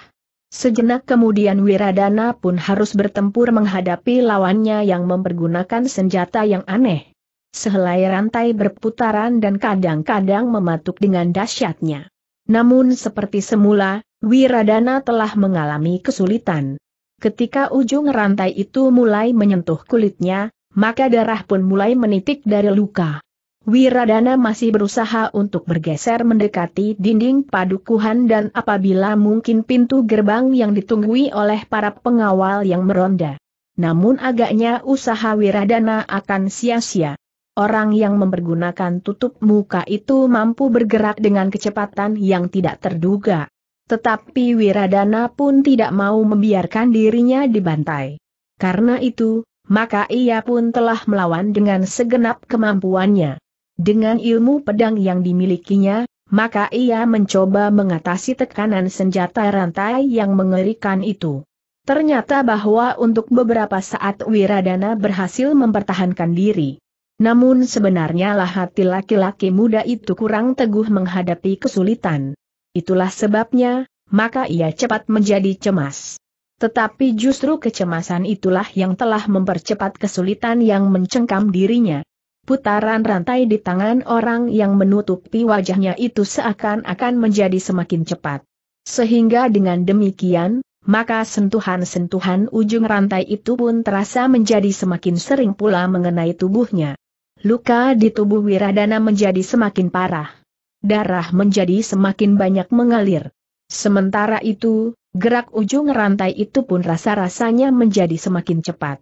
Sejenak kemudian Wiradana pun harus bertempur menghadapi lawannya yang mempergunakan senjata yang aneh. Sehelai rantai berputaran dan kadang-kadang mematuk dengan dahsyatnya. Namun seperti semula, Wiradana telah mengalami kesulitan. Ketika ujung rantai itu mulai menyentuh kulitnya, maka darah pun mulai menitik dari luka. Wiradana masih berusaha untuk bergeser mendekati dinding padukuhan dan apabila mungkin pintu gerbang yang ditunggui oleh para pengawal yang meronda. Namun agaknya usaha Wiradana akan sia-sia. Orang yang mempergunakan tutup muka itu mampu bergerak dengan kecepatan yang tidak terduga. Tetapi Wiradana pun tidak mau membiarkan dirinya dibantai. Karena itu, maka ia pun telah melawan dengan segenap kemampuannya. Dengan ilmu pedang yang dimilikinya, maka ia mencoba mengatasi tekanan senjata rantai yang mengerikan itu. Ternyata bahwa untuk beberapa saat Wiradana berhasil mempertahankan diri. Namun sebenarnya lah hati laki-laki muda itu kurang teguh menghadapi kesulitan. Itulah sebabnya, maka ia cepat menjadi cemas. Tetapi justru kecemasan itulah yang telah mempercepat kesulitan yang mencengkam dirinya putaran rantai di tangan orang yang menutupi wajahnya itu seakan-akan menjadi semakin cepat. Sehingga dengan demikian, maka sentuhan-sentuhan ujung rantai itu pun terasa menjadi semakin sering pula mengenai tubuhnya. Luka di tubuh Wiradana menjadi semakin parah. Darah menjadi semakin banyak mengalir. Sementara itu, gerak ujung rantai itu pun rasa-rasanya menjadi semakin cepat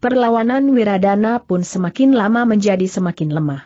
perlawanan Wiradana pun semakin lama menjadi semakin lemah.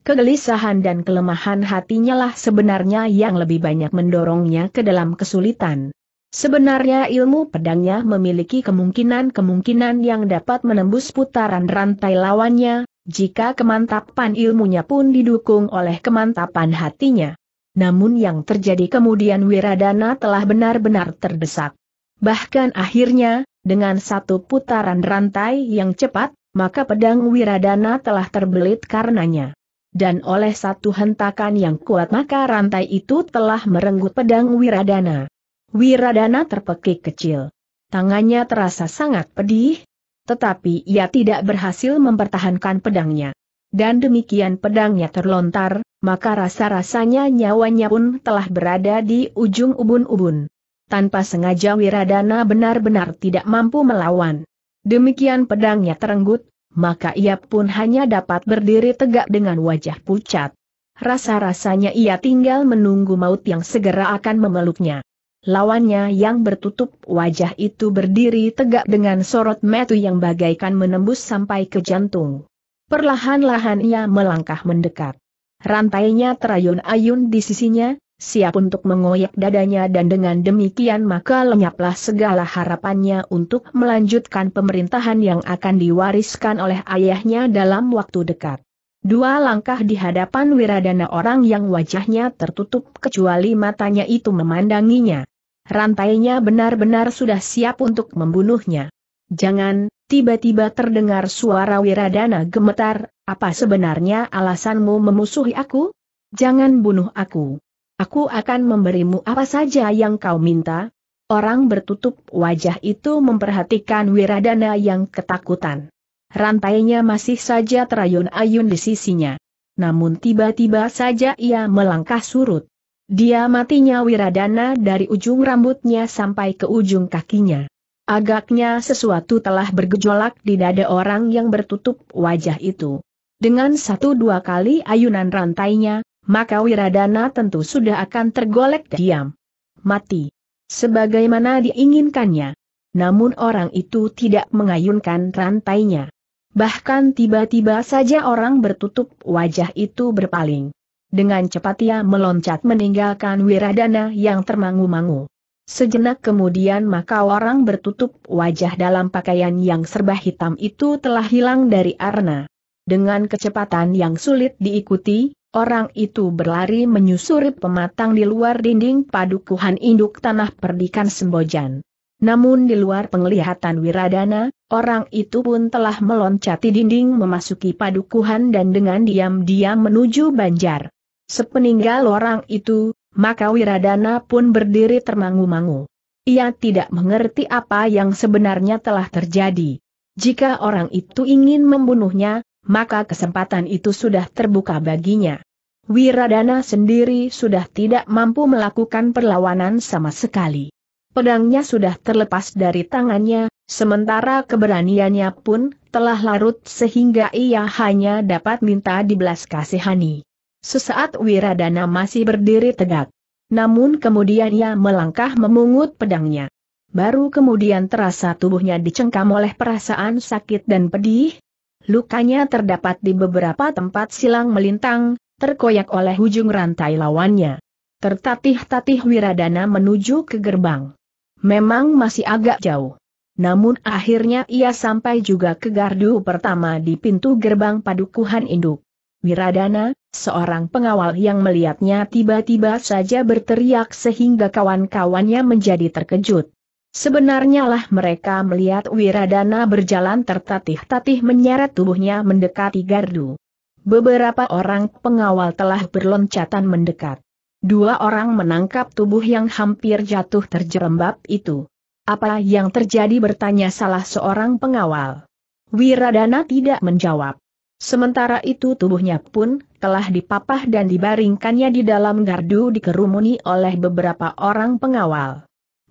Kegelisahan dan kelemahan hatinya lah sebenarnya yang lebih banyak mendorongnya ke dalam kesulitan. Sebenarnya ilmu pedangnya memiliki kemungkinan-kemungkinan yang dapat menembus putaran rantai lawannya, jika kemantapan ilmunya pun didukung oleh kemantapan hatinya. Namun yang terjadi kemudian Wiradana telah benar-benar terdesak. Bahkan akhirnya, dengan satu putaran rantai yang cepat, maka pedang Wiradana telah terbelit karenanya. Dan oleh satu hentakan yang kuat maka rantai itu telah merenggut pedang Wiradana. Wiradana terpekik kecil. Tangannya terasa sangat pedih, tetapi ia tidak berhasil mempertahankan pedangnya. Dan demikian pedangnya terlontar, maka rasa-rasanya nyawanya pun telah berada di ujung ubun-ubun tanpa sengaja Wiradana benar-benar tidak mampu melawan. Demikian pedangnya terenggut, maka ia pun hanya dapat berdiri tegak dengan wajah pucat. Rasa-rasanya ia tinggal menunggu maut yang segera akan memeluknya. Lawannya yang bertutup wajah itu berdiri tegak dengan sorot metu yang bagaikan menembus sampai ke jantung. Perlahan-lahan ia melangkah mendekat. Rantainya terayun-ayun di sisinya, siap untuk mengoyak dadanya dan dengan demikian maka lenyaplah segala harapannya untuk melanjutkan pemerintahan yang akan diwariskan oleh ayahnya dalam waktu dekat. Dua langkah di hadapan Wiradana orang yang wajahnya tertutup kecuali matanya itu memandanginya. Rantainya benar-benar sudah siap untuk membunuhnya. Jangan, tiba-tiba terdengar suara Wiradana gemetar, apa sebenarnya alasanmu memusuhi aku? Jangan bunuh aku. Aku akan memberimu apa saja yang kau minta. Orang bertutup wajah itu memperhatikan Wiradana yang ketakutan. Rantainya masih saja terayun-ayun di sisinya. Namun tiba-tiba saja ia melangkah surut. Dia matinya Wiradana dari ujung rambutnya sampai ke ujung kakinya. Agaknya sesuatu telah bergejolak di dada orang yang bertutup wajah itu. Dengan satu dua kali ayunan rantainya, maka Wiradana tentu sudah akan tergolek diam. Mati. Sebagaimana diinginkannya. Namun orang itu tidak mengayunkan rantainya. Bahkan tiba-tiba saja orang bertutup wajah itu berpaling. Dengan cepat ia meloncat meninggalkan Wiradana yang termangu-mangu. Sejenak kemudian maka orang bertutup wajah dalam pakaian yang serba hitam itu telah hilang dari Arna. Dengan kecepatan yang sulit diikuti, Orang itu berlari menyusuri pematang di luar dinding padukuhan induk tanah perdikan Sembojan. Namun di luar penglihatan Wiradana, orang itu pun telah meloncati dinding memasuki padukuhan dan dengan diam-diam menuju Banjar. Sepeninggal orang itu, maka Wiradana pun berdiri termangu-mangu. Ia tidak mengerti apa yang sebenarnya telah terjadi. Jika orang itu ingin membunuhnya, maka kesempatan itu sudah terbuka baginya. Wiradana sendiri sudah tidak mampu melakukan perlawanan sama sekali. Pedangnya sudah terlepas dari tangannya, sementara keberaniannya pun telah larut sehingga ia hanya dapat minta dibelas kasihani. Sesaat Wiradana masih berdiri tegak. Namun kemudian ia melangkah memungut pedangnya. Baru kemudian terasa tubuhnya dicengkam oleh perasaan sakit dan pedih, Lukanya terdapat di beberapa tempat silang melintang, terkoyak oleh ujung rantai lawannya. Tertatih-tatih Wiradana menuju ke gerbang. Memang masih agak jauh. Namun akhirnya ia sampai juga ke gardu pertama di pintu gerbang padukuhan induk. Wiradana, seorang pengawal yang melihatnya tiba-tiba saja berteriak sehingga kawan-kawannya menjadi terkejut. Sebenarnya lah mereka melihat Wiradana berjalan tertatih-tatih menyeret tubuhnya mendekati gardu. Beberapa orang pengawal telah berloncatan mendekat. Dua orang menangkap tubuh yang hampir jatuh terjerembab itu. Apa yang terjadi bertanya salah seorang pengawal. Wiradana tidak menjawab. Sementara itu tubuhnya pun telah dipapah dan dibaringkannya di dalam gardu dikerumuni oleh beberapa orang pengawal.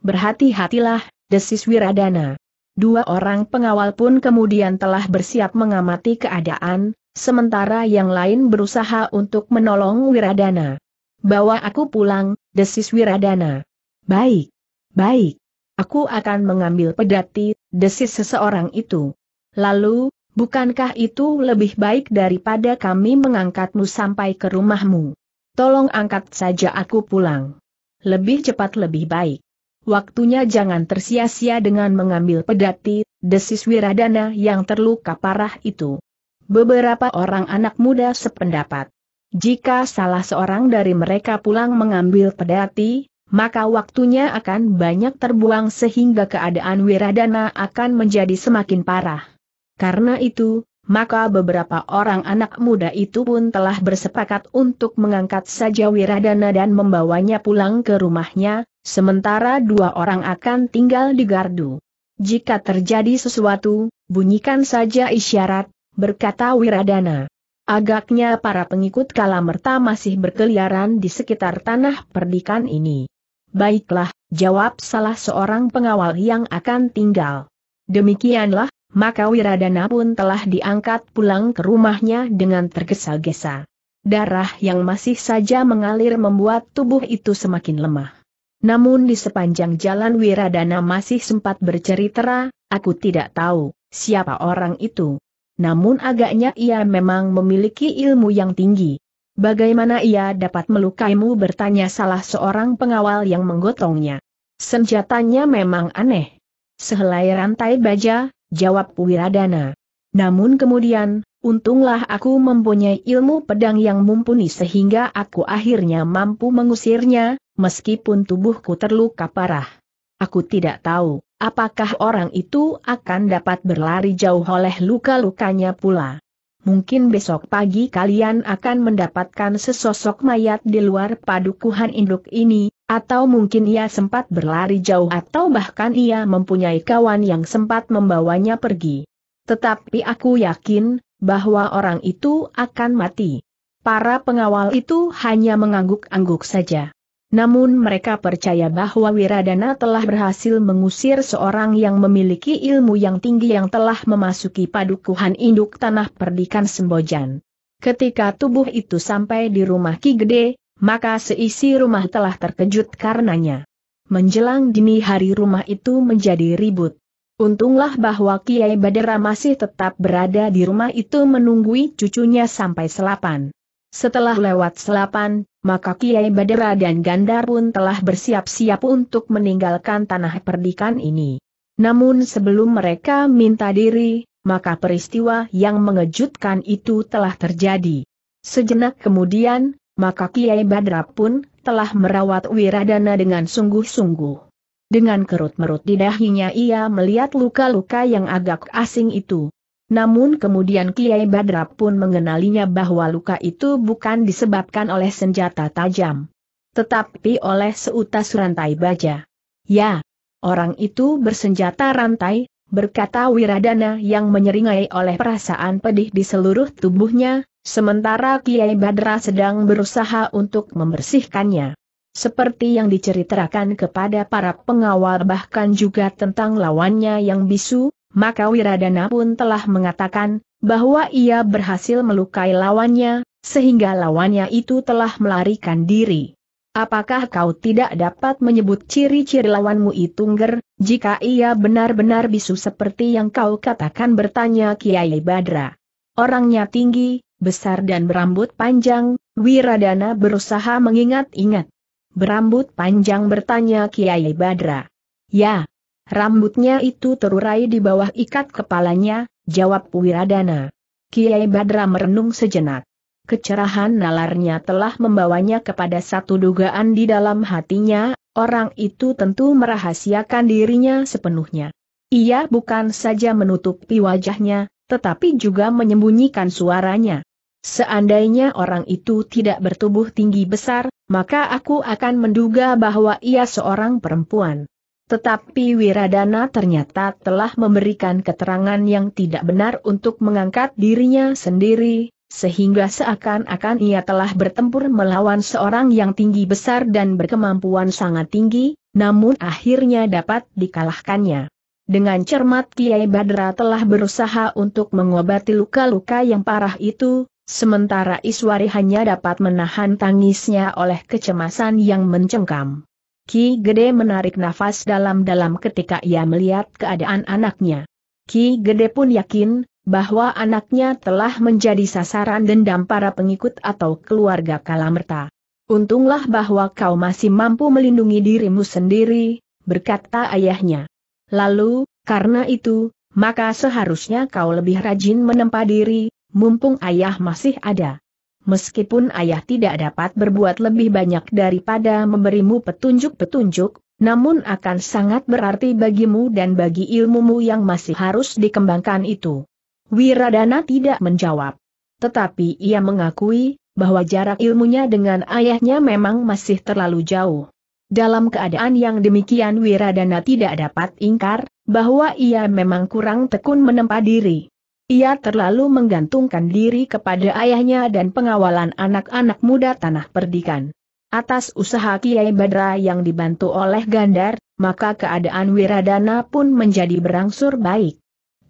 Berhati-hatilah, desis Wiradana. Dua orang pengawal pun kemudian telah bersiap mengamati keadaan, sementara yang lain berusaha untuk menolong Wiradana. Bawa aku pulang, desis Wiradana. Baik, baik. Aku akan mengambil pedati, desis seseorang itu. Lalu, bukankah itu lebih baik daripada kami mengangkatmu sampai ke rumahmu? Tolong angkat saja aku pulang. Lebih cepat lebih baik. Waktunya jangan tersia-sia dengan mengambil pedati, desis Wiradana yang terluka parah itu. Beberapa orang anak muda sependapat. Jika salah seorang dari mereka pulang mengambil pedati, maka waktunya akan banyak terbuang sehingga keadaan Wiradana akan menjadi semakin parah. Karena itu, maka beberapa orang anak muda itu pun telah bersepakat untuk mengangkat saja Wiradana dan membawanya pulang ke rumahnya, Sementara dua orang akan tinggal di gardu. Jika terjadi sesuatu, bunyikan saja isyarat, berkata Wiradana. Agaknya para pengikut Kalamerta masih berkeliaran di sekitar tanah perdikan ini. Baiklah, jawab salah seorang pengawal yang akan tinggal. Demikianlah, maka Wiradana pun telah diangkat pulang ke rumahnya dengan tergesa-gesa. Darah yang masih saja mengalir membuat tubuh itu semakin lemah. Namun di sepanjang jalan Wiradana masih sempat bercerita, aku tidak tahu siapa orang itu. Namun agaknya ia memang memiliki ilmu yang tinggi. Bagaimana ia dapat melukaimu bertanya salah seorang pengawal yang menggotongnya. Senjatanya memang aneh. Sehelai rantai baja, jawab Wiradana. Namun kemudian, untunglah aku mempunyai ilmu pedang yang mumpuni sehingga aku akhirnya mampu mengusirnya, meskipun tubuhku terluka parah. Aku tidak tahu, apakah orang itu akan dapat berlari jauh oleh luka-lukanya pula. Mungkin besok pagi kalian akan mendapatkan sesosok mayat di luar padukuhan induk ini, atau mungkin ia sempat berlari jauh atau bahkan ia mempunyai kawan yang sempat membawanya pergi. Tetapi aku yakin, bahwa orang itu akan mati. Para pengawal itu hanya mengangguk-angguk saja. Namun mereka percaya bahwa Wiradana telah berhasil mengusir seorang yang memiliki ilmu yang tinggi yang telah memasuki padukuhan induk tanah perdikan Sembojan. Ketika tubuh itu sampai di rumah Ki Gede, maka seisi rumah telah terkejut karenanya. Menjelang dini hari rumah itu menjadi ribut. Untunglah bahwa Kiai Badera masih tetap berada di rumah itu menunggui cucunya sampai selapan. Setelah lewat selapan, maka Kiai Badera dan Gandar pun telah bersiap-siap untuk meninggalkan tanah perdikan ini. Namun sebelum mereka minta diri, maka peristiwa yang mengejutkan itu telah terjadi. Sejenak kemudian, maka Kiai Badra pun telah merawat Wiradana dengan sungguh-sungguh. Dengan kerut-merut di dahinya ia melihat luka-luka yang agak asing itu. Namun kemudian Kiai Badra pun mengenalinya bahwa luka itu bukan disebabkan oleh senjata tajam. Tetapi oleh seutas rantai baja. Ya, orang itu bersenjata rantai, berkata Wiradana yang menyeringai oleh perasaan pedih di seluruh tubuhnya, sementara Kiai Badra sedang berusaha untuk membersihkannya. Seperti yang diceritakan kepada para pengawal bahkan juga tentang lawannya yang bisu, maka Wiradana pun telah mengatakan, bahwa ia berhasil melukai lawannya, sehingga lawannya itu telah melarikan diri. Apakah kau tidak dapat menyebut ciri-ciri lawanmu itu Nger, jika ia benar-benar bisu seperti yang kau katakan bertanya Kiai Badra? Orangnya tinggi, besar dan berambut panjang, Wiradana berusaha mengingat-ingat. Berambut panjang bertanya Kiai Badra. Ya, Rambutnya itu terurai di bawah ikat kepalanya, jawab Wiradana. Kiai Badra merenung sejenak. Kecerahan nalarnya telah membawanya kepada satu dugaan di dalam hatinya, orang itu tentu merahasiakan dirinya sepenuhnya. Ia bukan saja menutupi wajahnya, tetapi juga menyembunyikan suaranya. Seandainya orang itu tidak bertubuh tinggi besar, maka aku akan menduga bahwa ia seorang perempuan. Tetapi Wiradana ternyata telah memberikan keterangan yang tidak benar untuk mengangkat dirinya sendiri, sehingga seakan-akan ia telah bertempur melawan seorang yang tinggi besar dan berkemampuan sangat tinggi, namun akhirnya dapat dikalahkannya. Dengan cermat Kiai Badra telah berusaha untuk mengobati luka-luka yang parah itu, sementara Iswari hanya dapat menahan tangisnya oleh kecemasan yang mencengkam. Ki Gede menarik nafas dalam-dalam ketika ia melihat keadaan anaknya. Ki Gede pun yakin, bahwa anaknya telah menjadi sasaran dendam para pengikut atau keluarga Kalamerta. Untunglah bahwa kau masih mampu melindungi dirimu sendiri, berkata ayahnya. Lalu, karena itu, maka seharusnya kau lebih rajin menempa diri, mumpung ayah masih ada meskipun ayah tidak dapat berbuat lebih banyak daripada memberimu petunjuk-petunjuk, namun akan sangat berarti bagimu dan bagi ilmumu yang masih harus dikembangkan itu. Wiradana tidak menjawab. Tetapi ia mengakui, bahwa jarak ilmunya dengan ayahnya memang masih terlalu jauh. Dalam keadaan yang demikian Wiradana tidak dapat ingkar, bahwa ia memang kurang tekun menempa diri. Ia terlalu menggantungkan diri kepada ayahnya dan pengawalan anak-anak muda tanah perdikan. Atas usaha Kiai Badra yang dibantu oleh Gandar, maka keadaan Wiradana pun menjadi berangsur baik.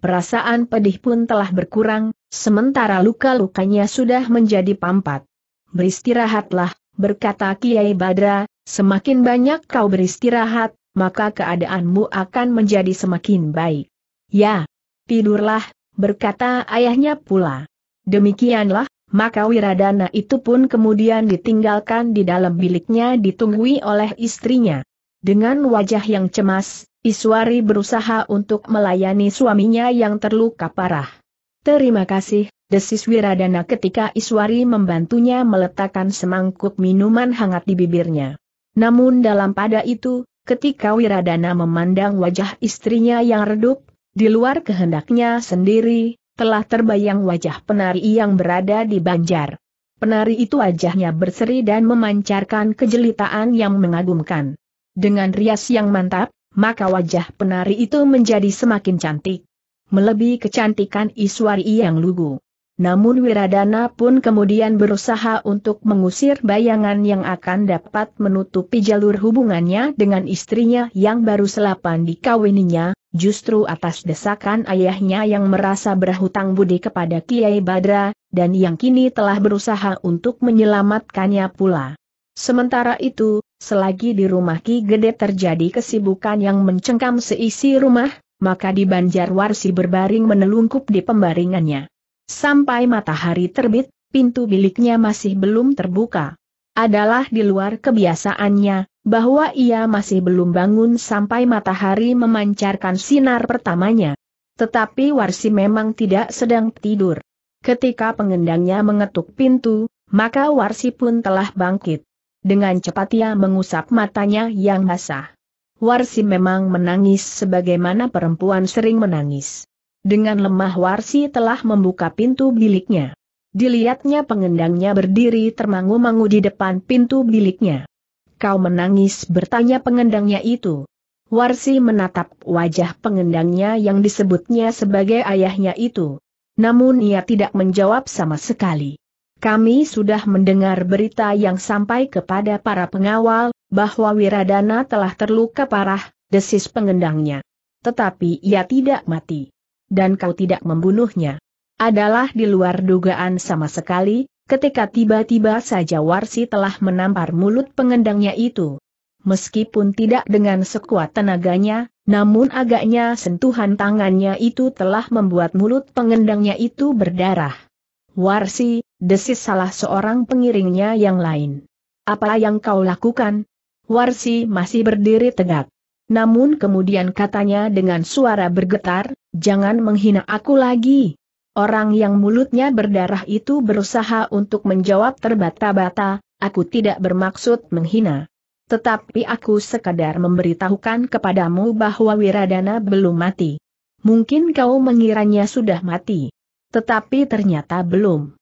Perasaan pedih pun telah berkurang, sementara luka-lukanya sudah menjadi pampat. Beristirahatlah, berkata Kiai Badra, semakin banyak kau beristirahat, maka keadaanmu akan menjadi semakin baik. Ya, tidurlah, berkata ayahnya pula. Demikianlah, maka Wiradana itu pun kemudian ditinggalkan di dalam biliknya ditunggui oleh istrinya. Dengan wajah yang cemas, Iswari berusaha untuk melayani suaminya yang terluka parah. Terima kasih, desis Wiradana ketika Iswari membantunya meletakkan semangkuk minuman hangat di bibirnya. Namun dalam pada itu, ketika Wiradana memandang wajah istrinya yang redup, di luar kehendaknya sendiri, telah terbayang wajah penari yang berada di banjar. Penari itu wajahnya berseri dan memancarkan kejelitaan yang mengagumkan. Dengan rias yang mantap, maka wajah penari itu menjadi semakin cantik. Melebihi kecantikan Iswari yang lugu. Namun Wiradana pun kemudian berusaha untuk mengusir bayangan yang akan dapat menutupi jalur hubungannya dengan istrinya yang baru selapan dikawininya, justru atas desakan ayahnya yang merasa berhutang budi kepada Kiai Badra, dan yang kini telah berusaha untuk menyelamatkannya pula. Sementara itu, selagi di rumah Ki Gede terjadi kesibukan yang mencengkam seisi rumah, maka di Banjarwarsi berbaring menelungkup di pembaringannya. Sampai matahari terbit, pintu biliknya masih belum terbuka. Adalah di luar kebiasaannya, bahwa ia masih belum bangun sampai matahari memancarkan sinar pertamanya. Tetapi Warsi memang tidak sedang tidur. Ketika pengendangnya mengetuk pintu, maka Warsi pun telah bangkit. Dengan cepat ia mengusap matanya yang basah. Warsi memang menangis sebagaimana perempuan sering menangis. Dengan lemah Warsi telah membuka pintu biliknya. Dilihatnya pengendangnya berdiri termangu-mangu di depan pintu biliknya. Kau menangis bertanya pengendangnya itu. Warsi menatap wajah pengendangnya yang disebutnya sebagai ayahnya itu. Namun ia tidak menjawab sama sekali. Kami sudah mendengar berita yang sampai kepada para pengawal, bahwa Wiradana telah terluka parah, desis pengendangnya. Tetapi ia tidak mati dan kau tidak membunuhnya. Adalah di luar dugaan sama sekali, ketika tiba-tiba saja Warsi telah menampar mulut pengendangnya itu. Meskipun tidak dengan sekuat tenaganya, namun agaknya sentuhan tangannya itu telah membuat mulut pengendangnya itu berdarah. Warsi, desis salah seorang pengiringnya yang lain. Apa yang kau lakukan? Warsi masih berdiri tegak. Namun kemudian katanya dengan suara bergetar, Jangan menghina aku lagi. Orang yang mulutnya berdarah itu berusaha untuk menjawab terbata-bata, aku tidak bermaksud menghina. Tetapi aku sekadar memberitahukan kepadamu bahwa Wiradana belum mati. Mungkin kau mengiranya sudah mati. Tetapi ternyata belum.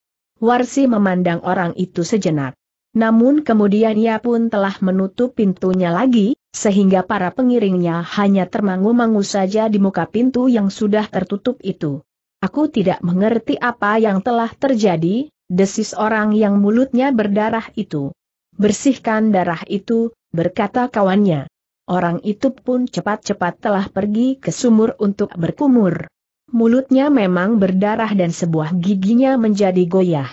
Warsi memandang orang itu sejenak. Namun kemudian ia pun telah menutup pintunya lagi, sehingga para pengiringnya hanya termangu-mangu saja di muka pintu yang sudah tertutup itu. Aku tidak mengerti apa yang telah terjadi, desis orang yang mulutnya berdarah itu. Bersihkan darah itu, berkata kawannya. Orang itu pun cepat-cepat telah pergi ke sumur untuk berkumur. Mulutnya memang berdarah dan sebuah giginya menjadi goyah.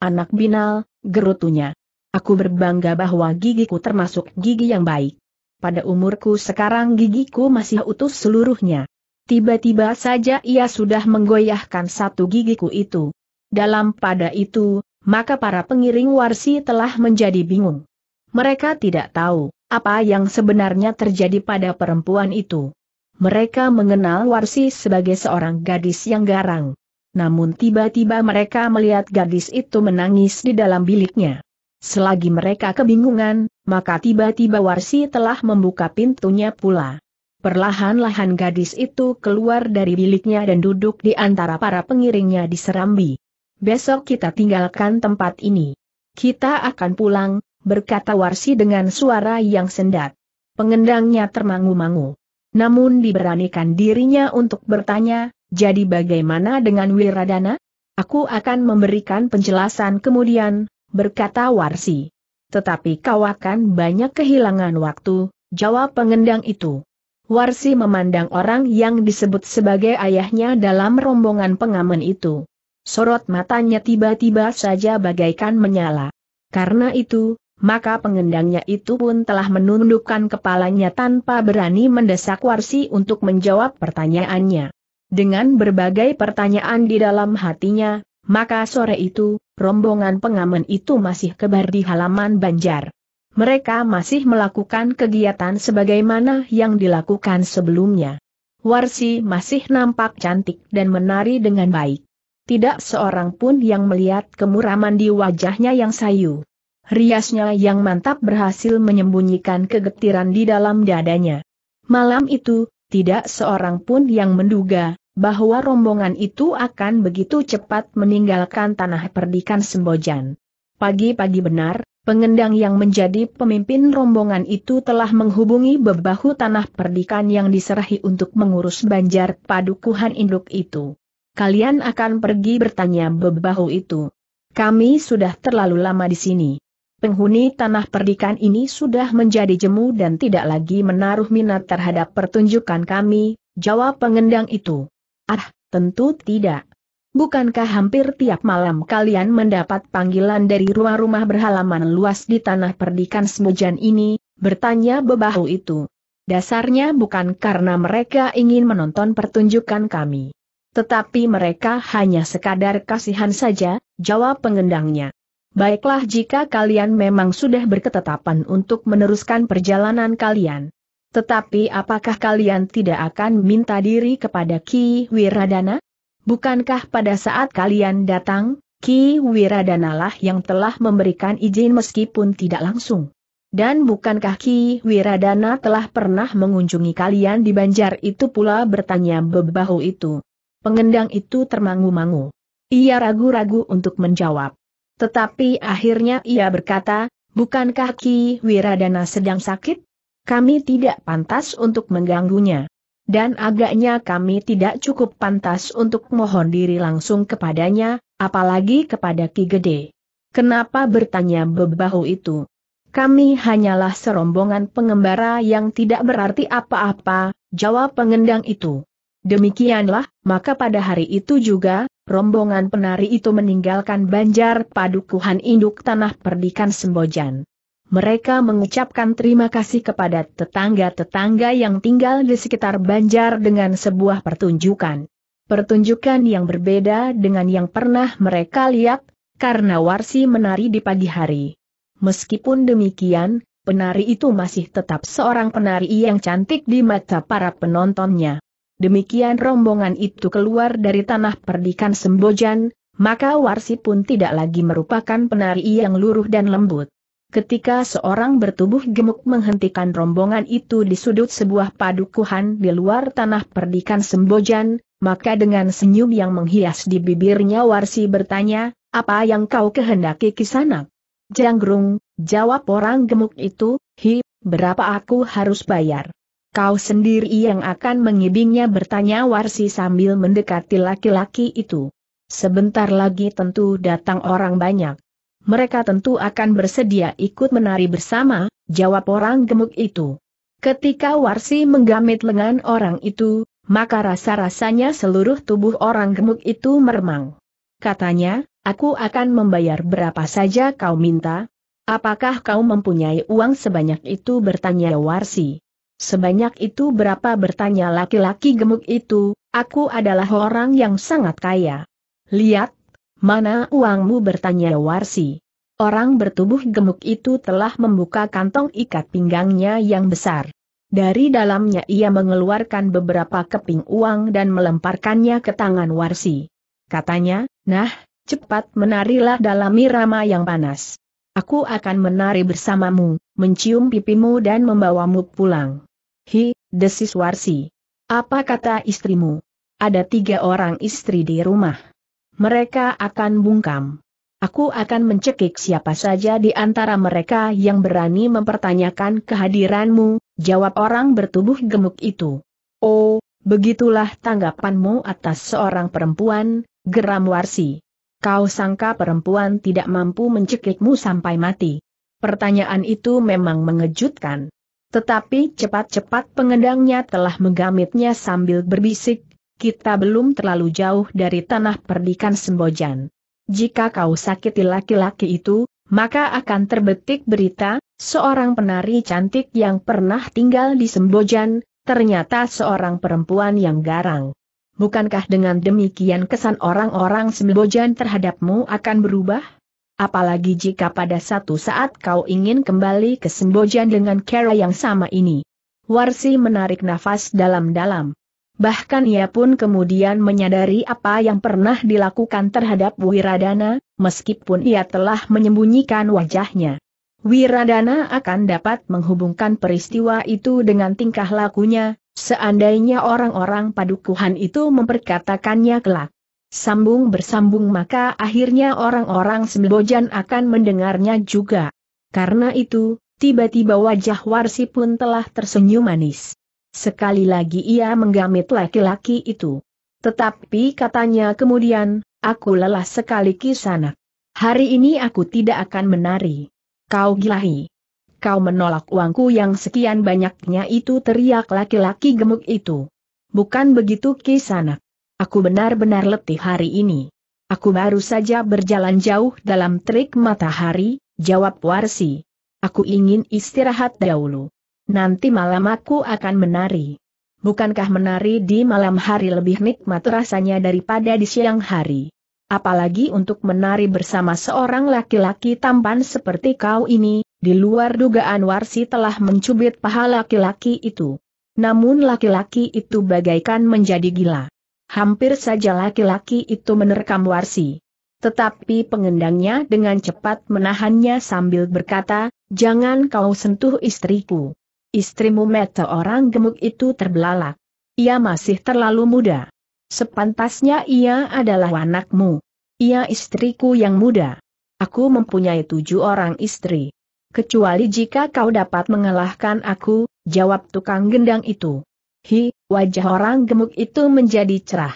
Anak binal, gerutunya. Aku berbangga bahwa gigiku termasuk gigi yang baik. Pada umurku sekarang gigiku masih utuh seluruhnya. Tiba-tiba saja ia sudah menggoyahkan satu gigiku itu. Dalam pada itu, maka para pengiring warsi telah menjadi bingung. Mereka tidak tahu apa yang sebenarnya terjadi pada perempuan itu. Mereka mengenal Warsi sebagai seorang gadis yang garang. Namun tiba-tiba mereka melihat gadis itu menangis di dalam biliknya. Selagi mereka kebingungan, maka tiba-tiba Warsi telah membuka pintunya pula. Perlahan-lahan gadis itu keluar dari biliknya dan duduk di antara para pengiringnya di Serambi. Besok kita tinggalkan tempat ini. Kita akan pulang, berkata Warsi dengan suara yang sendat. Pengendangnya termangu-mangu. Namun diberanikan dirinya untuk bertanya, jadi bagaimana dengan Wiradana? Aku akan memberikan penjelasan kemudian, berkata Warsi. Tetapi kau akan banyak kehilangan waktu, jawab pengendang itu. Warsi memandang orang yang disebut sebagai ayahnya dalam rombongan pengamen itu. Sorot matanya tiba-tiba saja bagaikan menyala. Karena itu, maka pengendangnya itu pun telah menundukkan kepalanya tanpa berani mendesak Warsi untuk menjawab pertanyaannya. Dengan berbagai pertanyaan di dalam hatinya, maka sore itu, rombongan pengamen itu masih kebar di halaman Banjar. Mereka masih melakukan kegiatan sebagaimana yang dilakukan sebelumnya. Warsi masih nampak cantik dan menari dengan baik. Tidak seorang pun yang melihat kemuraman di wajahnya yang sayu. Riasnya yang mantap berhasil menyembunyikan kegetiran di dalam dadanya. Malam itu, tidak seorang pun yang menduga, bahwa rombongan itu akan begitu cepat meninggalkan tanah perdikan Sembojan. Pagi-pagi benar, pengendang yang menjadi pemimpin rombongan itu telah menghubungi bebahu tanah perdikan yang diserahi untuk mengurus banjar padukuhan induk itu. Kalian akan pergi bertanya bebahu itu. Kami sudah terlalu lama di sini. Penghuni tanah perdikan ini sudah menjadi jemu dan tidak lagi menaruh minat terhadap pertunjukan kami, jawab pengendang itu. Ah, tentu tidak. Bukankah hampir tiap malam kalian mendapat panggilan dari rumah-rumah berhalaman luas di tanah perdikan semujan ini, bertanya bebahu itu. Dasarnya bukan karena mereka ingin menonton pertunjukan kami. Tetapi mereka hanya sekadar kasihan saja, jawab pengendangnya. Baiklah jika kalian memang sudah berketetapan untuk meneruskan perjalanan kalian. Tetapi apakah kalian tidak akan minta diri kepada Ki Wiradana? Bukankah pada saat kalian datang, Ki Wiradana lah yang telah memberikan izin meskipun tidak langsung? Dan bukankah Ki Wiradana telah pernah mengunjungi kalian di Banjar itu pula bertanya bebahu itu? Pengendang itu termangu-mangu. Ia ragu-ragu untuk menjawab. Tetapi akhirnya ia berkata, bukankah Ki Wiradana sedang sakit? kami tidak pantas untuk mengganggunya. Dan agaknya kami tidak cukup pantas untuk mohon diri langsung kepadanya, apalagi kepada Ki Gede. Kenapa bertanya bebahu itu? Kami hanyalah serombongan pengembara yang tidak berarti apa-apa, jawab pengendang itu. Demikianlah, maka pada hari itu juga, rombongan penari itu meninggalkan banjar padukuhan induk tanah perdikan Sembojan. Mereka mengucapkan terima kasih kepada tetangga-tetangga yang tinggal di sekitar Banjar dengan sebuah pertunjukan. Pertunjukan yang berbeda dengan yang pernah mereka lihat, karena Warsi menari di pagi hari. Meskipun demikian, penari itu masih tetap seorang penari yang cantik di mata para penontonnya. Demikian rombongan itu keluar dari tanah perdikan Sembojan, maka Warsi pun tidak lagi merupakan penari yang luruh dan lembut ketika seorang bertubuh gemuk menghentikan rombongan itu di sudut sebuah padukuhan di luar tanah perdikan Sembojan, maka dengan senyum yang menghias di bibirnya Warsi bertanya, apa yang kau kehendaki kisanak? Janggrung, jawab orang gemuk itu, hi, berapa aku harus bayar? Kau sendiri yang akan mengibingnya bertanya Warsi sambil mendekati laki-laki itu. Sebentar lagi tentu datang orang banyak mereka tentu akan bersedia ikut menari bersama, jawab orang gemuk itu. Ketika Warsi menggamit lengan orang itu, maka rasa-rasanya seluruh tubuh orang gemuk itu meremang. Katanya, aku akan membayar berapa saja kau minta. Apakah kau mempunyai uang sebanyak itu bertanya Warsi. Sebanyak itu berapa bertanya laki-laki gemuk itu, aku adalah orang yang sangat kaya. Lihat, Mana uangmu bertanya Warsi. Orang bertubuh gemuk itu telah membuka kantong ikat pinggangnya yang besar. Dari dalamnya ia mengeluarkan beberapa keping uang dan melemparkannya ke tangan Warsi. Katanya, nah, cepat menarilah dalam irama yang panas. Aku akan menari bersamamu, mencium pipimu dan membawamu pulang. Hi, desis Warsi. Apa kata istrimu? Ada tiga orang istri di rumah mereka akan bungkam. Aku akan mencekik siapa saja di antara mereka yang berani mempertanyakan kehadiranmu, jawab orang bertubuh gemuk itu. Oh, begitulah tanggapanmu atas seorang perempuan, geram Warsi. Kau sangka perempuan tidak mampu mencekikmu sampai mati. Pertanyaan itu memang mengejutkan. Tetapi cepat-cepat pengendangnya telah menggamitnya sambil berbisik, kita belum terlalu jauh dari tanah perdikan Sembojan. Jika kau sakiti laki-laki itu, maka akan terbetik berita, seorang penari cantik yang pernah tinggal di Sembojan, ternyata seorang perempuan yang garang. Bukankah dengan demikian kesan orang-orang Sembojan terhadapmu akan berubah? Apalagi jika pada satu saat kau ingin kembali ke Sembojan dengan cara yang sama ini. Warsi menarik nafas dalam-dalam. Bahkan ia pun kemudian menyadari apa yang pernah dilakukan terhadap Wiradana, meskipun ia telah menyembunyikan wajahnya. Wiradana akan dapat menghubungkan peristiwa itu dengan tingkah lakunya, seandainya orang-orang padukuhan itu memperkatakannya kelak. Sambung bersambung maka akhirnya orang-orang Sembojan akan mendengarnya juga. Karena itu, tiba-tiba wajah Warsi pun telah tersenyum manis. Sekali lagi ia menggamit laki-laki itu. Tetapi katanya kemudian, aku lelah sekali kisanak. Hari ini aku tidak akan menari. Kau gilahi. Kau menolak uangku yang sekian banyaknya itu teriak laki-laki gemuk itu. Bukan begitu kisanak. Aku benar-benar letih hari ini. Aku baru saja berjalan jauh dalam trik matahari, jawab Warsi. Aku ingin istirahat dahulu. Nanti malam aku akan menari. Bukankah menari di malam hari lebih nikmat rasanya daripada di siang hari? Apalagi untuk menari bersama seorang laki-laki tampan seperti kau ini, di luar dugaan Warsi telah mencubit paha laki-laki itu. Namun laki-laki itu bagaikan menjadi gila. Hampir saja laki-laki itu menerkam Warsi. Tetapi pengendangnya dengan cepat menahannya sambil berkata, Jangan kau sentuh istriku istrimu mete orang gemuk itu terbelalak. Ia masih terlalu muda. Sepantasnya ia adalah anakmu. Ia istriku yang muda. Aku mempunyai tujuh orang istri. Kecuali jika kau dapat mengalahkan aku, jawab tukang gendang itu. Hi, wajah orang gemuk itu menjadi cerah.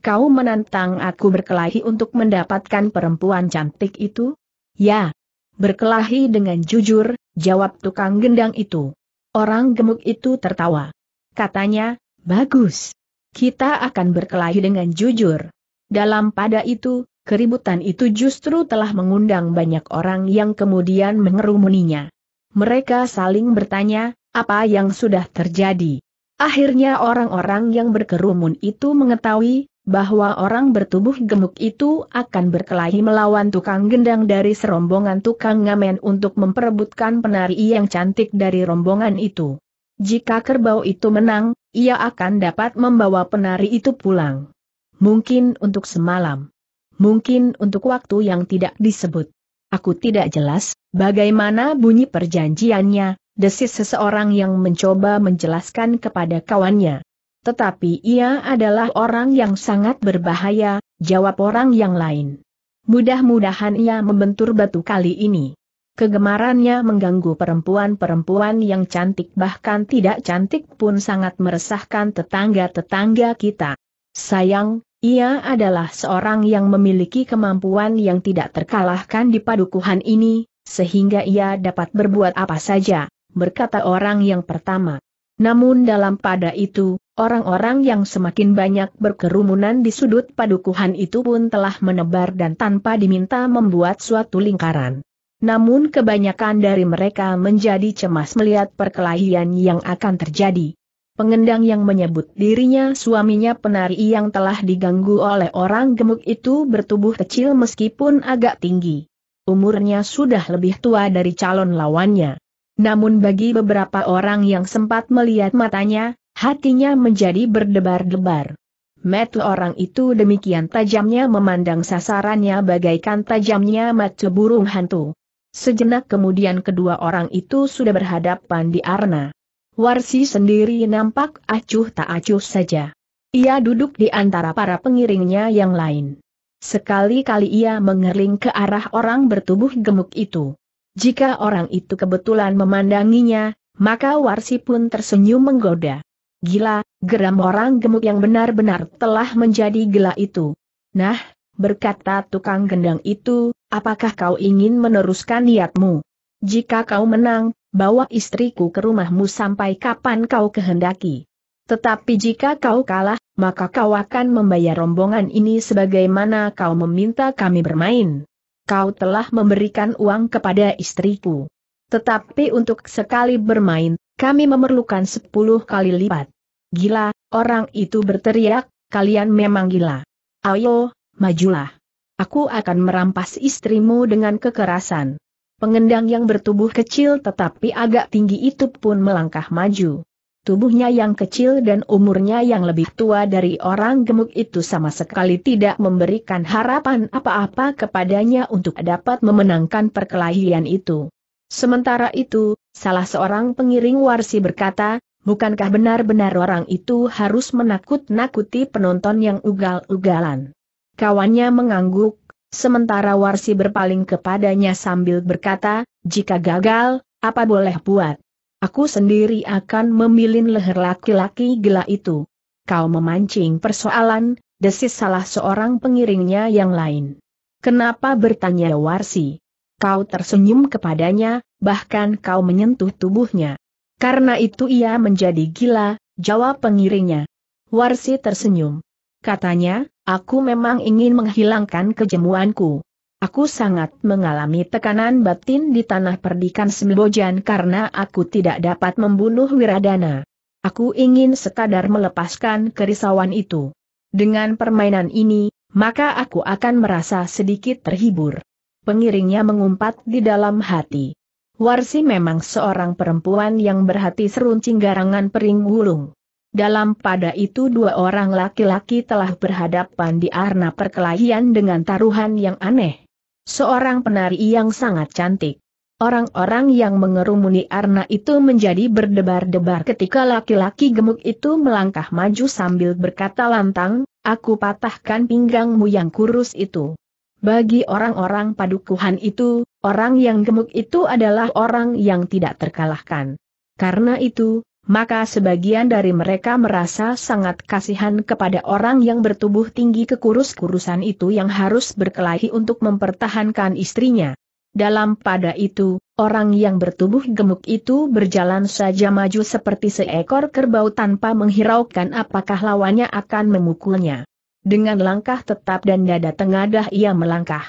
Kau menantang aku berkelahi untuk mendapatkan perempuan cantik itu? Ya. Berkelahi dengan jujur, jawab tukang gendang itu. Orang gemuk itu tertawa. Katanya, bagus. Kita akan berkelahi dengan jujur. Dalam pada itu, keributan itu justru telah mengundang banyak orang yang kemudian mengerumuninya. Mereka saling bertanya, apa yang sudah terjadi. Akhirnya orang-orang yang berkerumun itu mengetahui, bahwa orang bertubuh gemuk itu akan berkelahi melawan tukang gendang dari serombongan tukang ngamen untuk memperebutkan penari yang cantik dari rombongan itu. Jika kerbau itu menang, ia akan dapat membawa penari itu pulang. Mungkin untuk semalam. Mungkin untuk waktu yang tidak disebut. Aku tidak jelas, bagaimana bunyi perjanjiannya, desis seseorang yang mencoba menjelaskan kepada kawannya. Tetapi ia adalah orang yang sangat berbahaya, jawab orang yang lain. Mudah-mudahan ia membentur batu kali ini. Kegemarannya mengganggu perempuan-perempuan yang cantik bahkan tidak cantik pun sangat meresahkan tetangga-tetangga kita. Sayang, ia adalah seorang yang memiliki kemampuan yang tidak terkalahkan di padukuhan ini, sehingga ia dapat berbuat apa saja, berkata orang yang pertama. Namun dalam pada itu, orang-orang yang semakin banyak berkerumunan di sudut padukuhan itu pun telah menebar dan tanpa diminta membuat suatu lingkaran. Namun kebanyakan dari mereka menjadi cemas melihat perkelahian yang akan terjadi. Pengendang yang menyebut dirinya suaminya penari yang telah diganggu oleh orang gemuk itu bertubuh kecil meskipun agak tinggi. Umurnya sudah lebih tua dari calon lawannya. Namun bagi beberapa orang yang sempat melihat matanya, hatinya menjadi berdebar-debar. Mata orang itu demikian tajamnya memandang sasarannya bagaikan tajamnya mata burung hantu. Sejenak kemudian kedua orang itu sudah berhadapan di arna. Warsi sendiri nampak acuh tak acuh saja. Ia duduk di antara para pengiringnya yang lain. Sekali-kali ia mengerling ke arah orang bertubuh gemuk itu. Jika orang itu kebetulan memandanginya, maka Warsi pun tersenyum menggoda. Gila, geram orang gemuk yang benar-benar telah menjadi gila itu. Nah, berkata tukang gendang itu, apakah kau ingin meneruskan niatmu? Jika kau menang, bawa istriku ke rumahmu sampai kapan kau kehendaki. Tetapi jika kau kalah, maka kau akan membayar rombongan ini sebagaimana kau meminta kami bermain kau telah memberikan uang kepada istriku. Tetapi untuk sekali bermain, kami memerlukan sepuluh kali lipat. Gila, orang itu berteriak, kalian memang gila. Ayo, majulah. Aku akan merampas istrimu dengan kekerasan. Pengendang yang bertubuh kecil tetapi agak tinggi itu pun melangkah maju. Tubuhnya yang kecil dan umurnya yang lebih tua dari orang gemuk itu sama sekali tidak memberikan harapan apa-apa kepadanya untuk dapat memenangkan perkelahian itu. Sementara itu, salah seorang pengiring warsi berkata, bukankah benar-benar orang itu harus menakut-nakuti penonton yang ugal-ugalan? Kawannya mengangguk, sementara warsi berpaling kepadanya sambil berkata, jika gagal, apa boleh buat? Aku sendiri akan memilin leher laki-laki gila itu. Kau memancing persoalan, desis salah seorang pengiringnya yang lain. Kenapa bertanya Warsi? Kau tersenyum kepadanya, bahkan kau menyentuh tubuhnya. Karena itu ia menjadi gila, jawab pengiringnya. Warsi tersenyum. Katanya, aku memang ingin menghilangkan kejemuanku. Aku sangat mengalami tekanan batin di tanah perdikan Sembojan karena aku tidak dapat membunuh Wiradana. Aku ingin sekadar melepaskan kerisauan itu. Dengan permainan ini, maka aku akan merasa sedikit terhibur. Pengiringnya mengumpat di dalam hati. Warsi memang seorang perempuan yang berhati seruncing garangan pering wulung. Dalam pada itu dua orang laki-laki telah berhadapan di arena perkelahian dengan taruhan yang aneh seorang penari yang sangat cantik. Orang-orang yang mengerumuni Arna itu menjadi berdebar-debar ketika laki-laki gemuk itu melangkah maju sambil berkata lantang, aku patahkan pinggangmu yang kurus itu. Bagi orang-orang padukuhan itu, orang yang gemuk itu adalah orang yang tidak terkalahkan. Karena itu, maka sebagian dari mereka merasa sangat kasihan kepada orang yang bertubuh tinggi kekurus-kurusan itu yang harus berkelahi untuk mempertahankan istrinya. Dalam pada itu, orang yang bertubuh gemuk itu berjalan saja maju seperti seekor kerbau tanpa menghiraukan apakah lawannya akan memukulnya. Dengan langkah tetap dan dada tengadah ia melangkah.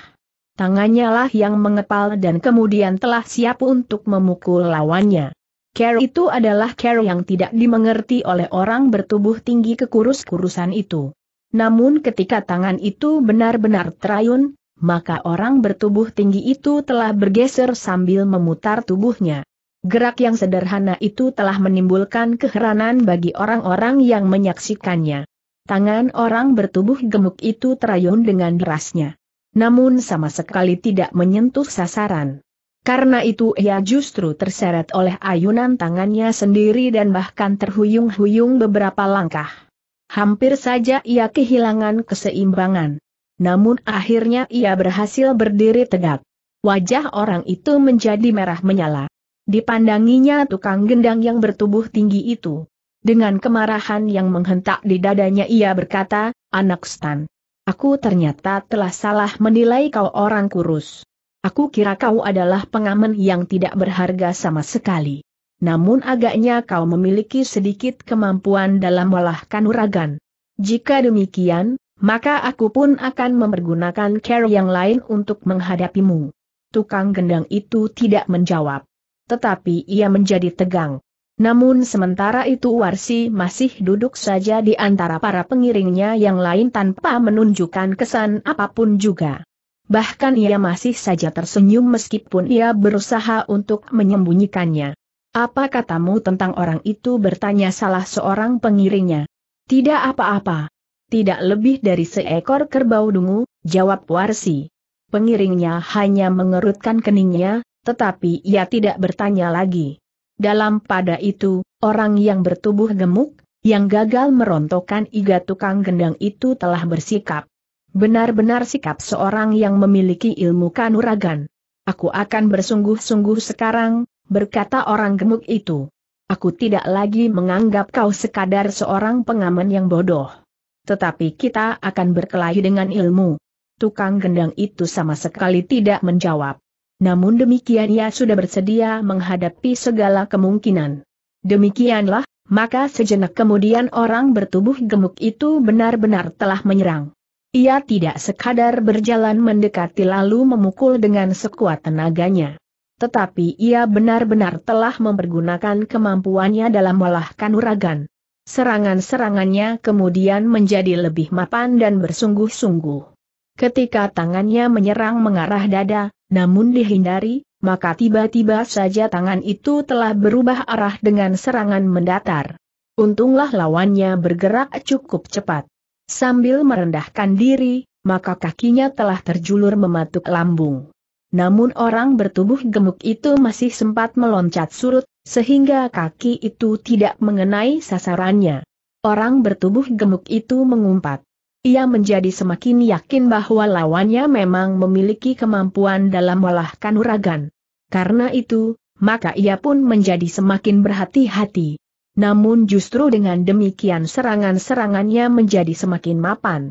Tangannya lah yang mengepal dan kemudian telah siap untuk memukul lawannya. Care itu adalah care yang tidak dimengerti oleh orang bertubuh tinggi kekurus-kurusan itu. Namun ketika tangan itu benar-benar terayun, maka orang bertubuh tinggi itu telah bergeser sambil memutar tubuhnya. Gerak yang sederhana itu telah menimbulkan keheranan bagi orang-orang yang menyaksikannya. Tangan orang bertubuh gemuk itu terayun dengan derasnya. Namun sama sekali tidak menyentuh sasaran. Karena itu ia justru terseret oleh ayunan tangannya sendiri dan bahkan terhuyung-huyung beberapa langkah. Hampir saja ia kehilangan keseimbangan. Namun akhirnya ia berhasil berdiri tegak. Wajah orang itu menjadi merah menyala. Dipandanginya tukang gendang yang bertubuh tinggi itu. Dengan kemarahan yang menghentak di dadanya ia berkata, Anak Stan. Aku ternyata telah salah menilai kau orang kurus. Aku kira kau adalah pengamen yang tidak berharga sama sekali. Namun agaknya kau memiliki sedikit kemampuan dalam melahkan uragan. Jika demikian, maka aku pun akan mempergunakan care yang lain untuk menghadapimu. Tukang gendang itu tidak menjawab. Tetapi ia menjadi tegang. Namun sementara itu Warsi masih duduk saja di antara para pengiringnya yang lain tanpa menunjukkan kesan apapun juga bahkan ia masih saja tersenyum meskipun ia berusaha untuk menyembunyikannya. Apa katamu tentang orang itu bertanya salah seorang pengiringnya. Tidak apa-apa. Tidak lebih dari seekor kerbau dungu, jawab Warsi. Pengiringnya hanya mengerutkan keningnya, tetapi ia tidak bertanya lagi. Dalam pada itu, orang yang bertubuh gemuk, yang gagal merontokkan iga tukang gendang itu telah bersikap Benar-benar sikap seorang yang memiliki ilmu kanuragan. Aku akan bersungguh-sungguh sekarang, berkata orang gemuk itu. Aku tidak lagi menganggap kau sekadar seorang pengaman yang bodoh. Tetapi kita akan berkelahi dengan ilmu. Tukang gendang itu sama sekali tidak menjawab. Namun demikian ia sudah bersedia menghadapi segala kemungkinan. Demikianlah, maka sejenak kemudian orang bertubuh gemuk itu benar-benar telah menyerang. Ia tidak sekadar berjalan mendekati lalu memukul dengan sekuat tenaganya. Tetapi ia benar-benar telah mempergunakan kemampuannya dalam olah kanuragan. Serangan-serangannya kemudian menjadi lebih mapan dan bersungguh-sungguh. Ketika tangannya menyerang mengarah dada, namun dihindari, maka tiba-tiba saja tangan itu telah berubah arah dengan serangan mendatar. Untunglah lawannya bergerak cukup cepat. Sambil merendahkan diri, maka kakinya telah terjulur mematuk lambung. Namun orang bertubuh gemuk itu masih sempat meloncat surut, sehingga kaki itu tidak mengenai sasarannya. Orang bertubuh gemuk itu mengumpat. Ia menjadi semakin yakin bahwa lawannya memang memiliki kemampuan dalam melahkan uragan. Karena itu, maka ia pun menjadi semakin berhati-hati. Namun justru dengan demikian serangan-serangannya menjadi semakin mapan.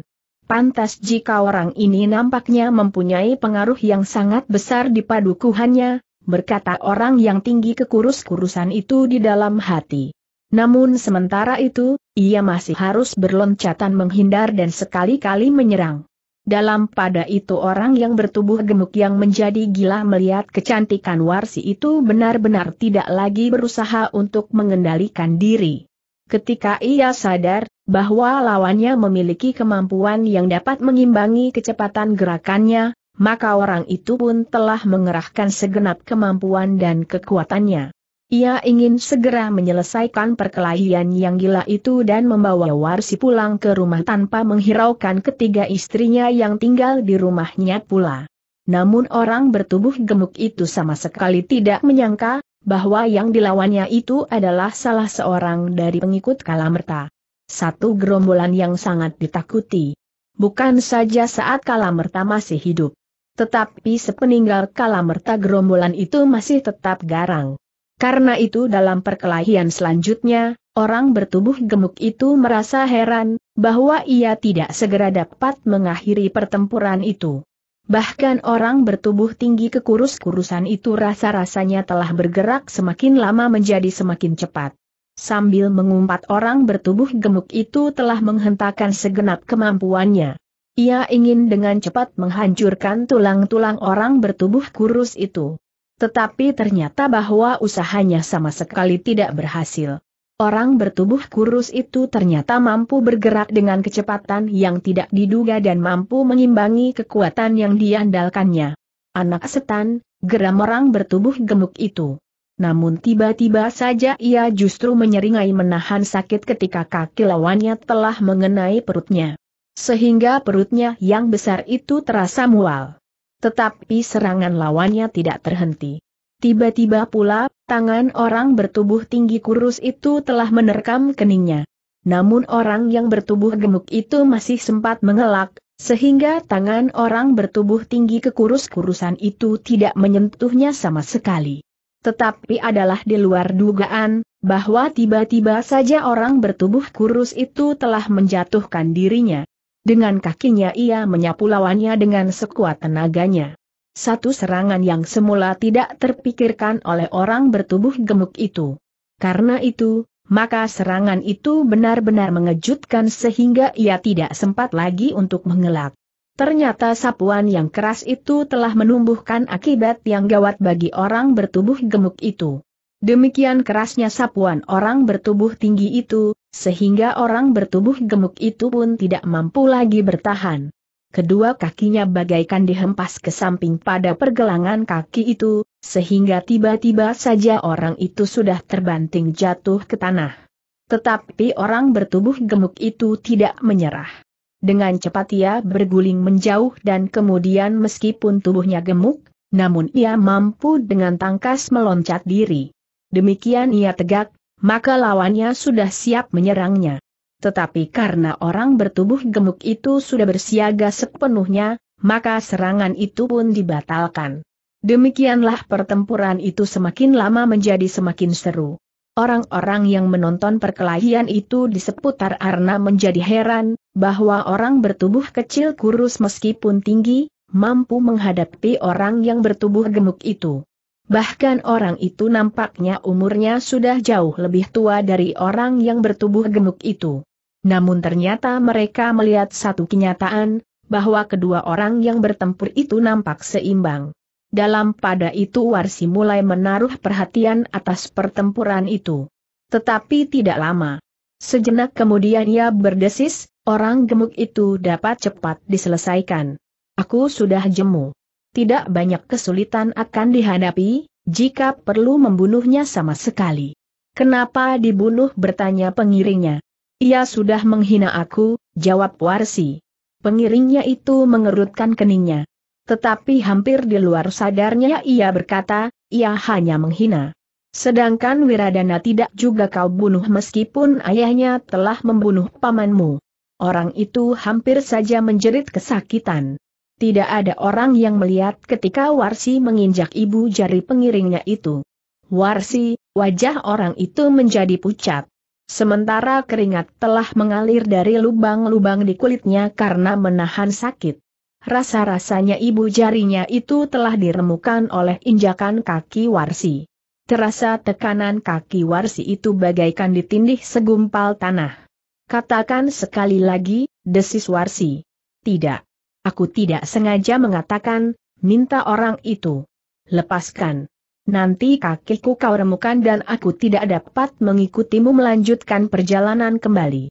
Pantas jika orang ini nampaknya mempunyai pengaruh yang sangat besar di padukuhannya, berkata orang yang tinggi kekurus-kurusan itu di dalam hati. Namun sementara itu, ia masih harus berloncatan menghindar dan sekali-kali menyerang. Dalam pada itu orang yang bertubuh gemuk yang menjadi gila melihat kecantikan Warsi itu benar-benar tidak lagi berusaha untuk mengendalikan diri. Ketika ia sadar bahwa lawannya memiliki kemampuan yang dapat mengimbangi kecepatan gerakannya, maka orang itu pun telah mengerahkan segenap kemampuan dan kekuatannya. Ia ingin segera menyelesaikan perkelahian yang gila itu dan membawa Warsi pulang ke rumah tanpa menghiraukan ketiga istrinya yang tinggal di rumahnya pula. Namun orang bertubuh gemuk itu sama sekali tidak menyangka, bahwa yang dilawannya itu adalah salah seorang dari pengikut Kalamerta. Satu gerombolan yang sangat ditakuti. Bukan saja saat Kalamerta masih hidup. Tetapi sepeninggal Kalamerta gerombolan itu masih tetap garang. Karena itu dalam perkelahian selanjutnya, orang bertubuh gemuk itu merasa heran, bahwa ia tidak segera dapat mengakhiri pertempuran itu. Bahkan orang bertubuh tinggi kekurus-kurusan itu rasa-rasanya telah bergerak semakin lama menjadi semakin cepat. Sambil mengumpat orang bertubuh gemuk itu telah menghentakkan segenap kemampuannya. Ia ingin dengan cepat menghancurkan tulang-tulang orang bertubuh kurus itu. Tetapi ternyata bahwa usahanya sama sekali tidak berhasil. Orang bertubuh kurus itu ternyata mampu bergerak dengan kecepatan yang tidak diduga dan mampu mengimbangi kekuatan yang diandalkannya. Anak setan, geram orang bertubuh gemuk itu. Namun tiba-tiba saja ia justru menyeringai menahan sakit ketika kaki lawannya telah mengenai perutnya. Sehingga perutnya yang besar itu terasa mual. Tetapi serangan lawannya tidak terhenti. Tiba-tiba pula, tangan orang bertubuh tinggi kurus itu telah menerkam keningnya. Namun orang yang bertubuh gemuk itu masih sempat mengelak, sehingga tangan orang bertubuh tinggi kekurus-kurusan itu tidak menyentuhnya sama sekali. Tetapi adalah di luar dugaan, bahwa tiba-tiba saja orang bertubuh kurus itu telah menjatuhkan dirinya. Dengan kakinya ia menyapu lawannya dengan sekuat tenaganya. Satu serangan yang semula tidak terpikirkan oleh orang bertubuh gemuk itu. Karena itu, maka serangan itu benar-benar mengejutkan sehingga ia tidak sempat lagi untuk mengelak. Ternyata sapuan yang keras itu telah menumbuhkan akibat yang gawat bagi orang bertubuh gemuk itu. Demikian kerasnya sapuan orang bertubuh tinggi itu, sehingga orang bertubuh gemuk itu pun tidak mampu lagi bertahan. Kedua kakinya bagaikan dihempas ke samping pada pergelangan kaki itu, sehingga tiba-tiba saja orang itu sudah terbanting jatuh ke tanah. Tetapi orang bertubuh gemuk itu tidak menyerah. Dengan cepat ia berguling menjauh dan kemudian meskipun tubuhnya gemuk, namun ia mampu dengan tangkas meloncat diri. Demikian ia tegak, maka lawannya sudah siap menyerangnya. Tetapi karena orang bertubuh gemuk itu sudah bersiaga sepenuhnya, maka serangan itu pun dibatalkan. Demikianlah pertempuran itu semakin lama menjadi semakin seru. Orang-orang yang menonton perkelahian itu di seputar Arna menjadi heran, bahwa orang bertubuh kecil kurus meskipun tinggi, mampu menghadapi orang yang bertubuh gemuk itu. Bahkan orang itu nampaknya umurnya sudah jauh lebih tua dari orang yang bertubuh gemuk itu. Namun ternyata mereka melihat satu kenyataan, bahwa kedua orang yang bertempur itu nampak seimbang. Dalam pada itu Warsi mulai menaruh perhatian atas pertempuran itu. Tetapi tidak lama. Sejenak kemudian ia berdesis, orang gemuk itu dapat cepat diselesaikan. Aku sudah jemu tidak banyak kesulitan akan dihadapi, jika perlu membunuhnya sama sekali. Kenapa dibunuh bertanya pengiringnya. Ia sudah menghina aku, jawab Warsi. Pengiringnya itu mengerutkan keningnya. Tetapi hampir di luar sadarnya ia berkata, ia hanya menghina. Sedangkan Wiradana tidak juga kau bunuh meskipun ayahnya telah membunuh pamanmu. Orang itu hampir saja menjerit kesakitan. Tidak ada orang yang melihat ketika Warsi menginjak ibu jari pengiringnya itu. Warsi, wajah orang itu menjadi pucat. Sementara keringat telah mengalir dari lubang-lubang di kulitnya karena menahan sakit. Rasa-rasanya ibu jarinya itu telah diremukan oleh injakan kaki Warsi. Terasa tekanan kaki Warsi itu bagaikan ditindih segumpal tanah. Katakan sekali lagi, desis Warsi. Tidak. Aku tidak sengaja mengatakan, minta orang itu. Lepaskan. Nanti kakiku kau remukan dan aku tidak dapat mengikutimu melanjutkan perjalanan kembali.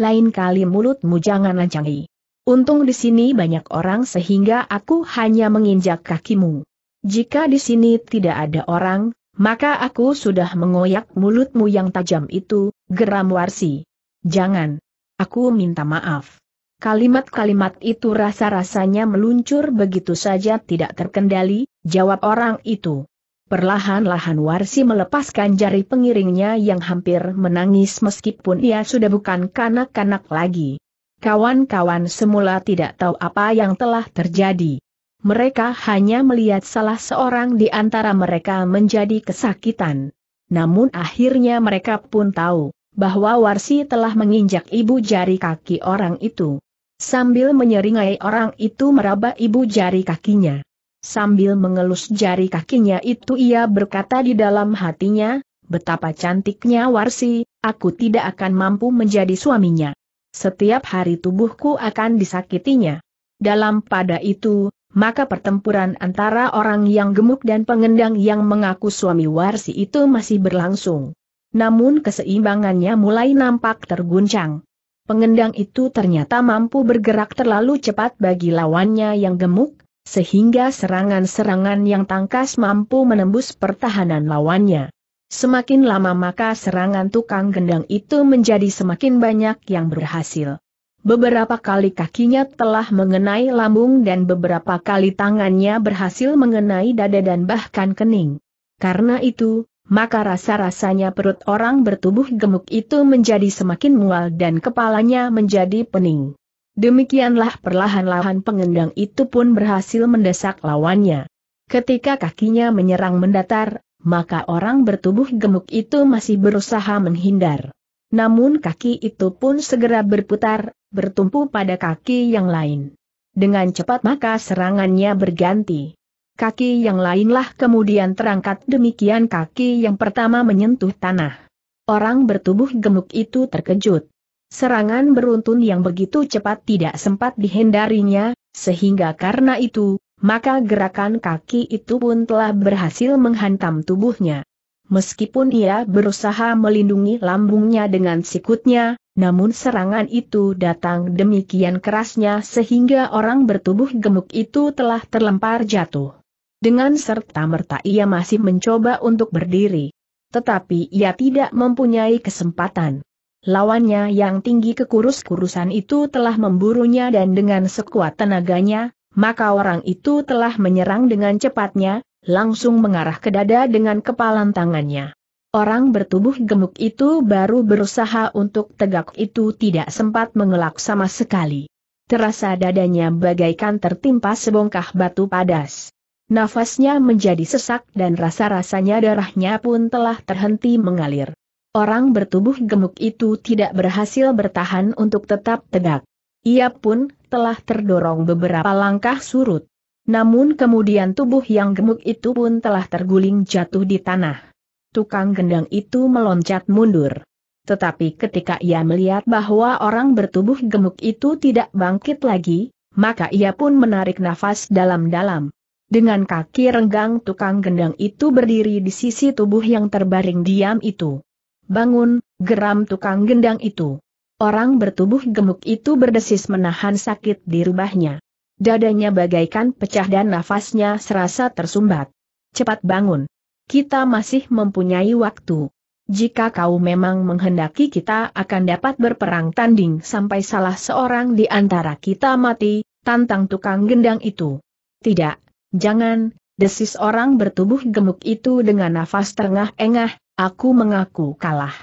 Lain kali mulutmu jangan lancangi. Untung di sini banyak orang sehingga aku hanya menginjak kakimu. Jika di sini tidak ada orang, maka aku sudah mengoyak mulutmu yang tajam itu, geram Warsi. Jangan. Aku minta maaf. Kalimat-kalimat itu rasa-rasanya meluncur begitu saja tidak terkendali, jawab orang itu. Perlahan-lahan Warsi melepaskan jari pengiringnya yang hampir menangis meskipun ia sudah bukan kanak-kanak lagi. Kawan-kawan semula tidak tahu apa yang telah terjadi. Mereka hanya melihat salah seorang di antara mereka menjadi kesakitan. Namun akhirnya mereka pun tahu bahwa Warsi telah menginjak ibu jari kaki orang itu. Sambil menyeringai orang itu meraba ibu jari kakinya. Sambil mengelus jari kakinya itu ia berkata di dalam hatinya, betapa cantiknya Warsi, aku tidak akan mampu menjadi suaminya. Setiap hari tubuhku akan disakitinya. Dalam pada itu, maka pertempuran antara orang yang gemuk dan pengendang yang mengaku suami Warsi itu masih berlangsung. Namun keseimbangannya mulai nampak terguncang pengendang itu ternyata mampu bergerak terlalu cepat bagi lawannya yang gemuk, sehingga serangan-serangan yang tangkas mampu menembus pertahanan lawannya. Semakin lama maka serangan tukang gendang itu menjadi semakin banyak yang berhasil. Beberapa kali kakinya telah mengenai lambung dan beberapa kali tangannya berhasil mengenai dada dan bahkan kening. Karena itu, maka rasa-rasanya perut orang bertubuh gemuk itu menjadi semakin mual dan kepalanya menjadi pening. Demikianlah perlahan-lahan pengendang itu pun berhasil mendesak lawannya. Ketika kakinya menyerang mendatar, maka orang bertubuh gemuk itu masih berusaha menghindar. Namun kaki itu pun segera berputar, bertumpu pada kaki yang lain. Dengan cepat maka serangannya berganti. Kaki yang lainlah kemudian terangkat demikian kaki yang pertama menyentuh tanah. Orang bertubuh gemuk itu terkejut. Serangan beruntun yang begitu cepat tidak sempat dihindarinya, sehingga karena itu, maka gerakan kaki itu pun telah berhasil menghantam tubuhnya. Meskipun ia berusaha melindungi lambungnya dengan sikutnya, namun serangan itu datang demikian kerasnya sehingga orang bertubuh gemuk itu telah terlempar jatuh. Dengan serta-merta ia masih mencoba untuk berdiri. Tetapi ia tidak mempunyai kesempatan. Lawannya yang tinggi kekurus-kurusan itu telah memburunya dan dengan sekuat tenaganya, maka orang itu telah menyerang dengan cepatnya, langsung mengarah ke dada dengan kepalan tangannya. Orang bertubuh gemuk itu baru berusaha untuk tegak itu tidak sempat mengelak sama sekali. Terasa dadanya bagaikan tertimpa sebongkah batu padas nafasnya menjadi sesak dan rasa-rasanya darahnya pun telah terhenti mengalir. Orang bertubuh gemuk itu tidak berhasil bertahan untuk tetap tegak. Ia pun telah terdorong beberapa langkah surut. Namun kemudian tubuh yang gemuk itu pun telah terguling jatuh di tanah. Tukang gendang itu meloncat mundur. Tetapi ketika ia melihat bahwa orang bertubuh gemuk itu tidak bangkit lagi, maka ia pun menarik nafas dalam-dalam dengan kaki renggang tukang gendang itu berdiri di sisi tubuh yang terbaring diam itu. Bangun, geram tukang gendang itu. Orang bertubuh gemuk itu berdesis menahan sakit di rubahnya. Dadanya bagaikan pecah dan nafasnya serasa tersumbat. Cepat bangun. Kita masih mempunyai waktu. Jika kau memang menghendaki kita akan dapat berperang tanding sampai salah seorang di antara kita mati, tantang tukang gendang itu. Tidak, Jangan, desis orang bertubuh gemuk itu dengan nafas terengah-engah, aku mengaku kalah.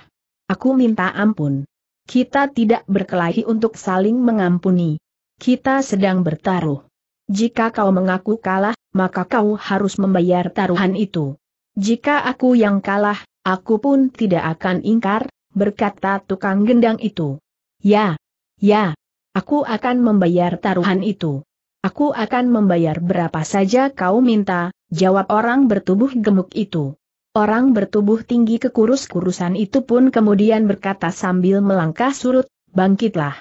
Aku minta ampun. Kita tidak berkelahi untuk saling mengampuni. Kita sedang bertaruh. Jika kau mengaku kalah, maka kau harus membayar taruhan itu. Jika aku yang kalah, aku pun tidak akan ingkar, berkata tukang gendang itu. Ya, ya, aku akan membayar taruhan itu. Aku akan membayar berapa saja kau minta, jawab orang bertubuh gemuk itu. Orang bertubuh tinggi kekurus-kurusan itu pun kemudian berkata sambil melangkah surut, bangkitlah.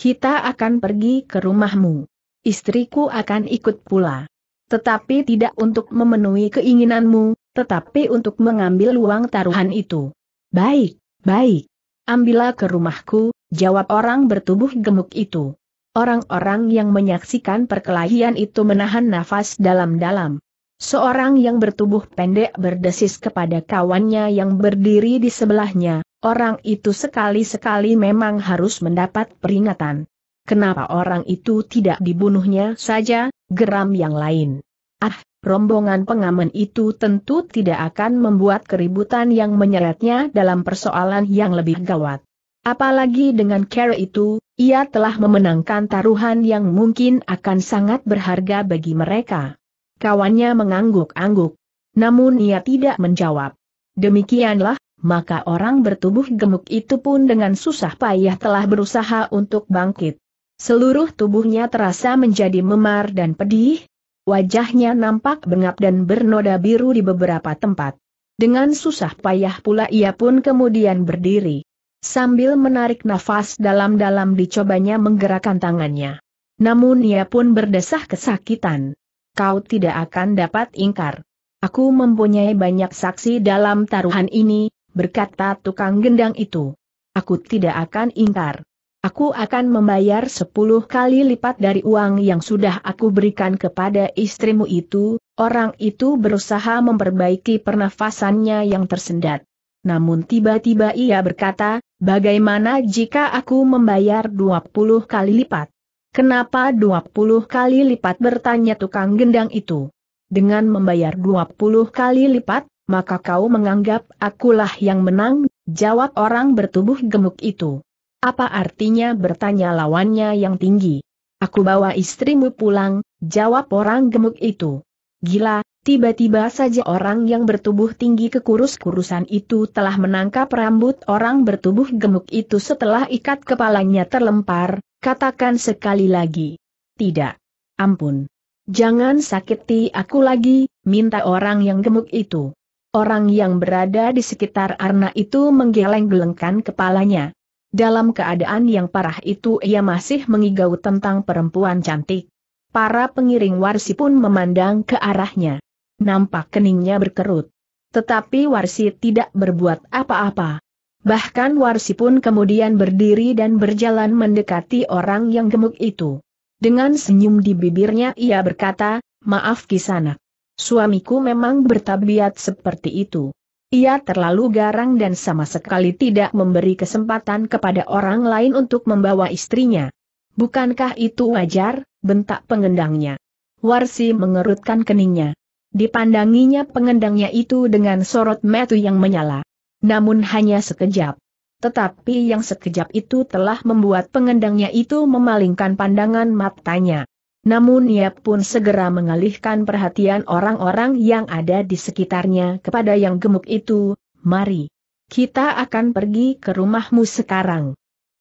Kita akan pergi ke rumahmu. Istriku akan ikut pula. Tetapi tidak untuk memenuhi keinginanmu, tetapi untuk mengambil uang taruhan itu. Baik, baik. Ambillah ke rumahku, jawab orang bertubuh gemuk itu. Orang-orang yang menyaksikan perkelahian itu menahan nafas dalam-dalam. Seorang yang bertubuh pendek berdesis kepada kawannya yang berdiri di sebelahnya, orang itu sekali-sekali memang harus mendapat peringatan. Kenapa orang itu tidak dibunuhnya saja, geram yang lain. Ah, rombongan pengamen itu tentu tidak akan membuat keributan yang menyeretnya dalam persoalan yang lebih gawat. Apalagi dengan cara itu, ia telah memenangkan taruhan yang mungkin akan sangat berharga bagi mereka. Kawannya mengangguk-angguk. Namun ia tidak menjawab. Demikianlah, maka orang bertubuh gemuk itu pun dengan susah payah telah berusaha untuk bangkit. Seluruh tubuhnya terasa menjadi memar dan pedih, wajahnya nampak bengap dan bernoda biru di beberapa tempat. Dengan susah payah pula ia pun kemudian berdiri. Sambil menarik nafas dalam-dalam dicobanya menggerakkan tangannya. Namun ia pun berdesah kesakitan. Kau tidak akan dapat ingkar. Aku mempunyai banyak saksi dalam taruhan ini, berkata tukang gendang itu. Aku tidak akan ingkar. Aku akan membayar sepuluh kali lipat dari uang yang sudah aku berikan kepada istrimu itu, orang itu berusaha memperbaiki pernafasannya yang tersendat. Namun tiba-tiba ia berkata, Bagaimana jika aku membayar 20 kali lipat? Kenapa 20 kali lipat bertanya tukang gendang itu? Dengan membayar 20 kali lipat, maka kau menganggap akulah yang menang, jawab orang bertubuh gemuk itu. Apa artinya bertanya lawannya yang tinggi? Aku bawa istrimu pulang, jawab orang gemuk itu. Gila, tiba-tiba saja orang yang bertubuh tinggi kekurus-kurusan itu telah menangkap rambut orang bertubuh gemuk itu setelah ikat kepalanya terlempar, katakan sekali lagi. Tidak. Ampun. Jangan sakiti aku lagi, minta orang yang gemuk itu. Orang yang berada di sekitar Arna itu menggeleng-gelengkan kepalanya. Dalam keadaan yang parah itu ia masih mengigau tentang perempuan cantik para pengiring Warsi pun memandang ke arahnya. Nampak keningnya berkerut. Tetapi Warsi tidak berbuat apa-apa. Bahkan Warsi pun kemudian berdiri dan berjalan mendekati orang yang gemuk itu. Dengan senyum di bibirnya ia berkata, maaf kisana, Suamiku memang bertabiat seperti itu. Ia terlalu garang dan sama sekali tidak memberi kesempatan kepada orang lain untuk membawa istrinya. Bukankah itu wajar? bentak pengendangnya. Warsi mengerutkan keningnya. Dipandanginya pengendangnya itu dengan sorot metu yang menyala. Namun hanya sekejap. Tetapi yang sekejap itu telah membuat pengendangnya itu memalingkan pandangan matanya. Namun ia pun segera mengalihkan perhatian orang-orang yang ada di sekitarnya kepada yang gemuk itu, mari. Kita akan pergi ke rumahmu sekarang.